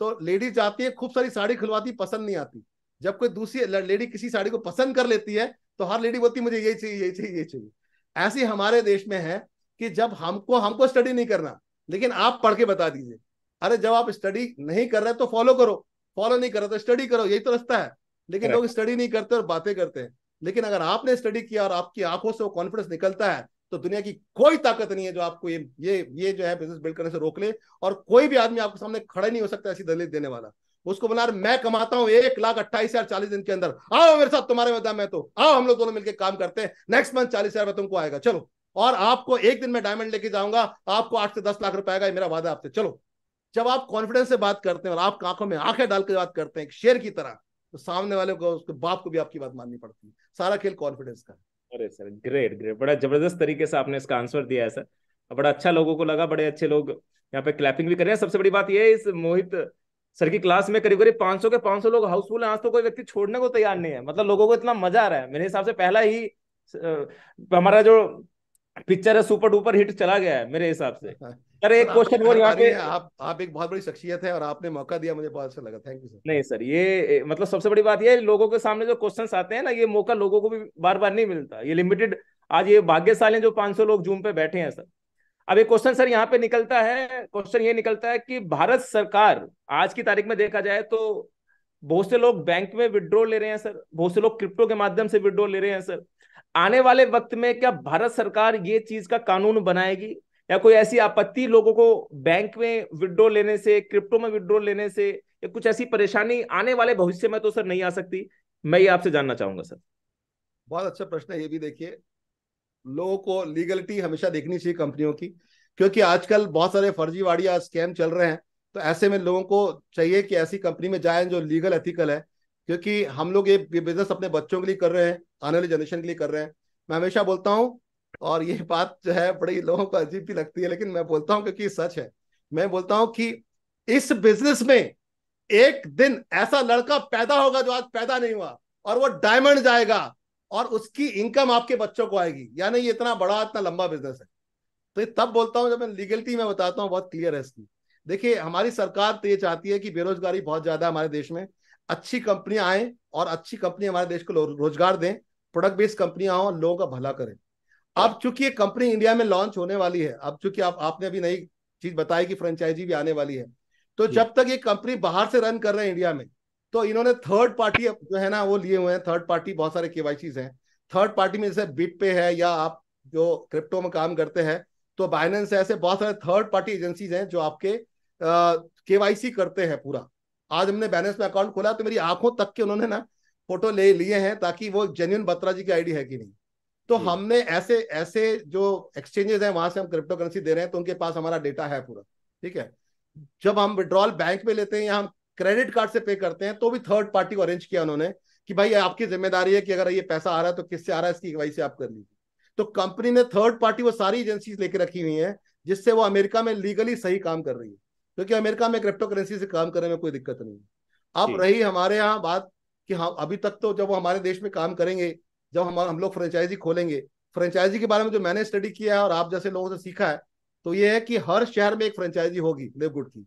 तो लेडीज जाती है खूब सारी साड़ी खुलवाती पसंद नहीं आती जब कोई दूसरी लेडी किसी साड़ी को पसंद कर लेती है तो हर लेडी बोलती मुझे यही चाहिए यही चाहिए यही चाहिए ऐसे हमारे देश में है कि जब हमको हमको स्टडी नहीं करना लेकिन आप पढ़ के बता दीजिए अरे जब आप स्टडी नहीं कर रहे तो फॉलो करो फॉलो नहीं कर रहे तो स्टडी करो यही तो रास्ता है लेकिन लोग स्टडी नहीं करते और बातें करते हैं लेकिन अगर आपने स्टडी किया और आपकी आंखों से वो कॉन्फिडेंस निकलता है तो दुनिया की कोई ताकत नहीं है जो आपको ये ये ये जो है बिजनेस बिल्ड करने से रोक ले और कोई भी आदमी आपके सामने खड़ा नहीं हो सकता ऐसी दलील देने वाला उसको बना मैं कमाता हूं एक लाख अट्ठाईस हजार चालीस दिन के अंदर आओ मेरे साथ तुम्हारे मैदान में तो आओ हम लोग दोनों मिलकर काम करते हैं नेक्स्ट मंथ चालीस हजार तुमको आएगा चलो और आपको एक दिन में डायमंड लेके जाऊंगा आपको आठ से दस लाख रुपए आएगा मेरा वादा आपसे चलो जब आप कॉन्फिडेंस से बात करते हैं और आप आंखों में आंखें डाल के बात करते हैं शेर की तरह तो सामने वाले को उसके बाप को भी आपकी बात माननी पड़ती है सारा खेल कॉन्फिडेंस का अरे सर ग्रेट ग्रेट बड़ा जबरदस्त तरीके से आपने इसका आंसर दिया है सर बड़ा अच्छा लोगों को लगा बड़े अच्छे लोग यहाँ पे क्लैपिंग भी कर रहे हैं सबसे बड़ी बात यह है इस मोहित सर की क्लास में करीब करीब 500 के 500 लोग हाउसफुल हैं आज तो कोई व्यक्ति छोड़ने को तैयार नहीं है मतलब लोगों को इतना मजा आ रहा है मेरे हिसाब से पहला ही हमारा जो पिक्चर है सुपर डुपर हिट चला गया है मेरे हिसाब से सर एक क्वेश्चन और यहाँ पे आप आप एक बहुत बड़ी शख्सियत है और आपने मौका दिया मुझे बहुत अच्छा लगा थैंक यू सर नहीं सर ये मतलब सबसे बड़ी बात ये लोगों के सामने जो क्वेश्चंस आते हैं ना ये मौका लोगों को भी बार बार नहीं मिलता ये लिमिटेड आज ये भाग्यशाली जो 500 लोग जूम पे बैठे हैं सर अब एक क्वेश्चन सर यहाँ पे निकलता है क्वेश्चन ये निकलता है कि भारत सरकार आज की तारीख में देखा जाए तो बहुत से लोग बैंक में विड्रॉ ले रहे हैं सर बहुत से लोग क्रिप्टो के माध्यम से विड्रॉ ले रहे हैं सर आने वाले वक्त में क्या भारत सरकार ये चीज का कानून बनाएगी या कोई ऐसी आपत्ति लोगों को बैंक में विड्रॉ लेने से क्रिप्टो में विड्रॉ लेने से या कुछ ऐसी परेशानी आने वाले भविष्य में तो सर नहीं आ सकती मैं ये आपसे जानना चाहूंगा सर बहुत अच्छा प्रश्न है ये भी देखिए लोगों को लीगलिटी हमेशा देखनी चाहिए कंपनियों की क्योंकि आजकल बहुत सारे फर्जीवाड़ी या स्कैम चल रहे हैं तो ऐसे में लोगों को चाहिए कि ऐसी कंपनी में जाए जो लीगल एथिकल है क्योंकि हम लोग ये बिजनेस अपने बच्चों के लिए कर रहे हैं आने वाली जनरेशन के लिए कर रहे हैं मैं हमेशा बोलता हूँ और ये बात जो है बड़ी लोगों को अजीब भी लगती है लेकिन मैं बोलता हूँ क्योंकि सच है मैं बोलता हूँ कि इस बिजनेस में एक दिन ऐसा लड़का पैदा होगा जो आज पैदा नहीं हुआ और वो डायमंड जाएगा और उसकी इनकम आपके बच्चों को आएगी यानी ये इतना बड़ा इतना लंबा बिजनेस है तो ये तब बोलता हूँ जब मैं लीगलिटी में बताता हूँ बहुत क्लियर है इसकी देखिए हमारी सरकार तो ये चाहती है कि बेरोजगारी बहुत ज्यादा हमारे देश में अच्छी कंपनियां आए और अच्छी कंपनी हमारे देश को रोजगार दें प्रोडक्ट बेस्ड कंपनियां हों लोगों का भला करें अब चूंकि ये कंपनी इंडिया में लॉन्च होने वाली है अब चूंकि आप आपने अभी नई चीज बताई कि फ्रेंचाइजी भी आने वाली है तो जब तक ये कंपनी बाहर से रन कर रहे हैं इंडिया में तो इन्होंने थर्ड पार्टी जो है ना वो लिए हुए हैं थर्ड पार्टी बहुत सारे केवाईसीज हैं थर्ड पार्टी में जैसे बिट पे है या आप जो क्रिप्टो में काम करते हैं तो बाइनेंस ऐसे बहुत सारे थर्ड पार्टी एजेंसीज हैं जो आपके केवाईसी करते हैं पूरा आज हमने बैलेंस में अकाउंट खोला तो मेरी आंखों तक के उन्होंने ना फोटो ले लिए हैं ताकि वो जेन्यून बत्रा जी की आईडी है कि नहीं तो हमने ऐसे ऐसे जो एक्सचेंजेस हैं वहां से हम क्रिप्टो करेंसी दे रहे हैं तो उनके पास हमारा डेटा है पूरा ठीक है जब हम विड्रॉल बैंक में लेते हैं या हम क्रेडिट कार्ड से पे करते हैं तो भी थर्ड पार्टी को अरेंज किया उन्होंने कि भाई आपकी जिम्मेदारी है कि अगर ये पैसा आ रहा है तो किससे आ रहा है इसकी वाई से आप कर लीजिए तो कंपनी ने थर्ड पार्टी वो सारी एजेंसी लेके रखी हुई है जिससे वो अमेरिका में लीगली सही काम कर रही है क्योंकि अमेरिका में क्रिप्टो करेंसी से काम करने में कोई दिक्कत नहीं है अब रही हमारे यहाँ बात कि हाँ अभी तक तो जब वो हमारे देश में काम करेंगे जब हम हम लोग फ्रेंचाइजी खोलेंगे फ्रेंचाइजी के बारे में जो मैंने स्टडी किया है और आप जैसे लोगों से सीखा है तो ये है कि हर शहर में एक फ्रेंचाइजी होगी गुड की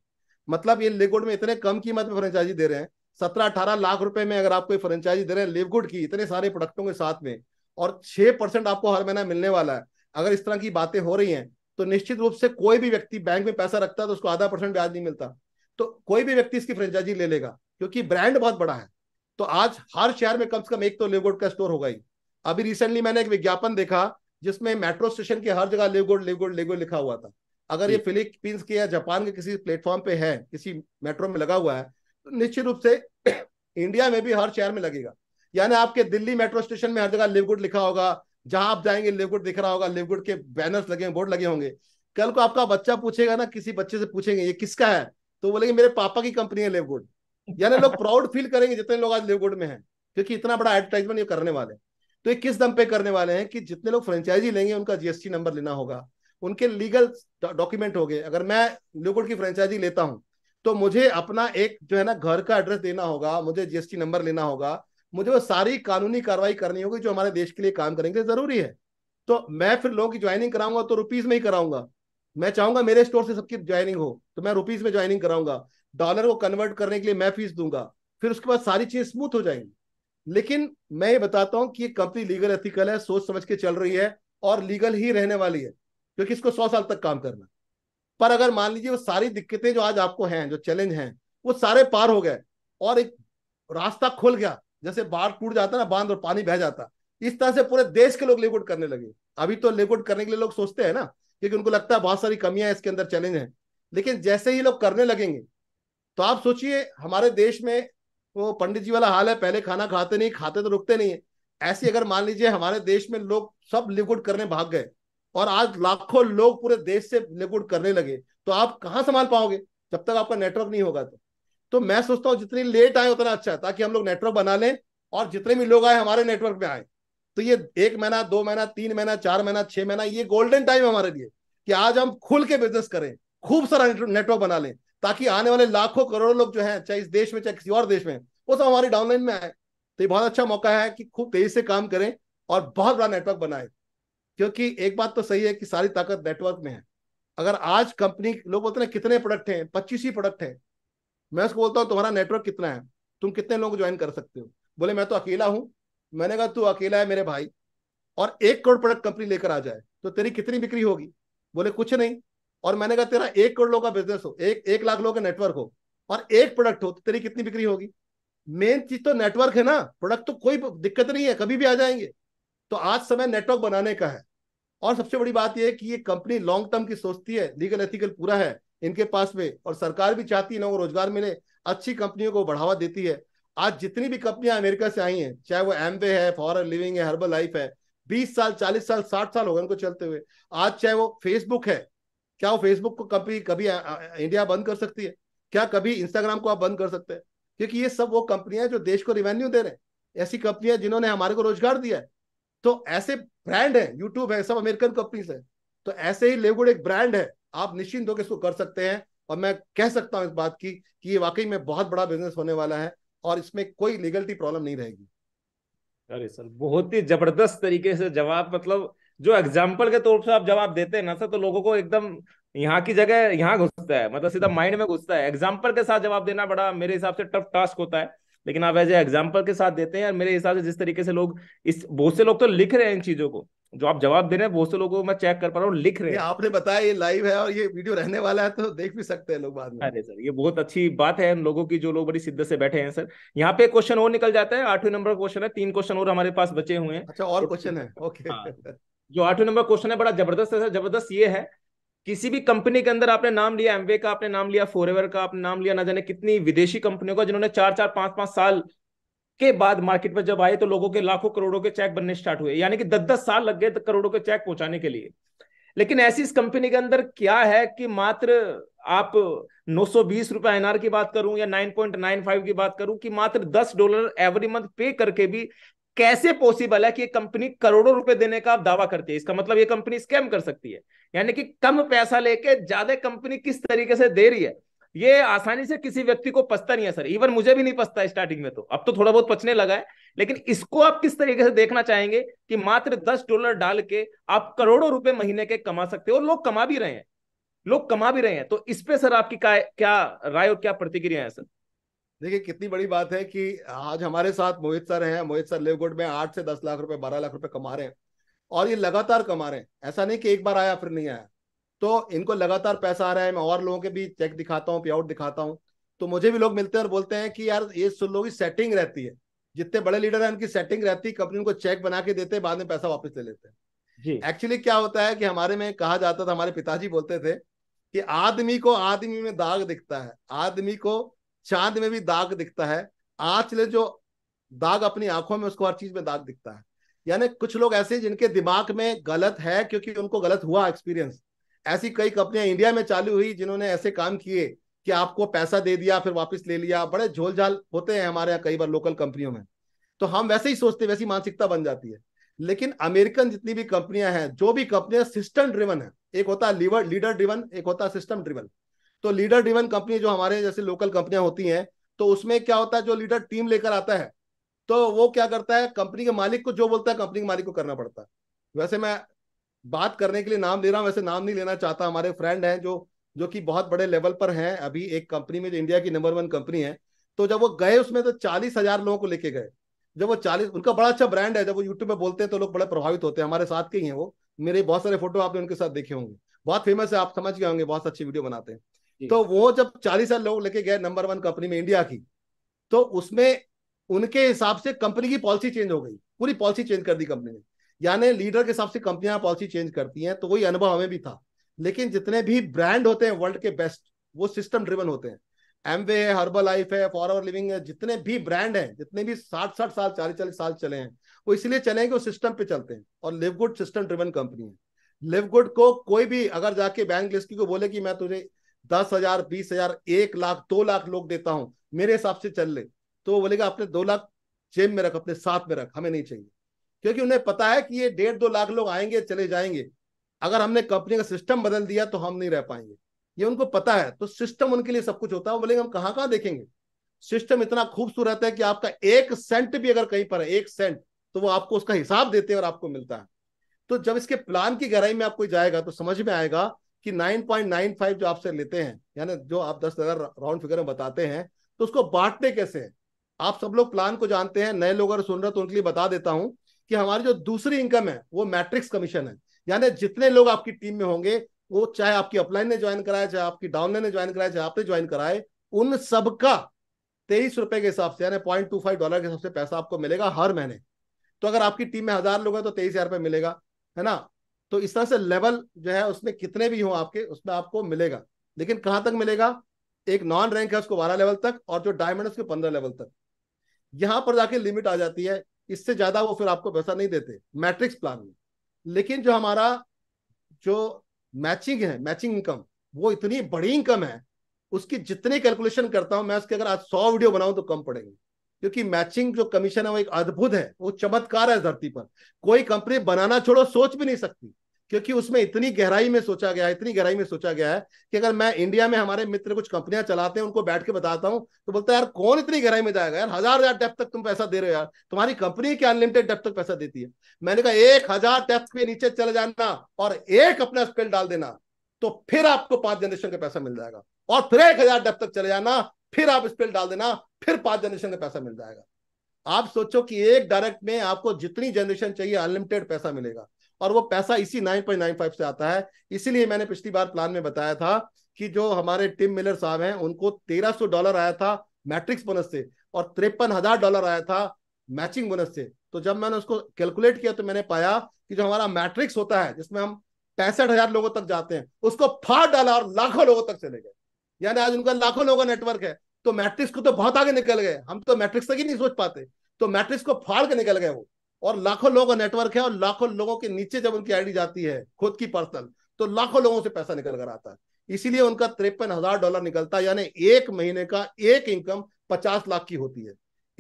मतलब ये लिवगुड में इतने कम कीमत में फ्रेंचाइजी दे रहे हैं सत्रह अठारह लाख रुपए में अगर आपको फ्रेंचाइजी दे रहे हैं लिवगुड की इतने सारे प्रोडक्टों के साथ में और छह परसेंट आपको हर महीना मिलने वाला है अगर इस तरह की बातें हो रही हैं तो निश्चित रूप से कोई भी व्यक्ति बैंक में पैसा रखता है तो उसको आधा परसेंट ब्याज नहीं मिलता तो कोई भी व्यक्ति इसकी फ्रेंचाइजी ले लेगा क्योंकि ब्रांड बहुत बड़ा है तो आज हर शहर में कम से कम एक तो लिवगुड का स्टोर होगा ही अभी रिसेंटली मैंने एक विज्ञापन देखा जिसमें मेट्रो स्टेशन के हर जगह लिवगुड लिवगुड लिवगुड लिखा हुआ था अगर ये फिलीपींस के या जापान के किसी प्लेटफॉर्म पे है किसी मेट्रो में लगा हुआ है तो निश्चित रूप से इंडिया में भी हर शहर में लगेगा यानी आपके दिल्ली मेट्रो स्टेशन में हर जगह लिवगुड लिखा होगा जहां आप जाएंगे लिवगुड दिख रहा होगा लिवगुड के बैनर्स लगे बोर्ड लगे होंगे कल को आपका बच्चा पूछेगा ना किसी बच्चे से पूछेंगे ये किसका है तो बोलेंगे मेरे पापा की कंपनी है लिवगुड यानी लोग प्राउड फील करेंगे जितने लोग आज लिवगुड में है क्योंकि इतना बड़ा एडवर्टाइजमेंट ये करने वाले हैं तो ये किस दम पे करने वाले हैं कि जितने लोग फ्रेंचाइजी लेंगे उनका जीएसटी नंबर लेना होगा उनके लीगल डॉक्यूमेंट हो गए अगर मैं लोकोड की फ्रेंचाइजी लेता हूँ तो मुझे अपना एक जो है ना घर का एड्रेस देना होगा मुझे जीएसटी नंबर लेना होगा मुझे वो सारी कानूनी कार्रवाई करनी होगी जो हमारे देश के लिए काम करेंगे जरूरी है तो मैं फिर लोगों की ज्वाइनिंग कराऊंगा तो रुपीज में ही कराऊंगा मैं चाहूंगा मेरे स्टोर से सबकी ज्वाइनिंग हो तो मैं रुपीज में ज्वाइनिंग कराऊंगा डॉलर को कन्वर्ट करने के लिए मैं फीस दूंगा फिर उसके बाद सारी चीज स्मूथ हो जाएंगी लेकिन मैं ये बताता हूं कि ये कंपनी लीगल एथिकल है सोच समझ के चल रही है और लीगल ही रहने वाली है क्योंकि इसको सौ साल तक काम करना पर अगर मान लीजिए वो सारी दिक्कतें जो आज आपको हैं जो चैलेंज हैं वो सारे पार हो गए और एक रास्ता खुल गया जैसे बाढ़ टूट जाता ना बांध और पानी बह जाता इस तरह से पूरे देश के लोग लेकुट करने लगे अभी तो लेकुट करने के लिए लोग सोचते हैं ना क्योंकि उनको लगता है बहुत सारी कमियां इसके अंदर चैलेंज है लेकिन जैसे ही लोग करने लगेंगे तो आप सोचिए हमारे देश में वो पंडित जी वाला हाल है पहले खाना खाते नहीं खाते तो रुकते नहीं है ऐसी अगर मान लीजिए हमारे देश में लोग सब लिक्विड करने भाग गए और आज लाखों लोग पूरे देश से लिकुड करने लगे तो आप कहाँ संभाल पाओगे जब तक आपका नेटवर्क नहीं होगा तो तो मैं सोचता हूँ जितनी लेट आए उतना अच्छा है ताकि हम लोग नेटवर्क बना लें और जितने भी लोग आए हमारे नेटवर्क में आए तो ये एक महीना दो महीना तीन महीना चार महीना छह महीना ये गोल्डन टाइम हमारे लिए कि आज हम खुल के बिजनेस करें खूब सारा नेटवर्क बना लें ताकि आने वाले लाखों करोड़ों लोग जो है चाहे इस देश में चाहे किसी और देश में वो सब हमारी डाउनलाइन में आए तो ये बहुत अच्छा मौका है कि खूब तेजी से काम करें और बहुत बड़ा नेटवर्क बनाए क्योंकि एक बात तो सही है कि सारी ताकत नेटवर्क में है अगर आज कंपनी लोग बोलते हैं कितने प्रोडक्ट हैं पच्चीस ही प्रोडक्ट हैं मैं उसको बोलता हूँ तुम्हारा नेटवर्क कितना है तुम कितने लोग ज्वाइन कर सकते हो बोले मैं तो अकेला हूँ मैंने कहा तू अकेला है मेरे भाई और एक करोड़ प्रोडक्ट कंपनी लेकर आ जाए तो तेरी कितनी बिक्री होगी बोले कुछ नहीं और मैंने कहा तेरा एक करोड़ लोगों का बिजनेस हो एक एक लाख लोगों का नेटवर्क हो और एक प्रोडक्ट हो तो तेरी कितनी बिक्री होगी मेन चीज तो नेटवर्क है ना प्रोडक्ट तो कोई दिक्कत नहीं है कभी भी आ जाएंगे तो आज समय नेटवर्क बनाने का है और सबसे बड़ी बात यह है कि ये कंपनी लॉन्ग टर्म की सोचती है लीगल एथिकल पूरा है इनके पास में और सरकार भी चाहती है लोगों को रोजगार मिले अच्छी कंपनियों को बढ़ावा देती है आज जितनी भी कंपनियां अमेरिका से आई हैं चाहे वो एमवे है फॉरन लिविंग है हर्बल लाइफ है बीस साल चालीस साल साठ साल हो गए उनको चलते हुए आज चाहे वो फेसबुक है क्या वो फेसबुक को कभी कभी इंडिया बंद कर सकती है क्या कभी इंस्टाग्राम को आप बंद कर सकते हैं क्योंकि ये सब वो कंपनियां जो देश को रिवेन्यू दे रहे हैं ऐसी कंपनियां जिन्होंने हमारे को रोजगार दिया है तो ऐसे ब्रांड है यूट्यूब है सब अमेरिकन कंपनीज है तो ऐसे ही लेवगुड एक ब्रांड है आप निश्चिंत होकर इसको कर सकते हैं और मैं कह सकता हूं इस बात की कि ये वाकई में बहुत बड़ा बिजनेस होने वाला है और इसमें कोई लीगलिटी प्रॉब्लम नहीं रहेगी अरे सर बहुत ही जबरदस्त तरीके से जवाब मतलब जो एग्जाम्पल के तौर से आप जवाब देते हैं ना सर तो लोगों को एकदम यहाँ की जगह यहाँ घुसता है मतलब सीधा माइंड हाँ। में घुसता है एग्जाम्पल के साथ जवाब देना बड़ा मेरे हिसाब से टफ टास्क होता है लेकिन आप एज एग्जाम्पल के साथ देते हैं यार मेरे हिसाब से जिस तरीके से लोग इस बहुत से लोग तो लिख रहे हैं इन चीजों को जो आप जवाब दे रहे हैं बहुत से लोगों को मैं चेक कर पा रहा हूँ लिख रहे हैं आपने बताया ये लाइव है और ये वीडियो रहने वाला है तो देख भी सकते हैं लोग बाद में अरे सर ये बहुत अच्छी बात है उन लोगों की जो लोग बड़ी शिद्दत से बैठे हैं सर यहाँ पे क्वेश्चन और निकल जाता है आठवें नंबर क्वेश्चन है तीन क्वेश्चन और हमारे पास बचे हुए हैं अच्छा और क्वेश्चन तो है ओके हाँ, जो आठवें नंबर क्वेश्चन है बड़ा जबरदस्त है सर जबरदस्त ये है किसी भी कंपनी के अंदर आपने नाम लिया एमवे का आपने नाम लिया फोरेवर का आपने नाम लिया ना जाने कितनी विदेशी कंपनियों का जिन्होंने चार चार पांच पांच साल के बाद मार्केट में जब आए तो लोगों के लाखों करोड़ों के चेक बनने स्टार्ट हुए यानी कि दस दस साल लग गए तो करोड़ों के चेक पहुंचाने के लिए लेकिन ऐसी इस कंपनी के अंदर क्या है कि मात्र आप 920 रुपए एनआर की बात करूं या 9.95 की बात करूं कि मात्र 10 डॉलर एवरी मंथ पे करके भी कैसे पॉसिबल है कि कंपनी करोड़ों रुपए देने का आप दावा करती है इसका मतलब ये कंपनी स्कैम कर सकती है यानी कि कम पैसा लेके ज्यादा कंपनी किस तरीके से दे रही है ये आसानी से किसी व्यक्ति को पछता नहीं है सर इवन मुझे भी नहीं पछता स्टार्टिंग में तो अब तो थोड़ा बहुत पचने लगा है लेकिन इसको आप किस तरीके से देखना चाहेंगे कि मात्र दस डॉलर डाल के आप करोड़ों रुपए महीने के कमा सकते हो और लोग कमा भी रहे हैं लोग कमा भी रहे हैं तो इस पे सर आपकी क्या क्या राय और क्या प्रतिक्रिया है सर देखिए कितनी बड़ी बात है कि आज हमारे साथ मोहित सर हैं मोहित सर लेवगुड में आठ से दस लाख रुपए बारह लाख रुपए कमा रहे हैं और ये लगातार कमा रहे हैं ऐसा नहीं कि एक बार आया फिर नहीं आया तो इनको लगातार पैसा आ रहा है मैं और लोगों के भी चेक दिखाता हूँ पे आउट दिखाता हूँ तो मुझे भी लोग मिलते हैं और बोलते हैं कि यार ये सुन की सेटिंग रहती है जितने बड़े लीडर हैं उनकी सेटिंग रहती है कंपनी उनको चेक बना के देते हैं बाद में पैसा वापस ले लेते हैं एक्चुअली क्या होता है कि हमारे में कहा जाता था हमारे पिताजी बोलते थे कि आदमी को आदमी में दाग दिखता है आदमी को चांद में भी दाग दिखता है आंच ले जो दाग अपनी आंखों में उसको हर चीज में दाग दिखता है यानी कुछ लोग ऐसे जिनके दिमाग में गलत है क्योंकि उनको गलत हुआ एक्सपीरियंस ऐसी कई कंपनियां इंडिया में चालू हुई जिन्होंने ऐसे काम किए कि आपको पैसा दे दिया फिर वापस ले लिया बड़े झोलझाल होते हैं हमारे यहाँ कई बार लोकल कंपनियों में तो हम वैसे ही सोचते वैसी मानसिकता बन जाती है लेकिन अमेरिकन जितनी भी कंपनियां हैं जो भी कंपनियां सिस्टम ड्रिवन है एक होता है लीडर ड्रिवन एक होता है सिस्टम ड्रिवन तो लीडर ड्रिवन कंपनी जो हमारे जैसे लोकल कंपनियां होती हैं तो उसमें क्या होता है जो लीडर टीम लेकर आता है तो वो क्या करता है कंपनी के मालिक को जो बोलता है कंपनी के मालिक को करना पड़ता है वैसे मैं बात करने के लिए नाम ले रहा हूँ वैसे नाम नहीं लेना चाहता हमारे फ्रेंड हैं जो जो कि बहुत बड़े लेवल पर हैं अभी एक कंपनी में जो इंडिया की नंबर वन कंपनी है तो जब वो गए उसमें तो चालीस हजार लोगों को लेके गए जब वो चालीस उनका बड़ा अच्छा ब्रांड है जब वो यूट्यूब में बोलते हैं तो लोग बड़े प्रभावित होते हैं हमारे साथ के ही हैं वो मेरे बहुत सारे फोटो आपने उनके साथ देखे होंगे बहुत फेमस है आप समझ गए होंगे बहुत अच्छी वीडियो बनाते हैं तो वो जब चालीस हजार लोग लेके गए नंबर वन कंपनी में इंडिया की तो उसमें उनके हिसाब से कंपनी की पॉलिसी चेंज हो गई पूरी पॉलिसी चेंज कर दी कंपनी ने यानी लीडर के हिसाब से कंपनियां पॉलिसी चेंज करती हैं तो वही अनुभव हमें भी था लेकिन जितने भी ब्रांड होते हैं वर्ल्ड के बेस्ट वो सिस्टम ड्रिवन होते हैं एमवे है हर्बल लाइफ है फॉर आवर लिविंग है जितने भी ब्रांड हैं जितने भी साठ साठ साल चालीस चालीस साल चले हैं वो इसलिए चले हैं कि वो सिस्टम पे चलते हैं और Live Good system driven company है गुड को कोई भी अगर जाके बैंक लिस्ट को बोले कि मैं तुझे दस हजार बीस हजार एक लाख दो लाख लोग देता हूं मेरे हिसाब से चल ले तो वो बोलेगा अपने दो लाख जेब में रख अपने साथ में रख हमें नहीं चाहिए क्योंकि उन्हें पता है कि ये डेढ़ दो लाख लोग आएंगे चले जाएंगे अगर हमने कंपनी का सिस्टम बदल दिया तो हम नहीं रह पाएंगे ये उनको पता है तो सिस्टम उनके लिए सब कुछ होता है वो बोलेंगे हम कहाँ कहाँ देखेंगे सिस्टम इतना खूबसूरत है कि आपका एक सेंट भी अगर कहीं पर है एक सेंट तो वो आपको उसका हिसाब देते हैं और आपको मिलता है तो जब इसके प्लान की गहराई में आपको जाएगा तो समझ में आएगा कि 9.95 जो आपसे लेते हैं यानी जो आप दस हजार राउंड फिगर में बताते हैं तो उसको बांटते कैसे हैं आप सब लोग प्लान को जानते हैं नए लोग अगर सुन रहे तो उनके लिए बता देता हूं कि हमारी जो दूसरी इनकम है वो मैट्रिक्स कमीशन है यानी जितने लोग आपकी टीम में होंगे वो चाहे आपकी अपलाइन ने ज्वाइन कराया चाहे आपकी डाउनलाइन ने ज्वाइन कराया चाहे आपने ज्वाइन कराए उन सबका तेईस रुपए के हिसाब से यानी पॉइंट टू फाइव डॉलर के हिसाब से पैसा आपको मिलेगा हर महीने तो अगर आपकी टीम में हजार लोग हैं तो तेईस हजार रुपये मिलेगा है ना तो इस तरह से लेवल जो है उसमें कितने भी हो आपके उसमें आपको मिलेगा लेकिन कहां तक मिलेगा एक नॉन रैंक है उसको बारह लेवल तक और जो डायमंड उसके पंद्रह लेवल तक यहां पर जाके लिमिट आ जाती है इससे ज्यादा वो फिर आपको पैसा नहीं देते मैट्रिक्स प्लान में लेकिन जो हमारा जो मैचिंग है मैचिंग इनकम वो इतनी बड़ी इनकम है उसकी जितनी कैलकुलेशन करता हूं मैं उसके अगर आज सौ वीडियो बनाऊं तो कम पड़ेंगे क्योंकि मैचिंग जो कमीशन है वो एक अद्भुत है वो चमत्कार है धरती पर कोई कंपनी बनाना छोड़ो सोच भी नहीं सकती क्योंकि उसमें इतनी गहराई में सोचा गया इतनी गहराई में सोचा गया है कि अगर मैं इंडिया में हमारे मित्र कुछ कंपनियां चलाते हैं उनको बैठ के बताता हूं तो बोलता है यार कौन इतनी गहराई में जाएगा यार हजार हजार डेप तक तुम पैसा दे रहे हो यार तुम्हारी कंपनी क्या अनलिमिटेड डेप तक पैसा देती है मैंने कहा एक हजार डेप पे नीचे चले जाना और एक अपना स्पेल डाल देना तो फिर आपको पांच जनरेशन का पैसा मिल जाएगा और फिर एक हजार डेप तक चले जाना फिर आप स्पेल डाल देना फिर पांच जनरेशन का पैसा मिल जाएगा आप सोचो कि एक डायरेक्ट में आपको जितनी जनरेशन चाहिए अनलिमिटेड पैसा मिलेगा और वो पैसा इसी नाइन नाइन पॉइंट फाइव से आता है इसीलिए मैंने पिछली बार प्लान में बताया था कि जो हमारे टिम मिलर साहब हैं उनको सौ डॉलर आया था मैट्रिक्स बोनस से और तिरपन हजार डॉलर आया था मैचिंग बोनस से तो जब मैंने उसको कैलकुलेट किया तो मैंने पाया कि जो हमारा मैट्रिक्स होता है जिसमें हम पैंसठ हजार लोगों तक जाते हैं उसको फाड़ डाला और लाखों लोगों तक चले गए यानी आज उनका लाखों लोगों का नेटवर्क है तो मैट्रिक्स को तो बहुत आगे निकल गए हम तो मैट्रिक्स तक ही नहीं सोच पाते तो मैट्रिक्स को फाड़ के निकल गए वो और लाखों लोगों का नेटवर्क है और लाखों लोगों के नीचे जब उनकी आईडी जाती है खुद की पर्सनल तो लाखों लोगों से पैसा निकल कर आता है इसीलिए उनका तिरपन हजार डॉलर निकलता है यानी एक महीने का एक इनकम पचास लाख की होती है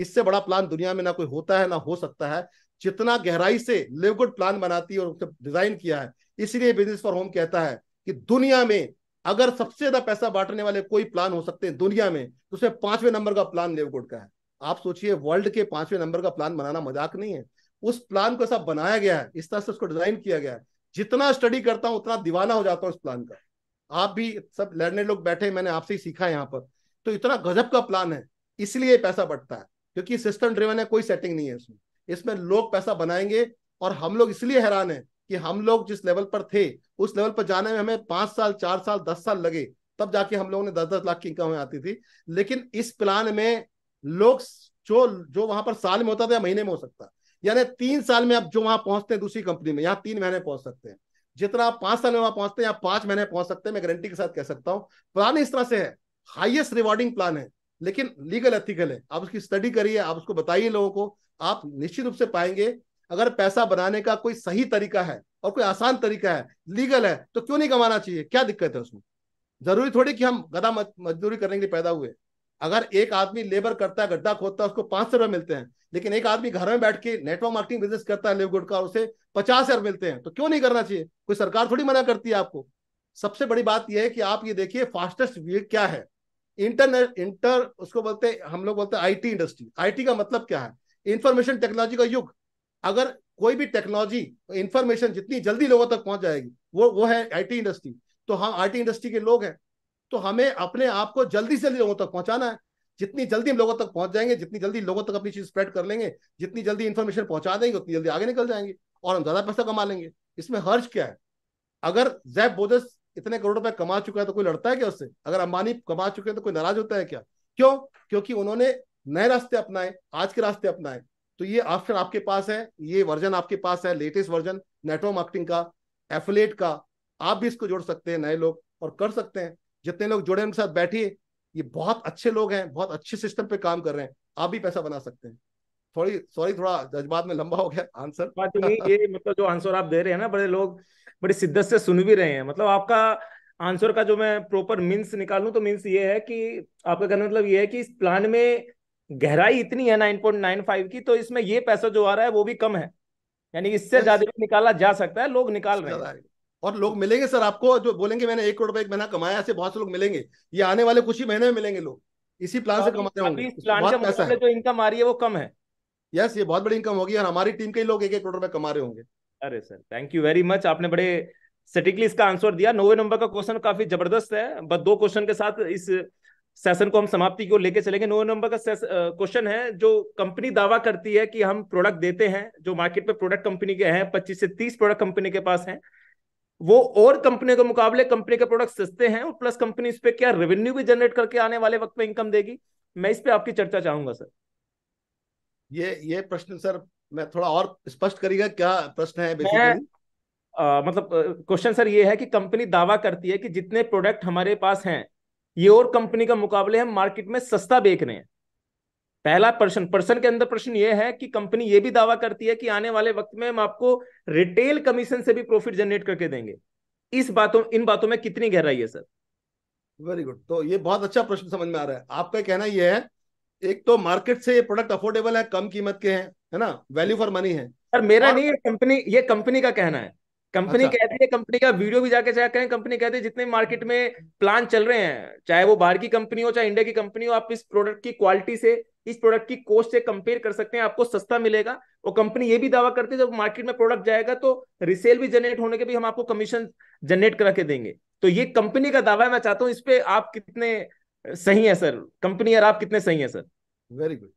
इससे बड़ा प्लान दुनिया में ना कोई होता है ना हो सकता है जितना गहराई से लिव गुड प्लान बनाती है और उसे डिजाइन किया है इसीलिए बिजनेस फॉर होम कहता है कि दुनिया में अगर सबसे ज्यादा पैसा बांटने वाले कोई प्लान हो सकते हैं दुनिया में तो उसमें पांचवें नंबर का प्लान लिव गुड का है आप सोचिए वर्ल्ड के पांचवें नंबर का प्लान बनाना मजाक नहीं है उस प्लान को ऐसा बनाया गया है इस तरह से उसको डिजाइन किया गया है जितना स्टडी करता हूं उतना दीवाना हो जाता हूं उस प्लान का आप भी सब लड़ने लोग बैठे मैंने आपसे ही सीखा है यहाँ पर तो इतना गजब का प्लान है इसलिए पैसा बढ़ता है क्योंकि सिस्टम ड्रिवन है कोई सेटिंग नहीं है इसमें इसमें लोग पैसा बनाएंगे और हम लोग इसलिए हैरान है कि हम लोग जिस लेवल पर थे उस लेवल पर जाने में हमें पांच साल चार साल दस साल लगे तब जाके हम लोगों ने दस दस लाख की इनकम आती थी लेकिन इस प्लान में लोग जो जो वहां पर साल में होता था या महीने में हो सकता यानी तीन साल में आप जो वहां पहुंचते हैं दूसरी कंपनी में यहाँ तीन महीने पहुंच सकते हैं जितना आप पांच साल में वहां पहुंचते हैं यहाँ पांच महीने पहुंच सकते हैं मैं गारंटी के साथ कह सकता हूँ प्लान इस तरह से है हाइएस्ट रिवॉर्डिंग प्लान है लेकिन लीगल एथिकल है आप उसकी स्टडी करिए आप उसको बताइए लोगों को आप निश्चित रूप से पाएंगे अगर पैसा बनाने का कोई सही तरीका है और कोई आसान तरीका है लीगल है तो क्यों नहीं कमाना चाहिए क्या दिक्कत है उसमें जरूरी थोड़ी कि हम गदा मजदूरी करने के लिए पैदा हुए अगर एक आदमी लेबर करता है गड्ढा खोदता है उसको पांच सौ रुपए मिलते हैं लेकिन एक आदमी घर में बैठ के नेटवर्क मार्केटिंग बिजनेस करता है लेबर गुड का उसे पचास हजार मिलते हैं तो क्यों नहीं करना चाहिए कोई सरकार थोड़ी मना करती है आपको सबसे बड़ी बात यह है कि आप ये देखिए फास्टेस्ट वे क्या है इंटरनेट इंटर उसको बोलते हैं हम लोग बोलते हैं आईटी इंडस्ट्री आईटी का मतलब क्या है इंफॉर्मेशन टेक्नोलॉजी का युग अगर कोई भी टेक्नोलॉजी इंफॉर्मेशन जितनी जल्दी लोगों तक पहुंच जाएगी वो वो है आईटी इंडस्ट्री तो हम आईटी इंडस्ट्री के लोग हैं तो हमें अपने आप को जल्दी से जल्दी लोगों तक पहुंचाना है जितनी जल्दी हम लोगों तक पहुंच जाएंगे जितनी जल्दी लोगों तक अपनी चीज स्प्रेड कर लेंगे जितनी जल्दी इन्फॉर्मेशन पहुंचा देंगे उतनी जल्दी आगे निकल जाएंगे और हम ज्यादा पैसा कमा लेंगे इसमें हर्ज क्या है अगर जैब बोजस इतने करोड़ रुपए कमा चुका है तो कोई लड़ता है क्या उससे अगर अंबानी कमा चुके हैं तो कोई नाराज होता है क्या क्यों क्योंकि उन्होंने नए रास्ते अपनाए आज के रास्ते अपनाए तो ये ऑप्शन आपके पास है ये वर्जन आपके पास है लेटेस्ट वर्जन नेटवर्क मार्केटिंग का एफिलेट का आप भी इसको जोड़ सकते हैं नए लोग और कर सकते हैं जितने लोग जुड़े उनके साथ बैठिए ये बहुत अच्छे लोग हैं बहुत अच्छे सिस्टम पे काम कर रहे हैं आप भी पैसा बना सकते हैं थोड़ी सॉरी थोड़ा जज्बात में लंबा हो गया आंसर बात हाँ, तो ये मतलब जो आंसर आप दे रहे हैं ना बड़े लोग बड़ी शिद्दत से सुन भी रहे हैं मतलब आपका आंसर का जो मैं प्रॉपर मीन्स निकालू तो मीन्स ये है कि आपका कहना मतलब ये है कि इस प्लान में गहराई इतनी है फाइव की तो इसमें ये पैसा जो आ रहा है वो भी कम है यानी इससे ज्यादा निकाला जा सकता है लोग निकाल रहे हैं और लोग मिलेंगे सर आपको जो बोलेंगे मैंने एक करोड़ रुपए एक महीना कमाया ऐसे बहुत से लोग मिलेंगे ये आने वाले कुछ ही महीने में मिलेंगे लोग इसी प्लान से कमाते होंगे मतलब जो इनकम आ रही है वो कम है यस ये बहुत बड़ी इनकम होगी और हमारी टीम के लोग एक एक करोड़ रुपए कमा रहे होंगे अरे sir thank you very much आपने बड़े सटीकली इसका आंसर दिया नौवे नंबर का क्वेश्चन काफी जबरदस्त है बस दो क्वेश्चन के साथ इस सेशन को हम समाप्ति की ओर लेके चलेंगे नौ नंबर का क्वेश्चन है जो कंपनी दावा करती है कि हम प्रोडक्ट देते हैं जो मार्केट पे प्रोडक्ट कंपनी के हैं पच्चीस से तीस प्रोडक्ट कंपनी के पास हैं वो और कंपनियों के मुकाबले कंपनी के प्रोडक्ट सस्ते हैं और प्लस कंपनी इस पर क्या रेवेन्यू भी जनरेट करके आने वाले वक्त में इनकम देगी मैं इस पर आपकी चर्चा चाहूंगा सर ये ये प्रश्न सर मैं थोड़ा और स्पष्ट करिएगा क्या प्रश्न है बेसिकली आ, मतलब क्वेश्चन सर ये है कि कंपनी दावा करती है कि जितने प्रोडक्ट हमारे पास हैं ये और कंपनी का मुकाबले हम मार्केट में सस्ता बेच रहे हैं पहला प्रश्न प्रश्न के अंदर प्रश्न ये है कि कंपनी ये भी दावा करती है कि आने वाले वक्त में हम आपको रिटेल कमीशन से भी प्रॉफिट जनरेट करके देंगे इस बातों इन बातों में कितनी गहराई है सर वेरी गुड तो ये बहुत अच्छा प्रश्न समझ में आ रहा है आपका कहना यह है एक तो मार्केट से ये प्रोडक्ट अफोर्डेबल है कम कीमत के हैं है ना वैल्यू फॉर मनी है सर मेरा और... नहीं ये कंपनी ये कंपनी का कहना है कंपनी अच्छा। कहती है कंपनी का वीडियो भी जाके चेक करें कंपनी कहती है जितने मार्केट में प्लान चल रहे हैं चाहे वो बाहर की कंपनी हो चाहे इंडिया की कंपनी हो आप इस प्रोडक्ट की क्वालिटी से इस प्रोडक्ट की कोस्ट से कंपेयर कर सकते हैं आपको सस्ता मिलेगा और कंपनी ये भी दावा करती है जब मार्केट में प्रोडक्ट जाएगा तो रिसेल भी जनरेट होने के भी हम आपको कमीशन जनरेट करा के देंगे तो ये कंपनी का दावा है मैं चाहता हूँ इस पे आप कितने सही है सर कंपनी और आप कितने सही है सर वेरी गुड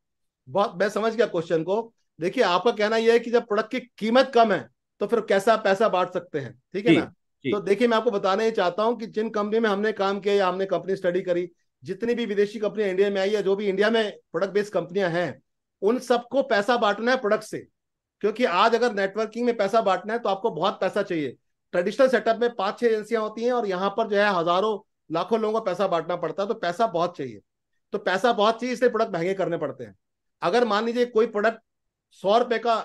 बहुत मैं समझ गया क्वेश्चन को देखिए आपका कहना यह है कि जब प्रोडक्ट की कीमत कम है तो फिर कैसा पैसा बांट सकते हैं ठीक है ना तो देखिए मैं आपको बताना ही चाहता हूँ कि जिन कंपनी में हमने काम किया या हमने कंपनी स्टडी करी जितनी भी विदेशी कंपनी इंडिया में आई या जो भी इंडिया में प्रोडक्ट बेस्ड कंपनियां हैं उन सबको पैसा बांटना है प्रोडक्ट से क्योंकि आज अगर नेटवर्किंग में पैसा बांटना है तो आपको बहुत पैसा चाहिए ट्रेडिशनल सेटअप में पांच छह एजेंसियां होती हैं और यहाँ पर जो है हजारों लाखों लोगों को पैसा बांटना पड़ता है तो पैसा बहुत चाहिए तो पैसा बहुत चाहिए इसलिए प्रोडक्ट महंगे करने पड़ते हैं अगर मान लीजिए कोई प्रोडक्ट सौ रुपए का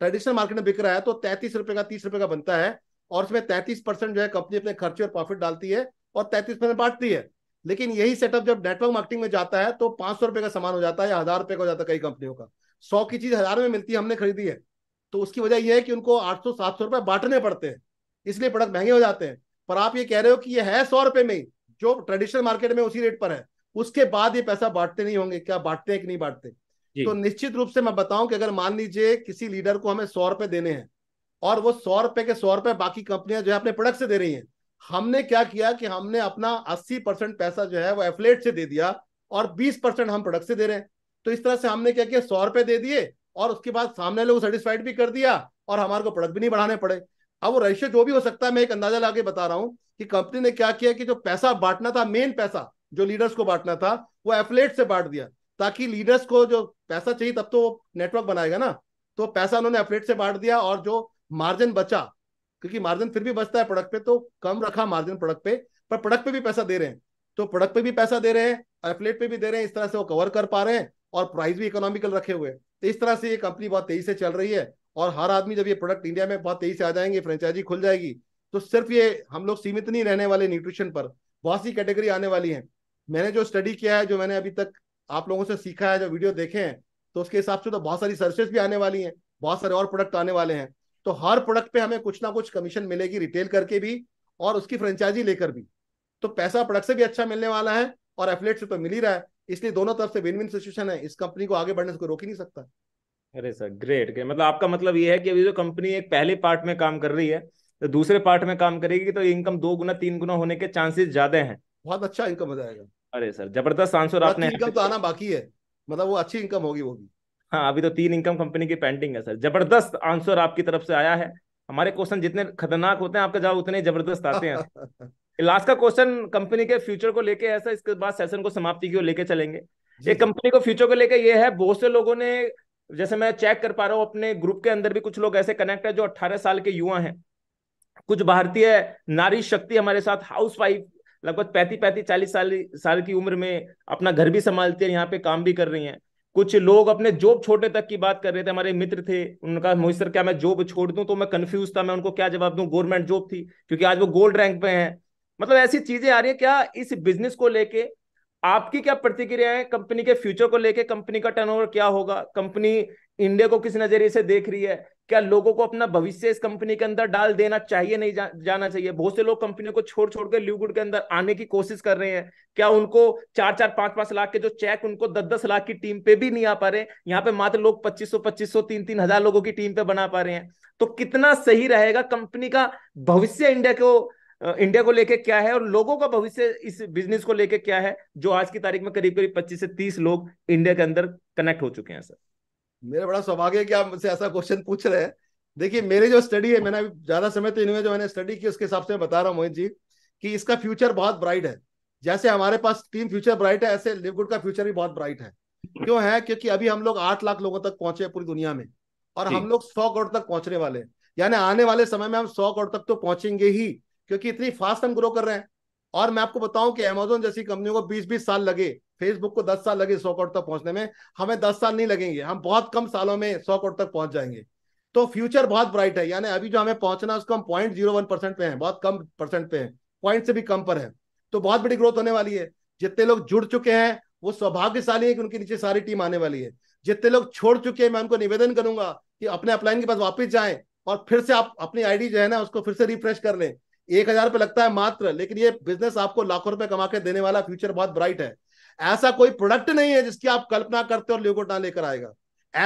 ट्रेडिशनल मार्केट में बिक रहा है तो तैतीस रुपए का तीस रुपए का बनता है और उसमें तैतीस परसेंट जो है कंपनी अपने खर्चे और प्रॉफिट डालती है और तैतीस परसेंट बांटती है लेकिन यही सेटअप जब नेटवर्क मार्केटिंग में जाता है तो पांच सौ रुपए का सामान हो जाता है या हजार रुपए का हो जाता है कई कंपनियों का सौ की चीज हजार में मिलती है हमने खरीदी है तो उसकी वजह यह है कि उनको आठ सौ सात सौ रुपए बांटने पड़ते हैं इसलिए प्रोडक्ट महंगे हो जाते हैं पर आप ये कह रहे हो कि ये है सौ रुपए में ही जो ट्रेडिशनल मार्केट में उसी रेट पर है उसके बाद ये पैसा बांटते नहीं होंगे क्या बांटते हैं कि नहीं बांटते तो निश्चित रूप से मैं बताऊं कि अगर मान लीजिए किसी लीडर को हमें सौ रुपए देने हैं और वो सौ रुपए के सौ रुपए बाकी कंपनियां जो है अपने प्रोडक्ट से दे रही हैं हमने क्या किया कि हमने अपना 80 परसेंट पैसा जो है वो एफलेट से दे दिया और 20 परसेंट हम प्रोडक्ट से दे रहे हैं तो इस तरह से हमने क्या किया सौ रुपए दे दिए और उसके बाद सामने लोग सेटिस्फाइड भी कर दिया और हमारे को प्रोडक्ट भी नहीं बढ़ाने पड़े अब वो रेशियो जो भी हो सकता है मैं एक अंदाजा लगा बता रहा हूँ कि कंपनी ने क्या किया कि जो पैसा बांटना था मेन पैसा जो लीडर्स को बांटना था वो एफलेट से बांट दिया ताकि लीडर्स को जो पैसा चाहिए तब तो नेटवर्क बनाएगा ना तो पैसा उन्होंने अपडेट से बांट दिया और जो मार्जिन बचा क्योंकि मार्जिन फिर भी बचता है प्रोडक्ट पे तो कम रखा मार्जिन प्रोडक्ट पे पर प्रोडक्ट पे भी पैसा दे रहे हैं तो प्रोडक्ट पे भी पैसा दे रहे हैं अपलेट पे भी दे रहे हैं इस तरह से वो कवर कर पा रहे हैं और प्राइस भी इकोनॉमिकल रखे हुए तो इस तरह से ये कंपनी बहुत तेजी से चल रही है और हर आदमी जब ये प्रोडक्ट इंडिया में बहुत तेजी से आ जाएंगे फ्रेंचाइजी खुल जाएगी तो सिर्फ ये हम लोग सीमित नहीं रहने वाले न्यूट्रिशन पर बहुत सी कैटेगरी आने वाली है मैंने जो स्टडी किया है जो मैंने अभी तक आप लोगों से सीखा है जो वीडियो देखे हैं तो उसके हिसाब से तो बहुत सारी सर्विस भी आने वाली हैं बहुत सारे और प्रोडक्ट आने वाले हैं तो हर प्रोडक्ट पे हमें कुछ ना कुछ कमीशन मिलेगी रिटेल करके भी और उसकी फ्रेंचाइजी लेकर भी तो पैसा प्रोडक्ट से भी अच्छा मिलने वाला है और एफलेट से तो मिल ही रहा है इसलिए दोनों तरफ से विन विन सिचुएशन है इस कंपनी को आगे बढ़ने से कोई रोक ही नहीं सकता अरे सर ग्रेट मतलब आपका मतलब ये है कि अभी जो कंपनी एक पहले पार्ट में काम कर रही है तो दूसरे पार्ट में काम करेगी तो इनकम दो गुना तीन गुना होने के चांसेस ज्यादा हैं बहुत अच्छा इनकम हो जाएगा अरे सर जबरदस्त आंसर आपने इनकम तो आना बाकी है मतलब वो अच्छी इनकम होगी वो भी हाँ अभी तो तीन इनकम कंपनी की पेंटिंग है सर जबरदस्त आंसर आपकी तरफ से आया है हमारे क्वेश्चन जितने खतरनाक होते हैं आपका जवाब उतने जबरदस्त आते हैं लास्ट का क्वेश्चन कंपनी के फ्यूचर को लेके ऐसा इसके बाद सेशन को समाप्ति की ओर लेके चलेंगे एक कंपनी को फ्यूचर को लेके ये है बहुत से लोगों ने जैसे मैं चेक कर पा रहा हूँ अपने ग्रुप के अंदर भी कुछ लोग ऐसे कनेक्ट है जो अट्ठारह साल के युवा हैं कुछ भारतीय नारी शक्ति हमारे साथ हाउस वाइफ लगभग पैंतीस पैंतीस चालीस साल साल की उम्र में अपना घर भी संभालती है यहाँ पे काम भी कर रही हैं कुछ लोग अपने जॉब छोड़ने तक की बात कर रहे थे हमारे मित्र थे उनका मोहित सर क्या मैं जॉब छोड़ दूं तो मैं कंफ्यूज था मैं उनको क्या जवाब दूं गवर्नमेंट जॉब थी क्योंकि आज वो गोल्ड रैंक पे हैं मतलब ऐसी चीजें आ रही है क्या इस बिजनेस को लेके आपकी क्या प्रतिक्रिया है कंपनी के फ्यूचर को लेके कंपनी का टर्नओवर क्या होगा कंपनी इंडिया को किस नजरिए से देख रही है क्या लोगों को अपना भविष्य इस कंपनी के अंदर डाल देना चाहिए नहीं जा, जाना चाहिए बहुत से लोग कंपनी को छोड़ छोड़ के लीवगुड के अंदर आने की कोशिश कर रहे हैं क्या उनको चार चार पांच पांच लाख के जो चेक उनको दस दस लाख की टीम पे भी नहीं आ पा रहे यहाँ पे मात्र लोग पच्चीस सौ पच्चीस सौ तीन तीन हजार लोगों की टीम पे बना पा रहे हैं तो कितना सही रहेगा कंपनी का भविष्य इंडिया को इंडिया को लेके क्या है और लोगों का भविष्य इस बिजनेस को लेके क्या है जो आज की तारीख में करीब करीब पच्चीस से तीस लोग इंडिया के अंदर कनेक्ट हो चुके हैं सर मेरा बड़ा सौभाग्य है कि आप मुझसे ऐसा क्वेश्चन पूछ रहे हैं देखिए मेरे जो स्टडी है मैंने अभी ज्यादा समय तो इनमें जो मैंने स्टडी की उसके हिसाब से बता रहा हूँ मोहित जी कि इसका फ्यूचर बहुत ब्राइट है जैसे हमारे पास टीम फ्यूचर ब्राइट है ऐसे लिवगुड का फ्यूचर भी बहुत ब्राइट है क्यों है क्योंकि अभी हम लोग आठ लाख लोगों तक पहुंचे पूरी दुनिया में और हम लोग सौ करोड़ तक पहुंचने वाले हैं यानी आने वाले समय में हम सौ करोड़ तक तो पहुंचेंगे ही क्योंकि इतनी फास्ट हम ग्रो कर रहे हैं और मैं आपको बताऊं कि अमेजोन जैसी कंपनियों को बीस बीस साल लगे फेसबुक को दस साल लगे सौ करोड़ तक पहुंचने में हमें दस साल नहीं लगेंगे हम बहुत कम सालों में सौ करोड़ तक पहुंच जाएंगे तो फ्यूचर बहुत ब्राइट है यानी अभी जो हमें पहुंचना है उसको हम पॉइंट जीरो वन परसेंट पे हैं बहुत कम परसेंट पे हैं पॉइंट से भी कम पर है तो बहुत बड़ी ग्रोथ होने वाली है जितने लोग जुड़ चुके हैं वो सौभाग्यशाली है कि उनके नीचे सारी टीम आने वाली है जितने लोग छोड़ चुके हैं मैं उनको निवेदन करूंगा कि अपने अपलाइन के पास वापस जाएं और फिर से आप अपनी आईडी जो है ना उसको फिर से रिफ्रेश कर लें एक हजार पे लगता है मात्र लेकिन ये बिजनेस आपको लाखों रुपए कमा के देने वाला फ्यूचर बहुत ब्राइट है ऐसा कोई प्रोडक्ट नहीं है जिसकी आप कल्पना करते और लोगों ना लेकर आएगा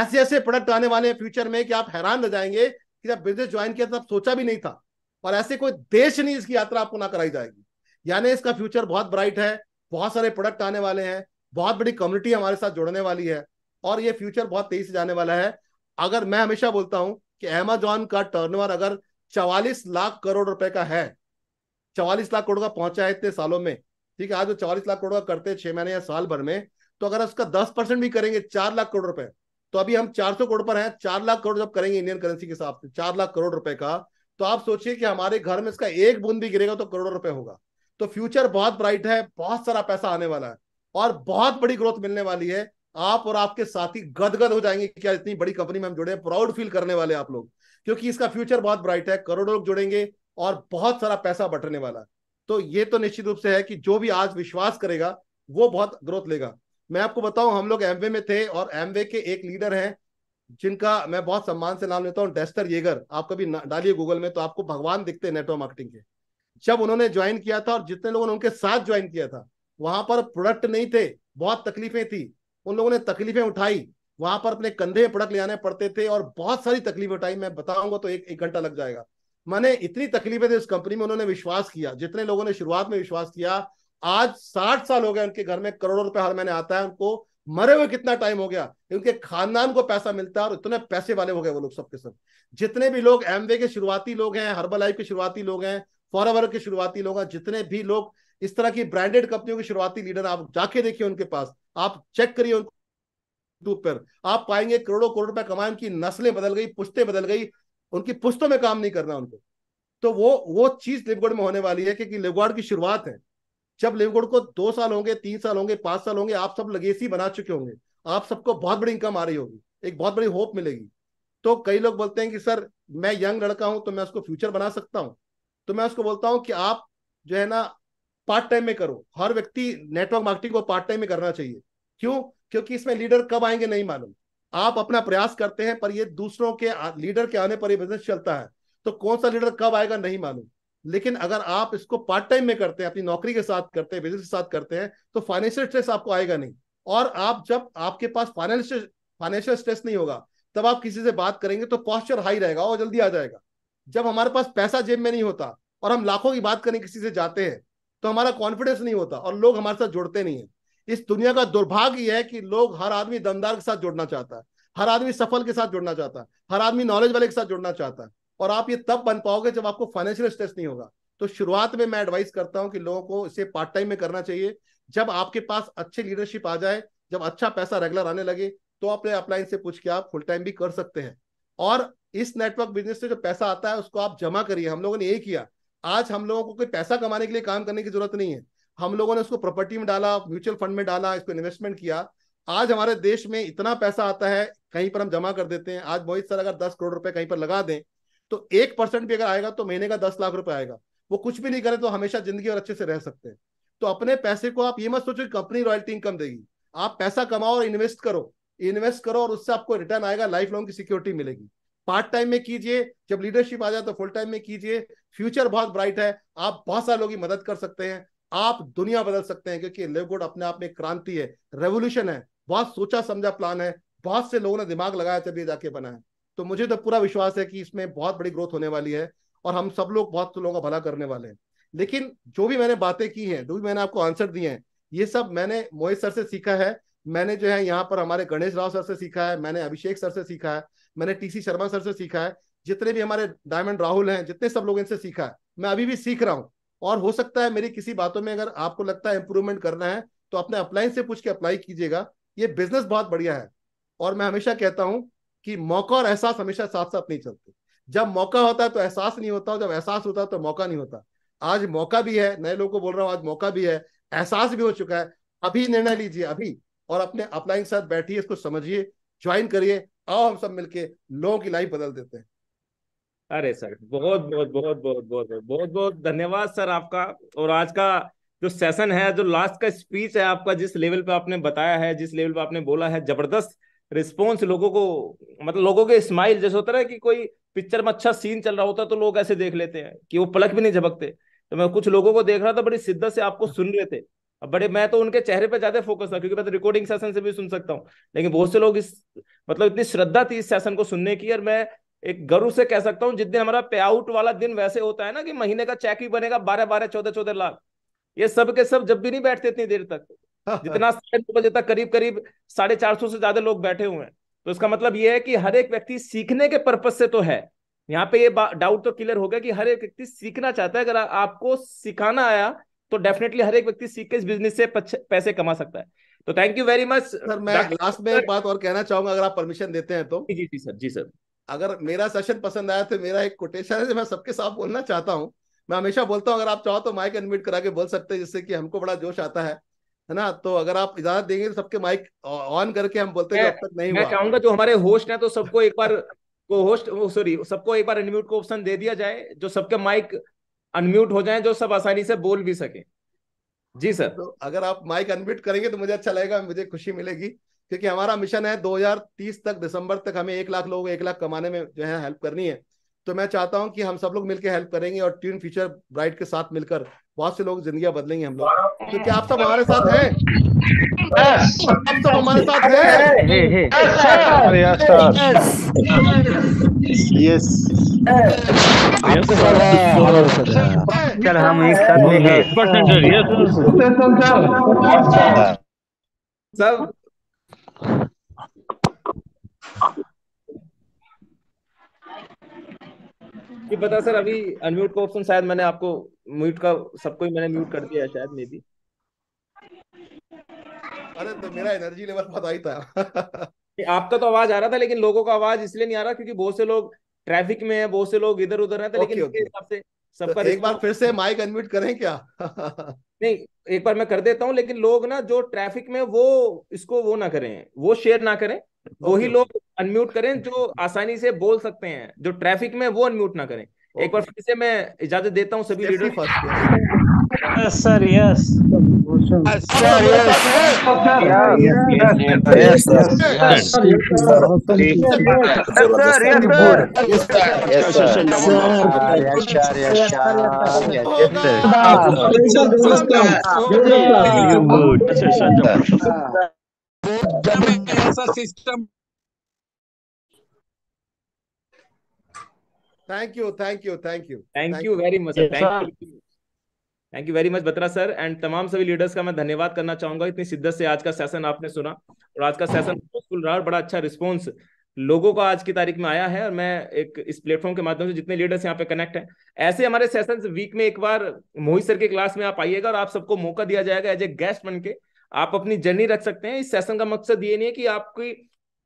ऐसे ऐसे प्रोडक्ट आने वाले हैं फ्यूचर में कि आप हैरान रह जाएंगे कि जब बिजनेस ज्वाइन किया तो सोचा भी नहीं था और ऐसे कोई देश नहीं इसकी यात्रा आपको ना कराई जाएगी यानी इसका फ्यूचर बहुत ब्राइट है बहुत सारे प्रोडक्ट आने वाले हैं बहुत बड़ी कम्युनिटी हमारे साथ जुड़ने वाली है और ये फ्यूचर बहुत तेजी से जाने वाला है अगर मैं हमेशा बोलता हूं कि अमेजोन का टर्न अगर चवालीस लाख करोड़ रुपए का है चवालीस लाख करोड़ का पहुंचा है इतने सालों में ठीक है आज वो चौवालीस लाख करोड़ का करते हैं छह महीने या साल भर में तो अगर उसका दस परसेंट भी करेंगे चार लाख करोड़ रुपए तो अभी हम चार सौ करोड़ पर हैं चार लाख करोड़ जब करेंगे इंडियन करेंसी के हिसाब से चार लाख करोड़ रुपए का तो आप सोचिए कि हमारे घर में इसका एक बूंद भी गिरेगा तो करोड़ों रुपए होगा तो फ्यूचर बहुत ब्राइट है बहुत सारा पैसा आने वाला है और बहुत बड़ी ग्रोथ मिलने वाली है आप और आपके साथी गदगद हो जाएंगे क्या इतनी बड़ी कंपनी में हम जुड़े प्राउड फील करने वाले आप लोग क्योंकि इसका फ्यूचर बहुत ब्राइट है करोड़ों लोग जुड़ेंगे और बहुत सारा पैसा बटने वाला है तो ये तो निश्चित रूप से है कि जो भी आज विश्वास करेगा वो बहुत ग्रोथ लेगा मैं आपको बताऊं हम लोग एमवे में थे और एमवे के एक लीडर हैं जिनका मैं बहुत सम्मान से नाम लेता हूं डेस्टर येगर आप कभी डालिए गूगल में तो आपको भगवान दिखते हैं नेटवर्क मार्केटिंग के जब उन्होंने ज्वाइन किया था और जितने लोगों ने उनके साथ ज्वाइन किया था वहां पर प्रोडक्ट नहीं थे बहुत तकलीफें थी उन लोगों ने तकलीफें उठाई वहां पर अपने कंधे में प्रोडक्ट ले आने पड़ते थे और बहुत सारी तकलीफें उठाई मैं बताऊंगा तो एक एक घंटा लग जाएगा मैंने इतनी तकलीफें थी उस कंपनी में उन्होंने विश्वास किया जितने लोगों ने शुरुआत में विश्वास किया आज साठ साल हो गए उनके घर में करोड़ों रुपए हर महीने आता है उनको मरे हुए कितना टाइम हो गया उनके खानदान को पैसा मिलता है और इतने पैसे वाले हो गए वो लोग सबके सब जितने भी लोग एमवे के शुरुआती लोग हैं हर्बल लाइफ के शुरुआती लोग हैं फॉरवर के शुरुआती लोग हैं जितने भी लोग इस तरह की ब्रांडेड कंपनियों के शुरुआती लीडर आप जाके देखिए उनके पास आप चेक करिए उनको यूट्यूब पर आप पाएंगे करोड़ों करोड़ रुपए कमाए उनकी नस्लें बदल गई पुश्तें बदल गई उनकी पुस्तों में काम नहीं करना उनको तो वो वो चीज लिवगढ़ में होने वाली है क्योंकि लिवगढ़ की शुरुआत है जब लिवगढ़ को दो साल होंगे तीन साल होंगे पांच साल होंगे आप सब लगेसी बना चुके होंगे आप सबको बहुत बड़ी इनकम आ रही होगी एक बहुत बड़ी होप मिलेगी तो कई लोग बोलते हैं कि सर मैं यंग लड़का हूं तो मैं उसको फ्यूचर बना सकता हूं तो मैं उसको बोलता हूं कि आप जो है ना पार्ट टाइम में करो हर व्यक्ति नेटवर्क मार्केटिंग को पार्ट टाइम में करना चाहिए क्यों क्योंकि इसमें लीडर कब आएंगे नहीं मालूम आप अपना प्रयास करते हैं पर ये दूसरों के लीडर के आने पर ये बिजनेस चलता है तो कौन सा लीडर कब आएगा नहीं मालूम लेकिन अगर आप इसको पार्ट टाइम में करते हैं अपनी नौकरी के साथ करते हैं बिजनेस के साथ करते हैं तो फाइनेंशियल स्ट्रेस आपको आएगा नहीं और आप जब आपके पास फाइनेंशियल फाइनेंशियल स्ट्रेस नहीं होगा तब आप किसी से बात करेंगे तो पॉस्चर हाई रहेगा और जल्दी आ जाएगा जब हमारे पास पैसा जेब में नहीं होता और हम लाखों की बात करने किसी से जाते हैं तो हमारा कॉन्फिडेंस नहीं होता और लोग हमारे साथ जुड़ते नहीं है इस दुनिया का दुर्भाग्य है कि लोग हर आदमी दमदार के साथ जुड़ना चाहता है हर आदमी सफल के साथ जुड़ना चाहता है हर आदमी नॉलेज वाले के साथ जुड़ना चाहता है और आप ये तब बन पाओगे जब आपको फाइनेंशियल स्ट्रेस नहीं होगा तो शुरुआत में मैं एडवाइस करता हूँ कि लोगों को इसे पार्ट टाइम में करना चाहिए जब आपके पास अच्छी लीडरशिप आ जाए जब अच्छा पैसा रेगुलर आने लगे तो अपने अपलाइन से पूछ के आप फुल टाइम भी कर सकते हैं और इस नेटवर्क बिजनेस से जो पैसा आता है उसको आप जमा करिए हम लोगों ने ये किया आज हम लोगों को कोई पैसा कमाने के लिए काम करने की जरूरत नहीं है हम लोगों ने उसको प्रॉपर्टी में डाला म्यूचुअल फंड में डाला इसको इन्वेस्टमेंट किया आज हमारे देश में इतना पैसा आता है कहीं पर हम जमा कर देते हैं आज मोहित सर अगर दस करोड़ रुपए कहीं पर लगा दें तो एक परसेंट भी अगर आएगा तो महीने का दस लाख रुपए आएगा वो कुछ भी नहीं करे तो हमेशा जिंदगी और अच्छे से रह सकते हैं तो अपने पैसे को आप ये मत सोचो कंपनी रॉयल्टी इनकम देगी आप पैसा कमाओ और इन्वेस्ट करो इन्वेस्ट करो और उससे आपको रिटर्न आएगा लाइफ लॉन्ग की सिक्योरिटी मिलेगी पार्ट टाइम में कीजिए जब लीडरशिप आ जाए तो फुल टाइम में कीजिए फ्यूचर बहुत ब्राइट है आप बहुत सारे लोगों की मदद कर सकते हैं आप दुनिया बदल सकते हैं क्योंकि लिव गुड अपने आप में क्रांति है रेवोल्यूशन है बहुत सोचा समझा प्लान है बहुत से लोगों ने दिमाग लगाया तभी जाके बना है तो मुझे तो पूरा विश्वास है कि इसमें बहुत बड़ी ग्रोथ होने वाली है और हम सब लोग बहुत लोगों का भला करने वाले हैं लेकिन जो भी मैंने बातें की हैं जो भी मैंने आपको आंसर दिए हैं ये सब मैंने मोहित सर से सीखा है मैंने जो है यहाँ पर हमारे गणेश राव सर से सीखा है मैंने अभिषेक सर से सीखा है मैंने टीसी शर्मा सर से सीखा है जितने भी हमारे डायमंड राहुल हैं जितने सब लोग इनसे सीखा है मैं अभी भी सीख रहा हूँ और हो सकता है मेरी किसी बातों में अगर आपको लगता है इंप्रूवमेंट करना है तो अपने अप्लाई से पूछ के अप्लाई कीजिएगा ये बिजनेस बहुत बढ़िया है और मैं हमेशा कहता हूं कि मौका और एहसास हमेशा साथ साथ नहीं चलते जब मौका होता है तो एहसास नहीं होता जब एहसास होता है तो मौका नहीं होता आज मौका भी है नए लोगों को बोल रहा हूँ आज मौका भी है एहसास भी हो चुका है अभी निर्णय लीजिए अभी और अपने अप्लाई के साथ बैठिए इसको समझिए ज्वाइन करिए आओ हम सब मिलके लोगों की लाइफ बदल देते हैं अरे सर बहुत बहुत बहुत बहुत बहुत बहुत बहुत बहुत धन्यवाद सर आपका और आज का जो सेशन है जो लास्ट का स्पीच है आपका जिस लेवल पे आपने बताया है जिस लेवल पे आपने बोला है जबरदस्त रिस्पॉन्स लोगों को मतलब लोगों के स्माइल जैसे होता है कि कोई पिक्चर में अच्छा सीन चल रहा होता तो लोग ऐसे देख लेते हैं कि वो पलक भी नहीं झपकते तो मैं कुछ लोगों को देख रहा था बड़ी शिद्दत से आपको सुन रहे थे अब बड़े मैं तो उनके चेहरे पे ज्यादा फोकस था क्योंकि मैं तो रिकॉर्डिंग सेशन से भी सुन सकता हूँ लेकिन बहुत से लोग इस मतलब इतनी श्रद्धा थी इस सेशन को सुनने की और मैं एक गर्व से कह सकता हूं जिस दिन हमारा पे आउट वाला दिन वैसे होता है ना कि महीने का चेक ही बनेगा बारह बारह चौदह चौदह लाख ये सब के सब जब भी नहीं बैठते इतनी देर तक हाँ, हाँ। जितना साढ़े बजे तक करीब करीब साढ़े चार सौ से ज्यादा लोग बैठे हुए हैं तो इसका मतलब यह है कि हर एक व्यक्ति सीखने के पर्पज से तो है यहाँ पे ये डाउट तो क्लियर हो गया कि हर एक व्यक्ति सीखना चाहता है अगर आपको सिखाना आया तो डेफिनेटली हर एक व्यक्ति सीख के इस बिजनेस से पैसे कमा सकता है तो thank you very much sir मैं लास्ट में एक बात और कहना चाहूंगा अगर आप परमिशन देते हैं तो जी जी सर जी सर अगर मेरा सेशन पसंद आया तो मेरा एक कोटेशन है मैं सबके साथ बोलना चाहता हूँ मैं हमेशा बोलता हूँ अगर आप चाहो तो माइक अनम्यूट करा के बोल सकते हैं जिससे कि हमको बड़ा जोश आता है है ना तो अगर आप इजाजत देंगे तो सबके माइक ऑन करके हम बोलते हैं तक नहीं मैं चाहूंगा जो हमारे होस्ट हैं तो सबको एक बार को होस्ट सॉरी सबको एक बार अनम्यूट को ऑप्शन दे दिया जाए जो सबके माइक अनम्यूट हो जाए जो सब आसानी से बोल भी सके जी सर तो अगर आप माइक अनम्यूट करेंगे तो मुझे अच्छा लगेगा मुझे खुशी मिलेगी क्योंकि हमारा मिशन है 2030 तक दिसंबर तक हमें एक लाख लोग एक लाख कमाने में जो है हेल्प करनी है तो मैं चाहता हूँ कि हम सब लोग मिलकर हेल्प करेंगे और ट्यून फ्यूचर ब्राइट के साथ मिलकर बहुत से लोग जिंदगी बदलेंगे हम लोग तो क्या आप सब हमारे साथ हैं आप सब हमारे साथ हैं यस सर हम एक साथ सब कि पता सर अभी अनम्यूट का ऑप्शन शायद मैंने आपको म्यूट का सबको ही मैंने म्यूट कर दिया शायद मे भी अरे तो मेरा एनर्जी लेवल पता ही था आपका तो आवाज आ रहा था लेकिन लोगों का आवाज इसलिए नहीं आ रहा क्योंकि बहुत से लोग ट्रैफिक में है बहुत से लोग इधर उधर हैं तो लेकिन इसके हिसाब से सबका तो एक बार फिर से माइक अनम्यूट करें क्या नहीं एक बार मैं कर देता हूँ लेकिन लोग ना जो ट्रैफिक में वो इसको वो ना करें वो शेयर ना करें वही लोग अनम्यूट करें जो आसानी से बोल सकते हैं जो ट्रैफिक में वो अनम्यूट ना करें एक बार फिर से मैं इजाजत देता हूँ सभी leader sir yes sir yes sir yes sir ऐसा system thank you thank you thank you thank you very much thank you thank you very much Batra sir and तमाम सभी लीडर्स का मैं धन्यवाद करना चाहूंगा इतनी शिद्दत से आज का सेशन आपने सुना और आज का सेशन यूजफुल रहा और बड़ा अच्छा रिस्पॉन्स लोगों का आज की तारीख में आया है और मैं एक इस प्लेटफॉर्म के माध्यम से जितने लीडर्स यहाँ पे कनेक्ट हैं ऐसे हमारे सेशन वीक में एक बार मोहित सर के क्लास में आप आइएगा और आप सबको मौका दिया जाएगा एज ए गेस्ट बन के आप अपनी जर्नी रख सकते हैं इस सेशन का मकसद ये नहीं है कि आपकी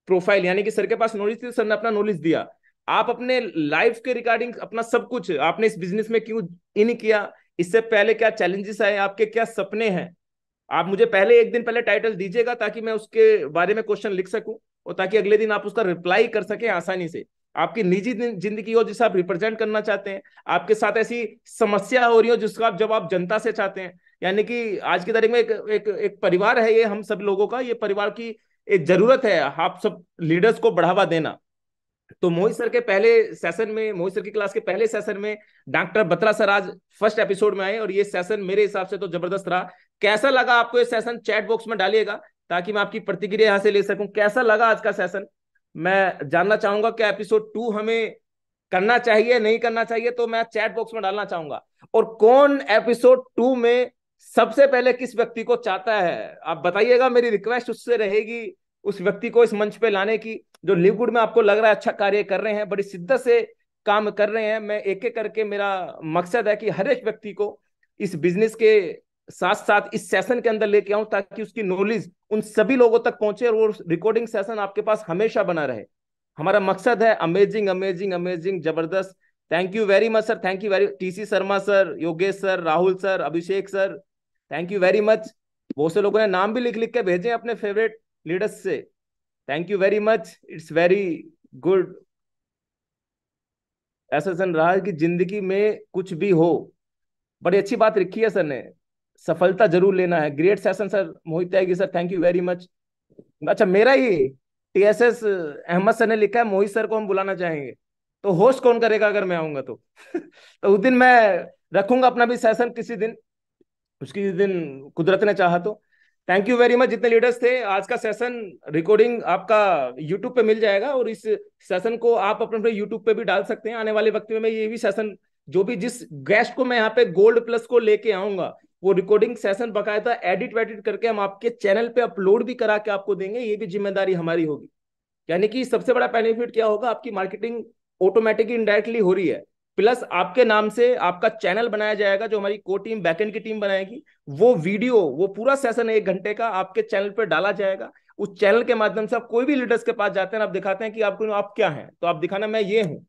प्रोफाइल यानी कि सर के पास नॉलेज थी तो सर ने अपना नॉलेज दिया आप अपने लाइफ के रिगार्डिंग अपना सब कुछ आपने इस बिजनेस में क्यों इन किया इससे पहले क्या चैलेंजेस आए आपके क्या सपने हैं आप मुझे पहले एक दिन पहले टाइटल दीजिएगा ताकि मैं उसके बारे में क्वेश्चन लिख सकूं और ताकि अगले दिन आप उसका रिप्लाई कर सके आसानी से आपकी निजी जिंदगी हो जिसे आप रिप्रेजेंट करना चाहते हैं आपके साथ ऐसी समस्या हो रही हो जिसका आप जब आप जनता से चाहते हैं यानी कि आज की तारीख में एक एक एक परिवार है ये हम सब लोगों का ये परिवार की एक जरूरत है आप सब लीडर्स को बढ़ावा देना तो मोहित सर के पहले सेशन में मोहित सर की क्लास के पहले सेशन में डॉक्टर बत्रा सर आज फर्स्ट एपिसोड में आए और ये सेशन मेरे हिसाब से तो जबरदस्त रहा कैसा लगा आपको ये सेशन चैट बॉक्स में डालिएगा ताकि मैं आपकी प्रतिक्रिया यहाँ से ले सकूं कैसा लगा आज का सेशन मैं जानना चाहूंगा क्या एपिसोड टू हमें करना चाहिए नहीं करना चाहिए तो मैं चैट बॉक्स में डालना चाहूंगा और कौन एपिसोड टू में सबसे पहले किस व्यक्ति को चाहता है आप बताइएगा मेरी रिक्वेस्ट उससे रहेगी उस व्यक्ति को इस मंच पे लाने की जो लिवुड में आपको लग रहा है अच्छा कार्य कर रहे हैं बड़ी शिद्दत से काम कर रहे हैं मैं एक एक करके मेरा मकसद है कि हर एक व्यक्ति को इस बिजनेस के साथ साथ इस सेशन के अंदर लेके आऊं ताकि उसकी नॉलेज उन सभी लोगों तक पहुंचे और वो रिकॉर्डिंग सेशन आपके पास हमेशा बना रहे हमारा मकसद है अमेजिंग अमेजिंग अमेजिंग जबरदस्त thank you very much sir thank you very TC Sharma sir Yogesh sir Rahul sir Abhishek sir thank you very much बहुत से लोगों ने नाम भी लिख लिख के भेजे अपने फेवरेट लीडर्स से thank you very much it's very good ऐसा सर रहा कि जिंदगी में कुछ भी हो बड़ी अच्छी बात लिखी है सर ने सफलता जरूर लेना है great session sir Mohit Tyagi sir thank you very much अच्छा मेरा ही T S S Ahmad sir ने लिखा है मोहित सर को हम बुलाना चाहेंगे तो होस्ट कौन करेगा अगर मैं आऊंगा तो तो उस दिन मैं रखूंगा अपना भी सेशन किसी दिन उसके दिन कुदरत ने चाहा तो थैंक यू वेरी मच जितने लीडर्स थे आज का सेशन रिकॉर्डिंग आपका यूट्यूब पे मिल जाएगा और इस सेशन को आप अपने अपने यूट्यूब पे भी डाल सकते हैं आने वाले वक्त में मैं ये भी सेशन जो भी जिस गेस्ट को मैं यहाँ पे गोल्ड प्लस को लेके आऊंगा वो रिकॉर्डिंग सेशन बकायदा एडिट वेडिट करके हम आपके चैनल पे अपलोड भी करा के आपको देंगे ये भी जिम्मेदारी हमारी होगी यानी कि सबसे बड़ा बेनिफिट क्या होगा आपकी मार्केटिंग ऑटोमेटिकली इनडायरेक्टली हो रही है प्लस आपके नाम से आपका चैनल बनाया जाएगा जो हमारी को टीम बैकेंड की टीम बनाएगी वो वीडियो वो पूरा सेशन एक घंटे का आपके चैनल पर डाला जाएगा उस चैनल के माध्यम से आप कोई भी लीडर्स के पास जाते हैं आप दिखाते हैं कि आपको आप क्या है तो आप दिखाना मैं ये हूँ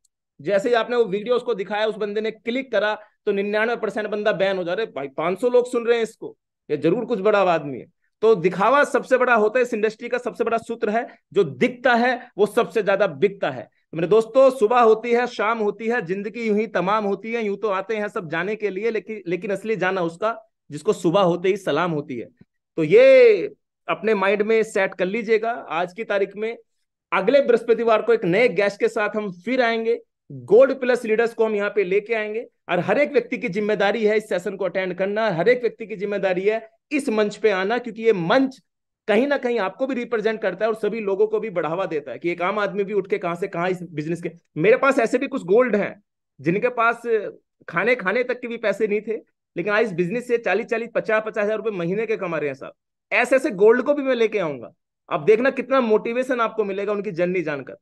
जैसे ही आपने वो वीडियो उसको दिखाया उस बंदे ने क्लिक करा तो निन्यानवे परसेंट बंदा बैन हो जा रहा है भाई पांच सौ लोग सुन रहे हैं इसको ये जरूर कुछ बड़ा आदमी है तो दिखावा सबसे बड़ा होता है इस इंडस्ट्री का सबसे बड़ा सूत्र है जो दिखता है वो सबसे ज्यादा बिकता है तो मेरे दोस्तों सुबह होती है शाम होती है जिंदगी यूं ही तमाम होती है यूं तो आते हैं सब जाने के लिए लेकिन लेकिन असली जाना उसका जिसको सुबह होते ही सलाम होती है तो ये अपने माइंड में सेट कर लीजिएगा आज की तारीख में अगले बृहस्पतिवार को एक नए गेस्ट के साथ हम फिर आएंगे गोल्ड प्लस लीडर्स को हम यहाँ पे लेके आएंगे और हर एक व्यक्ति की जिम्मेदारी है इस सेशन को अटेंड करना हर एक व्यक्ति की जिम्मेदारी है इस मंच पे आना क्योंकि ये मंच कहीं ना कहीं आपको भी रिप्रेजेंट करता है और सभी लोगों को भी बढ़ावा देता है कि एक आम आदमी भी उठ के कहां से कहां इस बिजनेस के मेरे पास ऐसे भी कुछ गोल्ड हैं जिनके पास खाने खाने तक के भी पैसे नहीं थे लेकिन आज इस बिजनेस से चालीस चालीस पचास पचास हजार रुपए महीने के कमा रहे हैं साहब ऐसे ऐसे गोल्ड को भी मैं लेके आऊंगा अब देखना कितना मोटिवेशन आपको मिलेगा उनकी जर्नी जानकर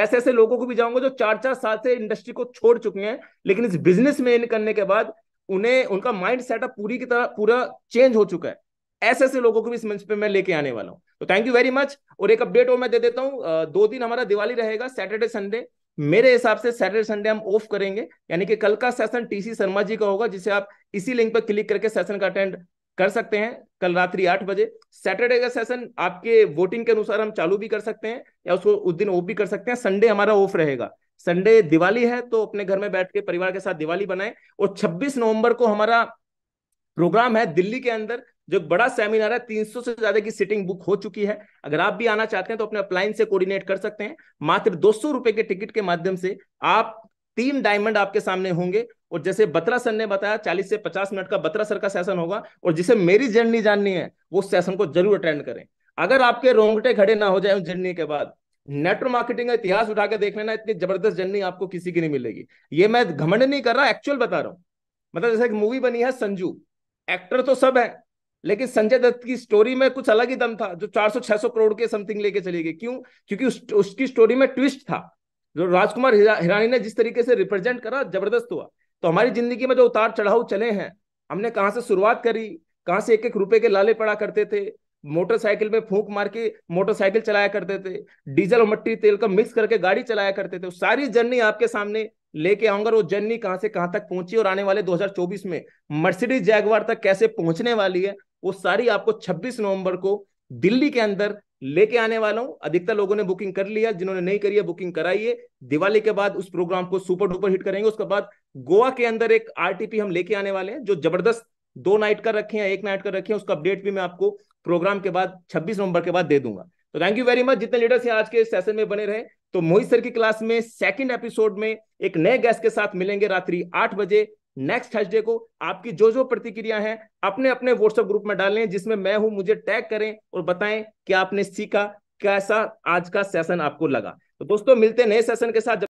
ऐसे ऐसे लोगों को भी जाऊंगा जो चार चार साल से इंडस्ट्री को छोड़ चुके हैं लेकिन इस बिजनेस में इन करने के बाद उन्हें उनका माइंड सेटअप पूरी की तरह पूरा चेंज हो चुका है ऐसे ऐसे लोगों को भी इस मंच पे मैं लेके आने वाला हूँ तो थैंक यू वेरी मच और एक अपडेट और मैं दे देता हूँ दो दिन हमारा दिवाली रहेगा सैटरडे संडे मेरे हिसाब से सैटरडे संडे हम ऑफ करेंगे यानी कि कल का सेशन टीसी शर्मा जी का होगा जिसे आप इसी लिंक पर क्लिक करके सेशन का अटेंड कर सकते हैं कल रात्रि आठ बजे सैटरडे का सेशन आपके वोटिंग के अनुसार हम चालू भी कर सकते हैं या उसको उस दिन ऑफ भी कर सकते हैं संडे हमारा ऑफ रहेगा संडे दिवाली है तो अपने घर में बैठ के परिवार के साथ दिवाली बनाएं और 26 नवंबर को हमारा प्रोग्राम है दिल्ली के अंदर जो एक बड़ा सेमिनार है 300 से ज्यादा की सीटिंग बुक हो चुकी है अगर आप भी आना चाहते हैं तो अपने अपलाइन से कोऑर्डिनेट कर सकते हैं मात्र दो रुपए के टिकट के माध्यम से आप तीन डायमंड आपके सामने होंगे और जैसे बत्रा सर ने बताया 40 से 50 मिनट का बत्रा सर का सेशन होगा और जिसे मेरी जर्नी जाननी है वो सेशन को जरूर अटेंड करें अगर आपके रोंगटे खड़े ना हो जाए उस जर्नी के बाद नेटवर्क मार्केटिंग का इतिहास उठा के देख लेना इतनी जबरदस्त जर्नी आपको किसी की नहीं मिलेगी ये मैं घमंड नहीं कर रहा एक्चुअल बता रहा हूं मतलब जैसे एक मूवी बनी है संजू एक्टर तो सब है लेकिन संजय दत्त की स्टोरी में कुछ अलग ही दम था जो 400-600 करोड़ के समथिंग लेके चली गई क्यों क्योंकि उस, उसकी स्टोरी में ट्विस्ट था जो राजकुमार हिरानी ने जिस तरीके से रिप्रेजेंट करा जबरदस्त हुआ तो हमारी जिंदगी में जो उतार चढ़ाव चले हैं हमने कहाँ से शुरुआत करी कहाँ से एक एक रुपए के लाले पड़ा करते थे मोटरसाइकिल में फूक मार के मोटरसाइकिल चलाया करते थे डीजल और मट्टी तेल का मिक्स करके गाड़ी चलाया करते थे सारी जर्नी आपके सामने लेके आऊंगा वो जर्नी कहां से कहां तक पहुंची और आने वाले 2024 में मर्सिडीज जैगवार तक कैसे पहुंचने वाली है वो सारी आपको 26 नवंबर को दिल्ली के अंदर लेके आने वाला हूं अधिकतर लोगों ने बुकिंग कर लिया जिन्होंने नहीं करी है बुकिंग कराइए दिवाली के बाद उस प्रोग्राम को सुपर डुपर हिट करेंगे उसके बाद गोवा के अंदर एक आरटीपी हम लेके आने वाले हैं जो जबरदस्त दो नाइट का रखे हैं एक नाइट का रखे हैं उसका अपडेट भी मैं आपको प्रोग्राम के बाद छब्बीस नवंबर के बाद दे दूंगा तो थैंक यू वेरी मच जितने लीडर्स हैं आज के सेशन में बने रहे तो मोहित सर की क्लास में सेकंड एपिसोड में एक नए गेस्ट के साथ मिलेंगे रात्रि आठ बजे नेक्स्ट थर्सडे को आपकी जो जो प्रतिक्रिया है अपने अपने व्हाट्सएप ग्रुप में डालें जिसमें मैं हूं मुझे टैग करें और बताएं कि आपने सीखा कैसा आज का सेशन आपको लगा तो दोस्तों मिलते नए सेशन के साथ